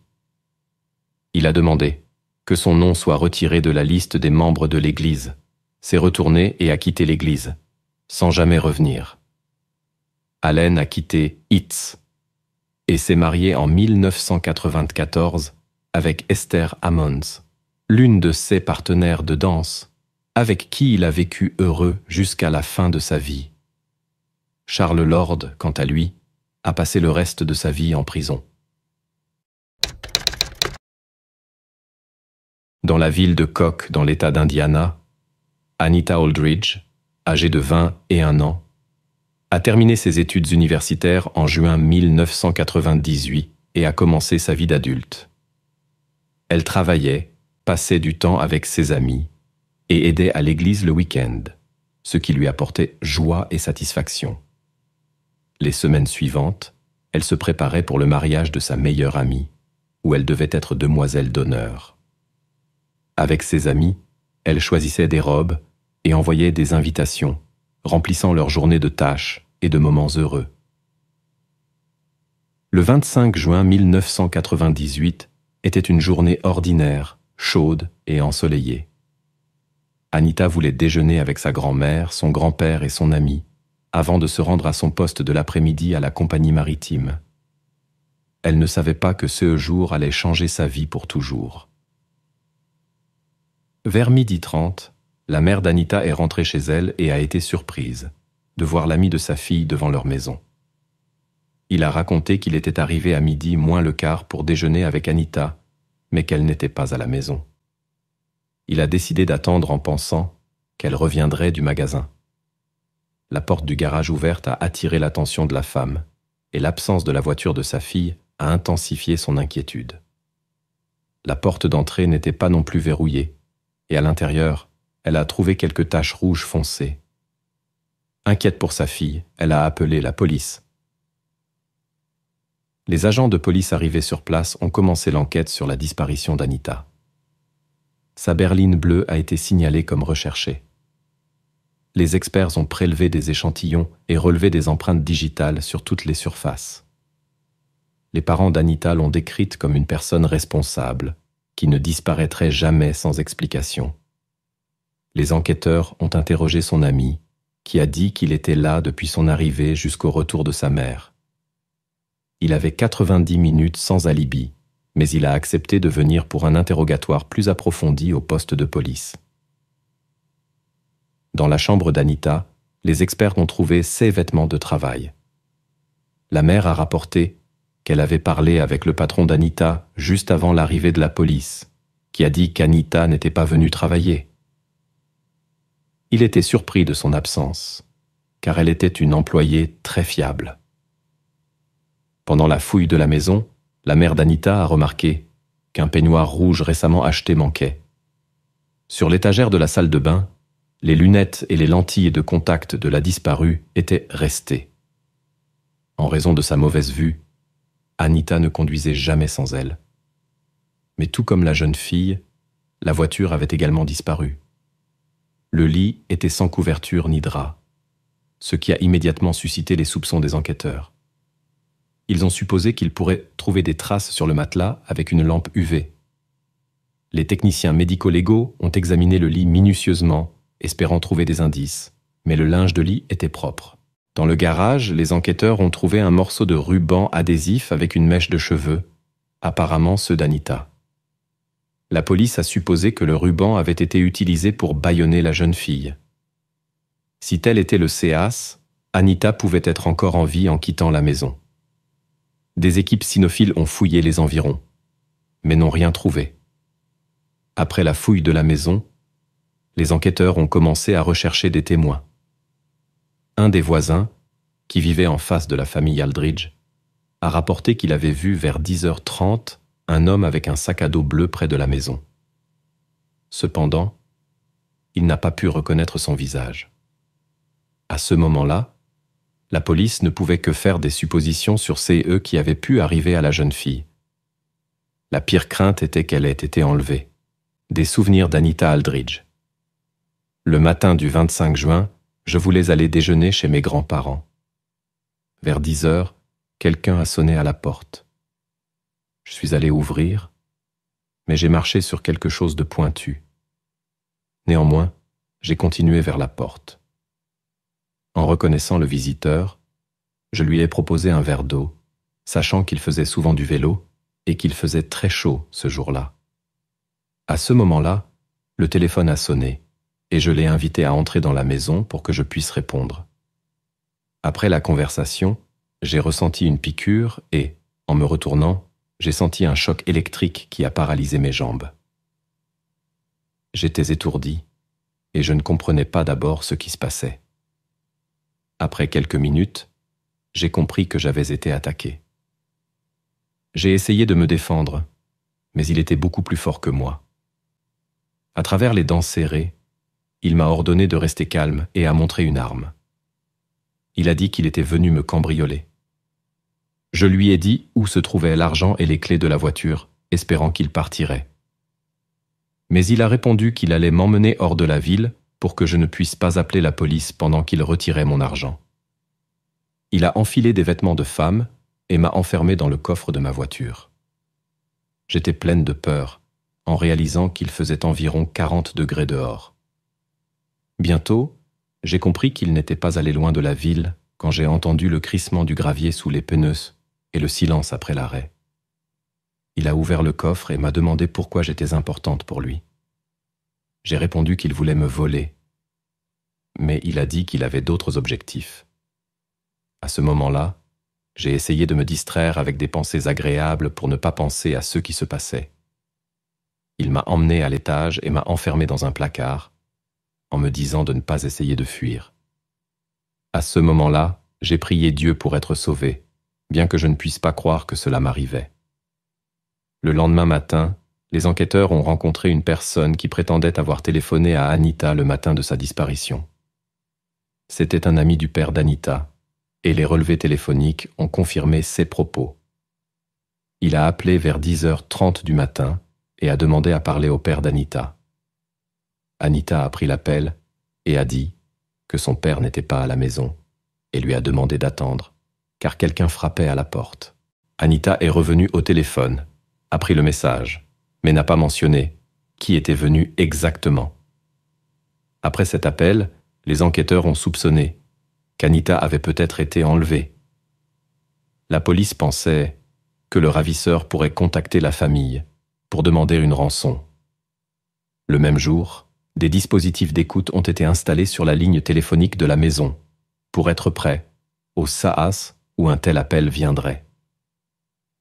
Il a demandé que son nom soit retiré de la liste des membres de l'église, s'est retourné et a quitté l'église, sans jamais revenir. Allen a quitté Itz et s'est marié en 1994 avec Esther Ammons, l'une de ses partenaires de danse, avec qui il a vécu heureux jusqu'à la fin de sa vie. Charles Lord, quant à lui, a passé le reste de sa vie en prison. Dans la ville de Koch, dans l'État d'Indiana, Anita Aldridge, âgée de 21 ans, a terminé ses études universitaires en juin 1998 et a commencé sa vie d'adulte. Elle travaillait, passait du temps avec ses amis, et aidait à l'église le week-end, ce qui lui apportait joie et satisfaction. Les semaines suivantes, elle se préparait pour le mariage de sa meilleure amie, où elle devait être demoiselle d'honneur. Avec ses amis, elle choisissait des robes et envoyait des invitations, remplissant leur journée de tâches et de moments heureux. Le 25 juin 1998 était une journée ordinaire, chaude et ensoleillée. Anita voulait déjeuner avec sa grand-mère, son grand-père et son ami, avant de se rendre à son poste de l'après-midi à la compagnie maritime. Elle ne savait pas que ce jour allait changer sa vie pour toujours. Vers midi trente, la mère d'Anita est rentrée chez elle et a été surprise de voir l'ami de sa fille devant leur maison. Il a raconté qu'il était arrivé à midi moins le quart pour déjeuner avec Anita, mais qu'elle n'était pas à la maison il a décidé d'attendre en pensant qu'elle reviendrait du magasin. La porte du garage ouverte a attiré l'attention de la femme, et l'absence de la voiture de sa fille a intensifié son inquiétude. La porte d'entrée n'était pas non plus verrouillée, et à l'intérieur, elle a trouvé quelques taches rouges foncées. Inquiète pour sa fille, elle a appelé la police. Les agents de police arrivés sur place ont commencé l'enquête sur la disparition d'Anita sa berline bleue a été signalée comme recherchée. Les experts ont prélevé des échantillons et relevé des empreintes digitales sur toutes les surfaces. Les parents d'Anita l'ont décrite comme une personne responsable, qui ne disparaîtrait jamais sans explication. Les enquêteurs ont interrogé son ami, qui a dit qu'il était là depuis son arrivée jusqu'au retour de sa mère. Il avait 90 minutes sans alibi, mais il a accepté de venir pour un interrogatoire plus approfondi au poste de police. Dans la chambre d'Anita, les experts ont trouvé ses vêtements de travail. La mère a rapporté qu'elle avait parlé avec le patron d'Anita juste avant l'arrivée de la police, qui a dit qu'Anita n'était pas venue travailler. Il était surpris de son absence, car elle était une employée très fiable. Pendant la fouille de la maison, la mère d'Anita a remarqué qu'un peignoir rouge récemment acheté manquait. Sur l'étagère de la salle de bain, les lunettes et les lentilles de contact de la disparue étaient restées. En raison de sa mauvaise vue, Anita ne conduisait jamais sans elle. Mais tout comme la jeune fille, la voiture avait également disparu. Le lit était sans couverture ni drap, ce qui a immédiatement suscité les soupçons des enquêteurs ils ont supposé qu'ils pourraient trouver des traces sur le matelas avec une lampe UV. Les techniciens médico-légaux ont examiné le lit minutieusement, espérant trouver des indices, mais le linge de lit était propre. Dans le garage, les enquêteurs ont trouvé un morceau de ruban adhésif avec une mèche de cheveux, apparemment ceux d'Anita. La police a supposé que le ruban avait été utilisé pour bâillonner la jeune fille. Si tel était le CAS, Anita pouvait être encore en vie en quittant la maison des équipes cynophiles ont fouillé les environs, mais n'ont rien trouvé. Après la fouille de la maison, les enquêteurs ont commencé à rechercher des témoins. Un des voisins, qui vivait en face de la famille Aldridge, a rapporté qu'il avait vu vers 10h30 un homme avec un sac à dos bleu près de la maison. Cependant, il n'a pas pu reconnaître son visage. À ce moment-là, la police ne pouvait que faire des suppositions sur ces eux qui avaient pu arriver à la jeune fille. La pire crainte était qu'elle ait été enlevée. Des souvenirs d'Anita Aldridge. Le matin du 25 juin, je voulais aller déjeuner chez mes grands-parents. Vers 10 heures, quelqu'un a sonné à la porte. Je suis allé ouvrir, mais j'ai marché sur quelque chose de pointu. Néanmoins, j'ai continué vers la porte. En reconnaissant le visiteur, je lui ai proposé un verre d'eau, sachant qu'il faisait souvent du vélo et qu'il faisait très chaud ce jour-là. À ce moment-là, le téléphone a sonné et je l'ai invité à entrer dans la maison pour que je puisse répondre. Après la conversation, j'ai ressenti une piqûre et, en me retournant, j'ai senti un choc électrique qui a paralysé mes jambes. J'étais étourdi et je ne comprenais pas d'abord ce qui se passait. Après quelques minutes, j'ai compris que j'avais été attaqué. J'ai essayé de me défendre, mais il était beaucoup plus fort que moi. À travers les dents serrées, il m'a ordonné de rester calme et a montré une arme. Il a dit qu'il était venu me cambrioler. Je lui ai dit où se trouvaient l'argent et les clés de la voiture, espérant qu'il partirait. Mais il a répondu qu'il allait m'emmener hors de la ville pour que je ne puisse pas appeler la police pendant qu'il retirait mon argent. Il a enfilé des vêtements de femme et m'a enfermé dans le coffre de ma voiture. J'étais pleine de peur, en réalisant qu'il faisait environ 40 degrés dehors. Bientôt, j'ai compris qu'il n'était pas allé loin de la ville quand j'ai entendu le crissement du gravier sous les pneus et le silence après l'arrêt. Il a ouvert le coffre et m'a demandé pourquoi j'étais importante pour lui. J'ai répondu qu'il voulait me voler, mais il a dit qu'il avait d'autres objectifs. À ce moment-là, j'ai essayé de me distraire avec des pensées agréables pour ne pas penser à ce qui se passait. Il m'a emmené à l'étage et m'a enfermé dans un placard, en me disant de ne pas essayer de fuir. À ce moment-là, j'ai prié Dieu pour être sauvé, bien que je ne puisse pas croire que cela m'arrivait. Le lendemain matin, les enquêteurs ont rencontré une personne qui prétendait avoir téléphoné à Anita le matin de sa disparition. C'était un ami du père d'Anita, et les relevés téléphoniques ont confirmé ses propos. Il a appelé vers 10h30 du matin et a demandé à parler au père d'Anita. Anita a pris l'appel et a dit que son père n'était pas à la maison et lui a demandé d'attendre, car quelqu'un frappait à la porte. Anita est revenue au téléphone, a pris le message mais n'a pas mentionné qui était venu exactement. Après cet appel, les enquêteurs ont soupçonné qu'Anita avait peut-être été enlevée. La police pensait que le ravisseur pourrait contacter la famille pour demander une rançon. Le même jour, des dispositifs d'écoute ont été installés sur la ligne téléphonique de la maison, pour être prêts au SAAS où un tel appel viendrait.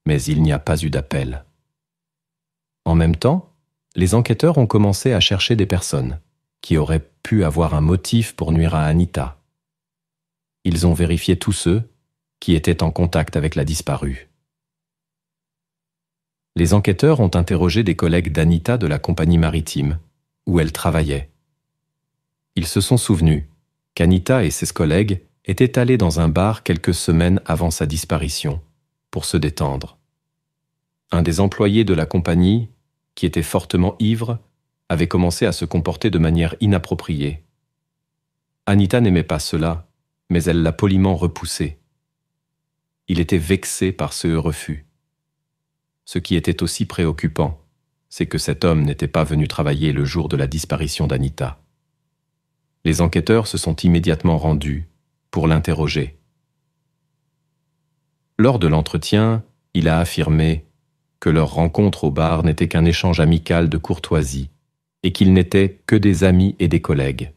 Mais il n'y a pas eu d'appel. En même temps, les enquêteurs ont commencé à chercher des personnes qui auraient pu avoir un motif pour nuire à Anita. Ils ont vérifié tous ceux qui étaient en contact avec la disparue. Les enquêteurs ont interrogé des collègues d'Anita de la compagnie maritime, où elle travaillait. Ils se sont souvenus qu'Anita et ses collègues étaient allés dans un bar quelques semaines avant sa disparition, pour se détendre. Un des employés de la compagnie, qui était fortement ivre, avait commencé à se comporter de manière inappropriée. Anita n'aimait pas cela, mais elle l'a poliment repoussé. Il était vexé par ce refus. Ce qui était aussi préoccupant, c'est que cet homme n'était pas venu travailler le jour de la disparition d'Anita. Les enquêteurs se sont immédiatement rendus pour l'interroger. Lors de l'entretien, il a affirmé que leur rencontre au bar n'était qu'un échange amical de courtoisie, et qu'ils n'étaient que des amis et des collègues.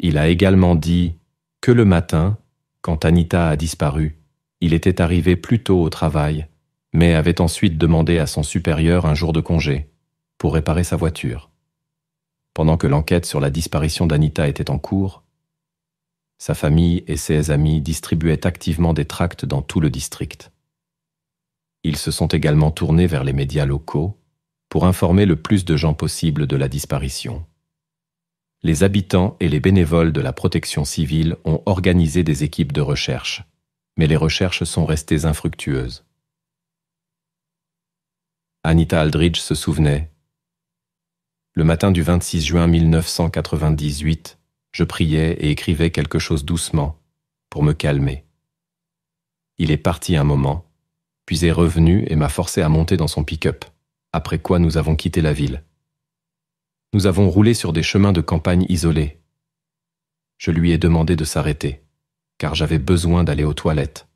Il a également dit que le matin, quand Anita a disparu, il était arrivé plus tôt au travail, mais avait ensuite demandé à son supérieur un jour de congé, pour réparer sa voiture. Pendant que l'enquête sur la disparition d'Anita était en cours, sa famille et ses amis distribuaient activement des tracts dans tout le district. Ils se sont également tournés vers les médias locaux pour informer le plus de gens possible de la disparition. Les habitants et les bénévoles de la protection civile ont organisé des équipes de recherche, mais les recherches sont restées infructueuses. Anita Aldridge se souvenait. Le matin du 26 juin 1998, je priais et écrivais quelque chose doucement, pour me calmer. Il est parti un moment, puis est revenu et m'a forcé à monter dans son pick-up, après quoi nous avons quitté la ville. Nous avons roulé sur des chemins de campagne isolés. Je lui ai demandé de s'arrêter, car j'avais besoin d'aller aux toilettes.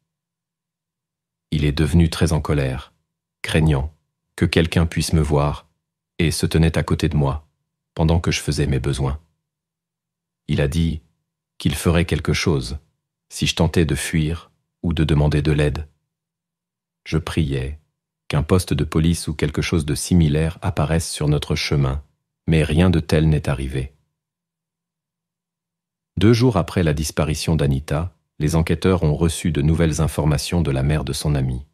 Il est devenu très en colère, craignant que quelqu'un puisse me voir, et se tenait à côté de moi, pendant que je faisais mes besoins. Il a dit qu'il ferait quelque chose si je tentais de fuir ou de demander de l'aide je priais qu'un poste de police ou quelque chose de similaire apparaisse sur notre chemin, mais rien de tel n'est arrivé. Deux jours après la disparition d'Anita, les enquêteurs ont reçu de nouvelles informations de la mère de son amie.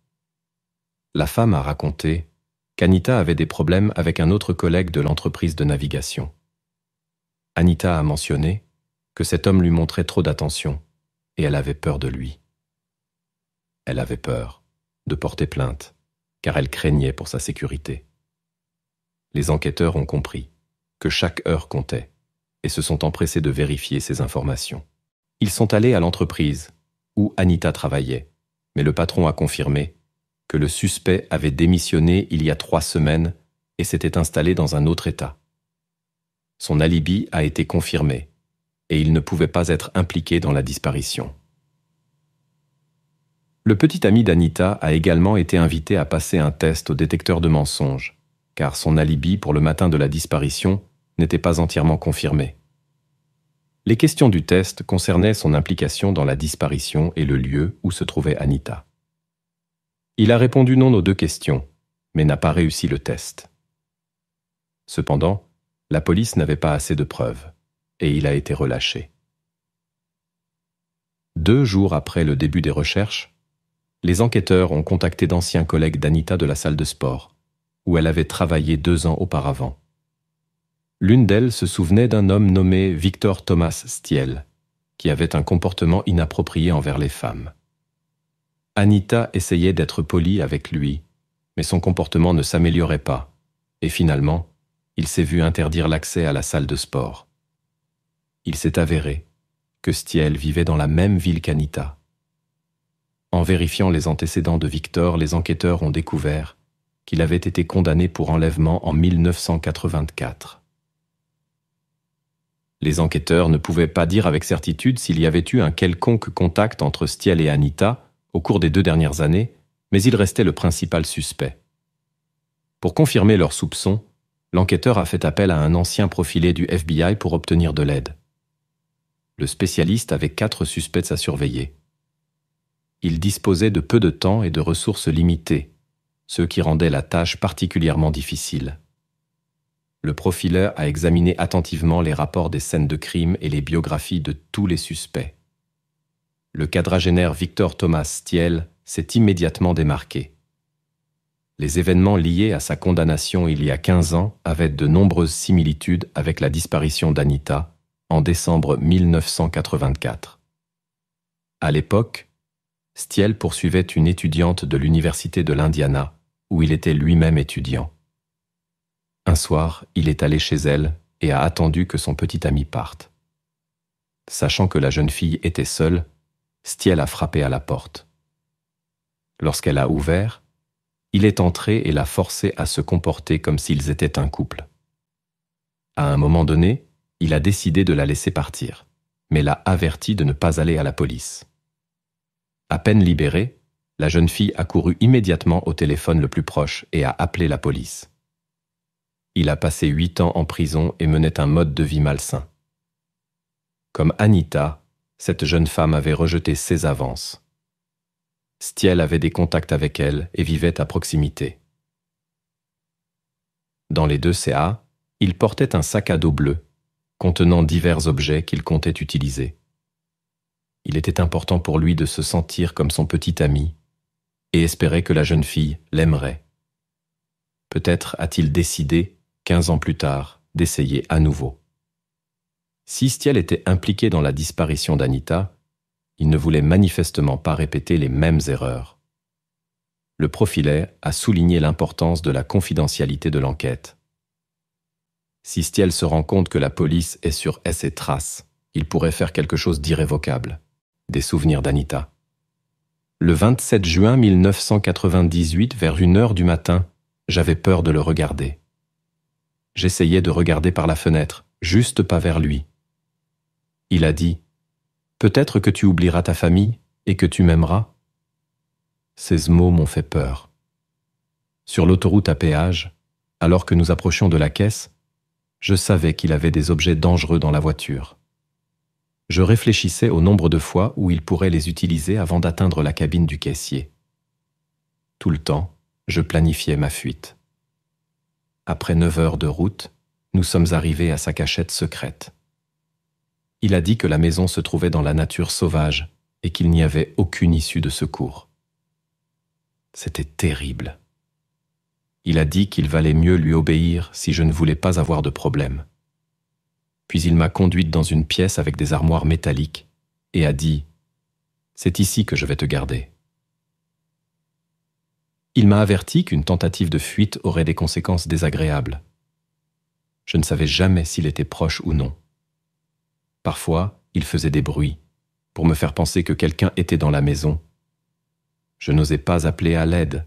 La femme a raconté qu'Anita avait des problèmes avec un autre collègue de l'entreprise de navigation. Anita a mentionné que cet homme lui montrait trop d'attention et elle avait peur de lui. Elle avait peur de porter plainte, car elle craignait pour sa sécurité. Les enquêteurs ont compris que chaque heure comptait et se sont empressés de vérifier ces informations. Ils sont allés à l'entreprise où Anita travaillait, mais le patron a confirmé que le suspect avait démissionné il y a trois semaines et s'était installé dans un autre État. Son alibi a été confirmé et il ne pouvait pas être impliqué dans la disparition. Le petit ami d'Anita a également été invité à passer un test au détecteur de mensonges, car son alibi pour le matin de la disparition n'était pas entièrement confirmé. Les questions du test concernaient son implication dans la disparition et le lieu où se trouvait Anita. Il a répondu non aux deux questions, mais n'a pas réussi le test. Cependant, la police n'avait pas assez de preuves, et il a été relâché. Deux jours après le début des recherches, les enquêteurs ont contacté d'anciens collègues d'Anita de la salle de sport, où elle avait travaillé deux ans auparavant. L'une d'elles se souvenait d'un homme nommé Victor Thomas Stiel, qui avait un comportement inapproprié envers les femmes. Anita essayait d'être polie avec lui, mais son comportement ne s'améliorait pas, et finalement, il s'est vu interdire l'accès à la salle de sport. Il s'est avéré que Stiel vivait dans la même ville qu'Anita en vérifiant les antécédents de Victor, les enquêteurs ont découvert qu'il avait été condamné pour enlèvement en 1984. Les enquêteurs ne pouvaient pas dire avec certitude s'il y avait eu un quelconque contact entre Stiel et Anita au cours des deux dernières années, mais il restait le principal suspect. Pour confirmer leurs soupçons, l'enquêteur a fait appel à un ancien profilé du FBI pour obtenir de l'aide. Le spécialiste avait quatre suspects à surveiller il disposait de peu de temps et de ressources limitées, ce qui rendait la tâche particulièrement difficile. Le profileur a examiné attentivement les rapports des scènes de crime et les biographies de tous les suspects. Le quadragénaire Victor Thomas Stiel s'est immédiatement démarqué. Les événements liés à sa condamnation il y a 15 ans avaient de nombreuses similitudes avec la disparition d'Anita en décembre 1984. À l'époque, Stiel poursuivait une étudiante de l'université de l'Indiana, où il était lui-même étudiant. Un soir, il est allé chez elle et a attendu que son petit ami parte. Sachant que la jeune fille était seule, Stiel a frappé à la porte. Lorsqu'elle a ouvert, il est entré et l'a forcé à se comporter comme s'ils étaient un couple. À un moment donné, il a décidé de la laisser partir, mais l'a averti de ne pas aller à la police. À peine libérée, la jeune fille a couru immédiatement au téléphone le plus proche et a appelé la police. Il a passé huit ans en prison et menait un mode de vie malsain. Comme Anita, cette jeune femme avait rejeté ses avances. Stiel avait des contacts avec elle et vivait à proximité. Dans les deux CA, il portait un sac à dos bleu, contenant divers objets qu'il comptait utiliser il était important pour lui de se sentir comme son petit ami, et espérer que la jeune fille l'aimerait. Peut-être a-t-il décidé, quinze ans plus tard, d'essayer à nouveau. Si Stiel était impliqué dans la disparition d'Anita, il ne voulait manifestement pas répéter les mêmes erreurs. Le profilet a souligné l'importance de la confidentialité de l'enquête. Si Stiel se rend compte que la police est sur ses traces, il pourrait faire quelque chose d'irrévocable des souvenirs d'Anita. Le 27 juin 1998, vers une heure du matin, j'avais peur de le regarder. J'essayais de regarder par la fenêtre, juste pas vers lui. Il a dit Peut-être que tu oublieras ta famille et que tu m'aimeras. Ces mots m'ont fait peur. Sur l'autoroute à péage, alors que nous approchions de la caisse, je savais qu'il avait des objets dangereux dans la voiture. Je réfléchissais au nombre de fois où il pourrait les utiliser avant d'atteindre la cabine du caissier. Tout le temps, je planifiais ma fuite. Après neuf heures de route, nous sommes arrivés à sa cachette secrète. Il a dit que la maison se trouvait dans la nature sauvage et qu'il n'y avait aucune issue de secours. C'était terrible. Il a dit qu'il valait mieux lui obéir si je ne voulais pas avoir de problème. Puis il m'a conduite dans une pièce avec des armoires métalliques et a dit C'est ici que je vais te garder. Il m'a averti qu'une tentative de fuite aurait des conséquences désagréables. Je ne savais jamais s'il était proche ou non. Parfois, il faisait des bruits, pour me faire penser que quelqu'un était dans la maison. Je n'osais pas appeler à l'aide.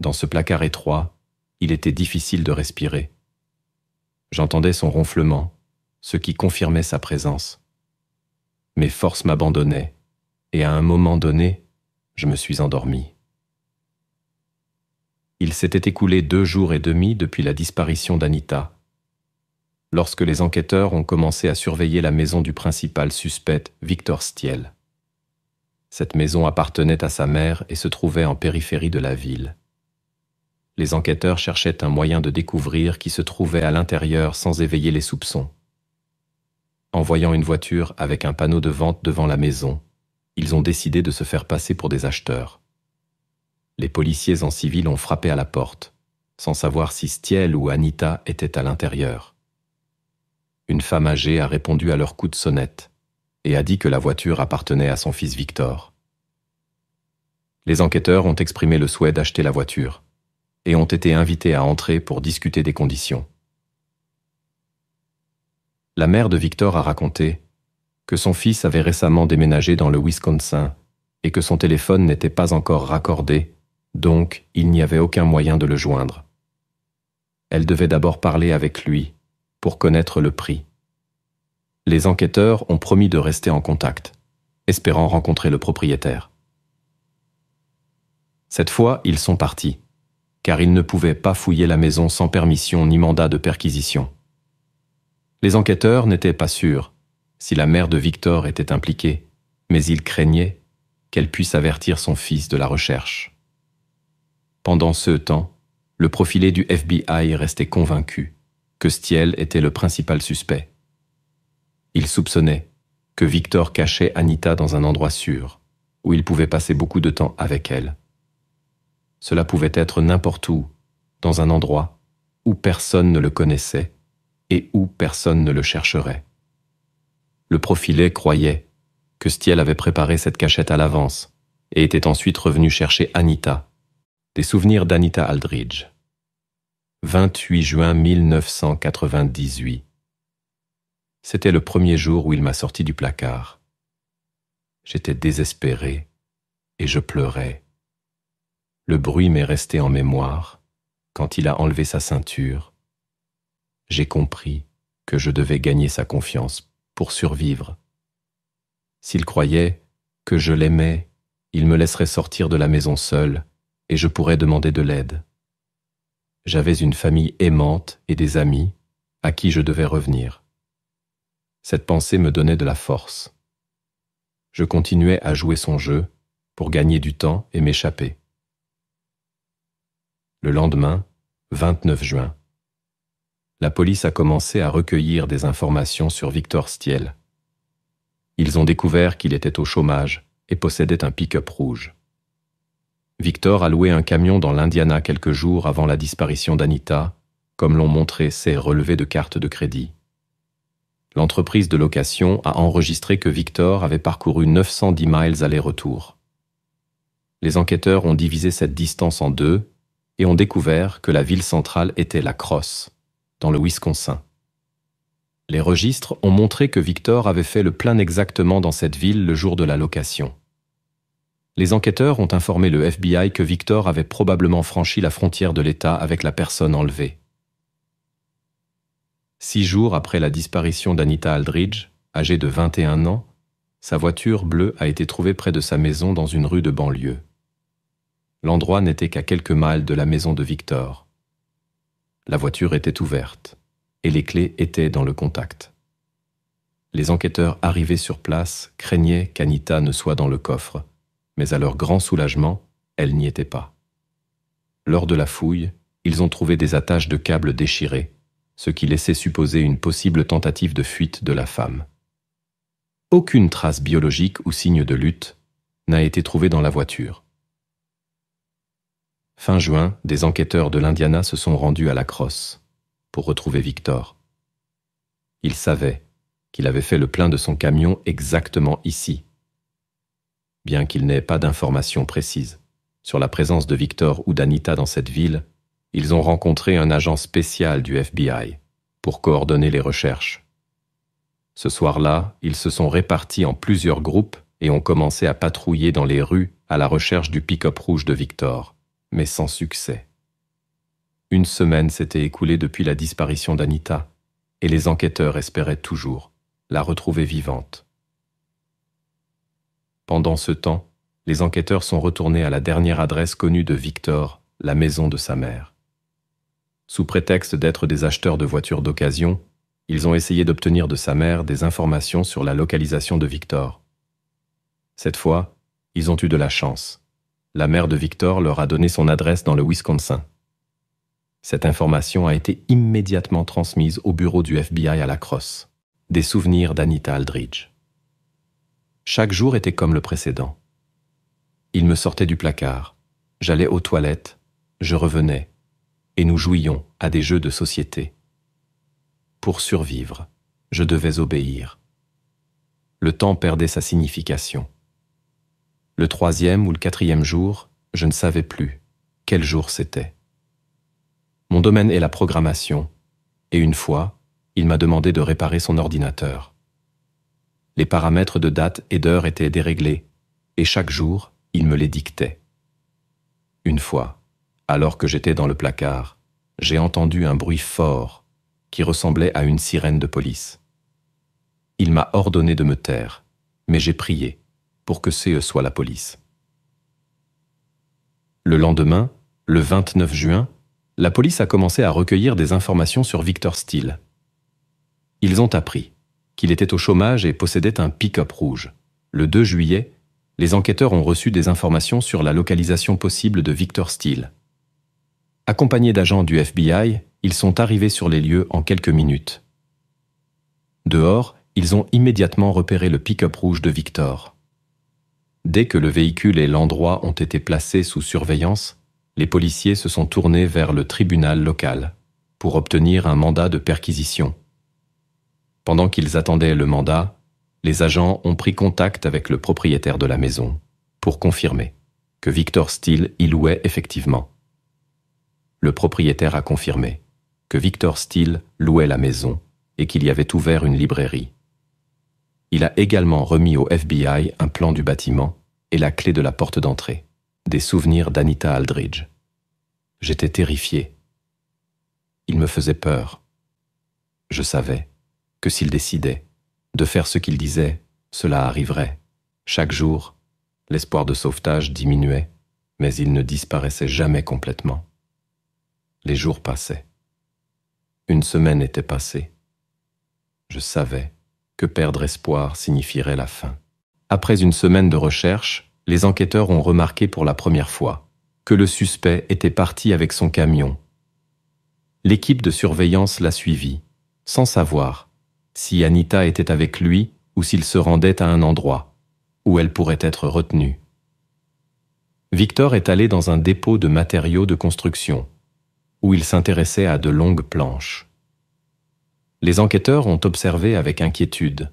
Dans ce placard étroit, il était difficile de respirer. J'entendais son ronflement, ce qui confirmait sa présence. Mes forces m'abandonnaient, et à un moment donné, je me suis endormi. Il s'était écoulé deux jours et demi depuis la disparition d'Anita. Lorsque les enquêteurs ont commencé à surveiller la maison du principal suspect, Victor Stiel. Cette maison appartenait à sa mère et se trouvait en périphérie de la ville les enquêteurs cherchaient un moyen de découvrir qui se trouvait à l'intérieur sans éveiller les soupçons. En voyant une voiture avec un panneau de vente devant la maison, ils ont décidé de se faire passer pour des acheteurs. Les policiers en civil ont frappé à la porte, sans savoir si Stiel ou Anita étaient à l'intérieur. Une femme âgée a répondu à leur coup de sonnette et a dit que la voiture appartenait à son fils Victor. Les enquêteurs ont exprimé le souhait d'acheter la voiture et ont été invités à entrer pour discuter des conditions. La mère de Victor a raconté que son fils avait récemment déménagé dans le Wisconsin et que son téléphone n'était pas encore raccordé, donc il n'y avait aucun moyen de le joindre. Elle devait d'abord parler avec lui pour connaître le prix. Les enquêteurs ont promis de rester en contact, espérant rencontrer le propriétaire. Cette fois, ils sont partis car il ne pouvait pas fouiller la maison sans permission ni mandat de perquisition. Les enquêteurs n'étaient pas sûrs si la mère de Victor était impliquée, mais ils craignaient qu'elle puisse avertir son fils de la recherche. Pendant ce temps, le profilé du FBI restait convaincu que Stiel était le principal suspect. Il soupçonnait que Victor cachait Anita dans un endroit sûr, où il pouvait passer beaucoup de temps avec elle. Cela pouvait être n'importe où, dans un endroit où personne ne le connaissait et où personne ne le chercherait. Le profilé croyait que Stiel avait préparé cette cachette à l'avance et était ensuite revenu chercher Anita. Des souvenirs d'Anita Aldridge. 28 juin 1998. C'était le premier jour où il m'a sorti du placard. J'étais désespéré et je pleurais. Le bruit m'est resté en mémoire quand il a enlevé sa ceinture. J'ai compris que je devais gagner sa confiance pour survivre. S'il croyait que je l'aimais, il me laisserait sortir de la maison seule et je pourrais demander de l'aide. J'avais une famille aimante et des amis à qui je devais revenir. Cette pensée me donnait de la force. Je continuais à jouer son jeu pour gagner du temps et m'échapper. Le lendemain, 29 juin, la police a commencé à recueillir des informations sur Victor Stiel. Ils ont découvert qu'il était au chômage et possédait un pick-up rouge. Victor a loué un camion dans l'Indiana quelques jours avant la disparition d'Anita, comme l'ont montré ses relevés de cartes de crédit. L'entreprise de location a enregistré que Victor avait parcouru 910 miles aller-retour. Les enquêteurs ont divisé cette distance en deux et ont découvert que la ville centrale était La Crosse, dans le Wisconsin. Les registres ont montré que Victor avait fait le plein exactement dans cette ville le jour de la location. Les enquêteurs ont informé le FBI que Victor avait probablement franchi la frontière de l'État avec la personne enlevée. Six jours après la disparition d'Anita Aldridge, âgée de 21 ans, sa voiture bleue a été trouvée près de sa maison dans une rue de banlieue. L'endroit n'était qu'à quelques miles de la maison de Victor. La voiture était ouverte et les clés étaient dans le contact. Les enquêteurs arrivés sur place craignaient qu'Anita ne soit dans le coffre, mais à leur grand soulagement, elle n'y était pas. Lors de la fouille, ils ont trouvé des attaches de câbles déchirées, ce qui laissait supposer une possible tentative de fuite de la femme. Aucune trace biologique ou signe de lutte n'a été trouvée dans la voiture. Fin juin, des enquêteurs de l'Indiana se sont rendus à la crosse pour retrouver Victor. Ils savaient qu'il avait fait le plein de son camion exactement ici, bien qu'il n'ait pas d'informations précises sur la présence de Victor ou d'Anita dans cette ville, ils ont rencontré un agent spécial du FBI pour coordonner les recherches. Ce soir-là, ils se sont répartis en plusieurs groupes et ont commencé à patrouiller dans les rues à la recherche du pick-up rouge de Victor mais sans succès. Une semaine s'était écoulée depuis la disparition d'Anita, et les enquêteurs espéraient toujours la retrouver vivante. Pendant ce temps, les enquêteurs sont retournés à la dernière adresse connue de Victor, la maison de sa mère. Sous prétexte d'être des acheteurs de voitures d'occasion, ils ont essayé d'obtenir de sa mère des informations sur la localisation de Victor. Cette fois, ils ont eu de la chance. La mère de Victor leur a donné son adresse dans le Wisconsin. Cette information a été immédiatement transmise au bureau du FBI à La Crosse. Des souvenirs d'Anita Aldridge. Chaque jour était comme le précédent. Il me sortait du placard, j'allais aux toilettes, je revenais, et nous jouions à des jeux de société. Pour survivre, je devais obéir. Le temps perdait sa signification. Le troisième ou le quatrième jour, je ne savais plus quel jour c'était. Mon domaine est la programmation, et une fois, il m'a demandé de réparer son ordinateur. Les paramètres de date et d'heure étaient déréglés, et chaque jour, il me les dictait. Une fois, alors que j'étais dans le placard, j'ai entendu un bruit fort qui ressemblait à une sirène de police. Il m'a ordonné de me taire, mais j'ai prié pour que CE soit la police. Le lendemain, le 29 juin, la police a commencé à recueillir des informations sur Victor Steele. Ils ont appris qu'il était au chômage et possédait un pick-up rouge. Le 2 juillet, les enquêteurs ont reçu des informations sur la localisation possible de Victor Steele. Accompagnés d'agents du FBI, ils sont arrivés sur les lieux en quelques minutes. Dehors, ils ont immédiatement repéré le pick-up rouge de Victor. Dès que le véhicule et l'endroit ont été placés sous surveillance, les policiers se sont tournés vers le tribunal local pour obtenir un mandat de perquisition. Pendant qu'ils attendaient le mandat, les agents ont pris contact avec le propriétaire de la maison pour confirmer que Victor Steele y louait effectivement. Le propriétaire a confirmé que Victor Steele louait la maison et qu'il y avait ouvert une librairie. Il a également remis au FBI un plan du bâtiment et la clé de la porte d'entrée, des souvenirs d'Anita Aldridge. J'étais terrifié. Il me faisait peur. Je savais que s'il décidait de faire ce qu'il disait, cela arriverait. Chaque jour, l'espoir de sauvetage diminuait, mais il ne disparaissait jamais complètement. Les jours passaient. Une semaine était passée. Je savais que perdre espoir signifierait la fin. Après une semaine de recherche, les enquêteurs ont remarqué pour la première fois que le suspect était parti avec son camion. L'équipe de surveillance l'a suivi, sans savoir si Anita était avec lui ou s'il se rendait à un endroit où elle pourrait être retenue. Victor est allé dans un dépôt de matériaux de construction, où il s'intéressait à de longues planches. Les enquêteurs ont observé avec inquiétude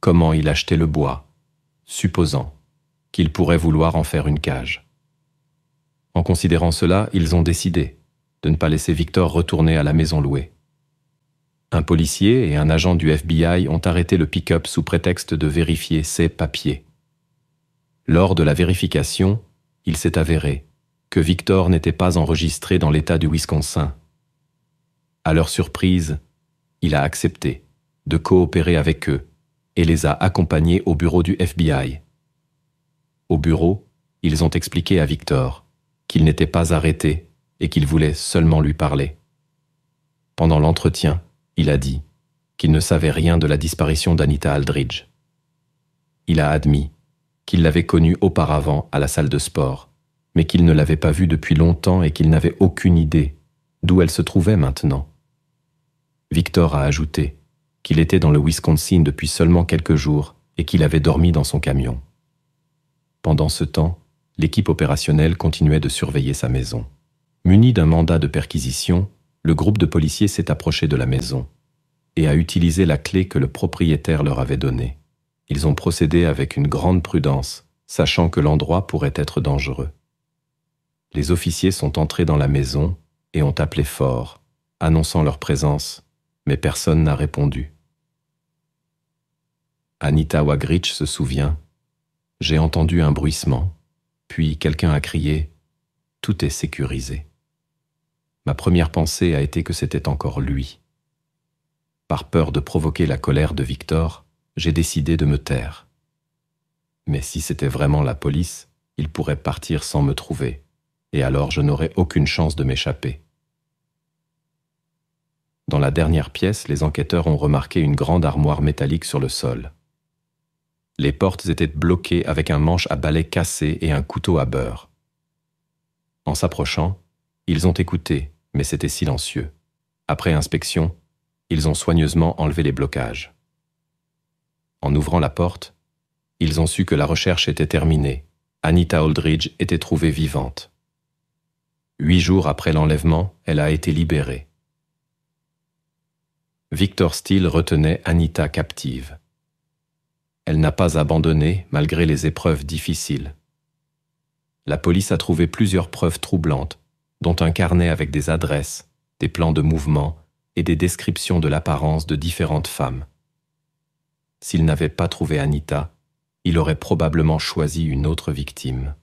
comment il achetait le bois, supposant qu'il pourrait vouloir en faire une cage. En considérant cela, ils ont décidé de ne pas laisser Victor retourner à la maison louée. Un policier et un agent du FBI ont arrêté le pick-up sous prétexte de vérifier ses papiers. Lors de la vérification, il s'est avéré que Victor n'était pas enregistré dans l'État du Wisconsin. À leur surprise, il a accepté de coopérer avec eux et les a accompagnés au bureau du FBI. Au bureau, ils ont expliqué à Victor qu'il n'était pas arrêté et qu'il voulait seulement lui parler. Pendant l'entretien, il a dit qu'il ne savait rien de la disparition d'Anita Aldridge. Il a admis qu'il l'avait connue auparavant à la salle de sport, mais qu'il ne l'avait pas vue depuis longtemps et qu'il n'avait aucune idée d'où elle se trouvait maintenant. Victor a ajouté qu'il était dans le Wisconsin depuis seulement quelques jours et qu'il avait dormi dans son camion. Pendant ce temps, l'équipe opérationnelle continuait de surveiller sa maison. Muni d'un mandat de perquisition, le groupe de policiers s'est approché de la maison et a utilisé la clé que le propriétaire leur avait donnée. Ils ont procédé avec une grande prudence, sachant que l'endroit pourrait être dangereux. Les officiers sont entrés dans la maison et ont appelé fort, annonçant leur présence, mais personne n'a répondu. Anita Wagrich se souvient. J'ai entendu un bruissement, puis quelqu'un a crié ⁇ Tout est sécurisé ⁇ Ma première pensée a été que c'était encore lui. Par peur de provoquer la colère de Victor, j'ai décidé de me taire. Mais si c'était vraiment la police, il pourrait partir sans me trouver, et alors je n'aurais aucune chance de m'échapper. Dans la dernière pièce, les enquêteurs ont remarqué une grande armoire métallique sur le sol. Les portes étaient bloquées avec un manche à balai cassé et un couteau à beurre. En s'approchant, ils ont écouté, mais c'était silencieux. Après inspection, ils ont soigneusement enlevé les blocages. En ouvrant la porte, ils ont su que la recherche était terminée. Anita Aldridge était trouvée vivante. Huit jours après l'enlèvement, elle a été libérée. Victor Steele retenait Anita captive. Elle n'a pas abandonné malgré les épreuves difficiles. La police a trouvé plusieurs preuves troublantes, dont un carnet avec des adresses, des plans de mouvement et des descriptions de l'apparence de différentes femmes. S'il n'avait pas trouvé Anita, il aurait probablement choisi une autre victime.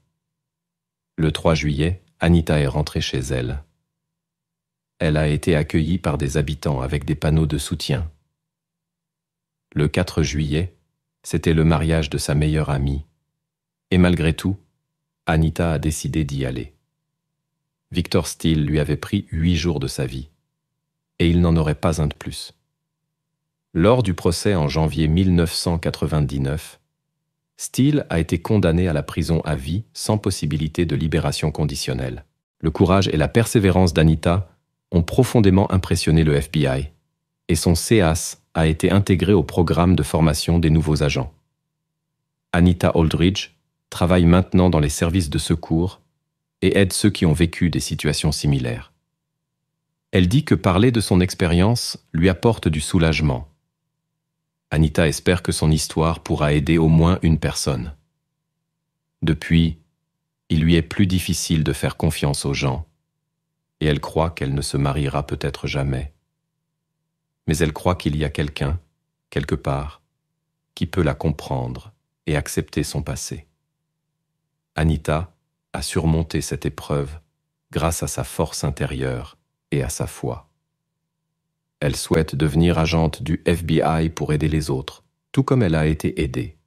Le 3 juillet, Anita est rentrée chez elle elle a été accueillie par des habitants avec des panneaux de soutien. Le 4 juillet, c'était le mariage de sa meilleure amie. Et malgré tout, Anita a décidé d'y aller. Victor Steele lui avait pris huit jours de sa vie. Et il n'en aurait pas un de plus. Lors du procès en janvier 1999, Steele a été condamné à la prison à vie sans possibilité de libération conditionnelle. Le courage et la persévérance d'Anita ont profondément impressionné le FBI, et son CAS a été intégré au programme de formation des nouveaux agents. Anita Aldridge travaille maintenant dans les services de secours et aide ceux qui ont vécu des situations similaires. Elle dit que parler de son expérience lui apporte du soulagement. Anita espère que son histoire pourra aider au moins une personne. Depuis, il lui est plus difficile de faire confiance aux gens et elle croit qu'elle ne se mariera peut-être jamais. Mais elle croit qu'il y a quelqu'un, quelque part, qui peut la comprendre et accepter son passé. Anita a surmonté cette épreuve grâce à sa force intérieure et à sa foi. Elle souhaite devenir agente du FBI pour aider les autres, tout comme elle a été aidée.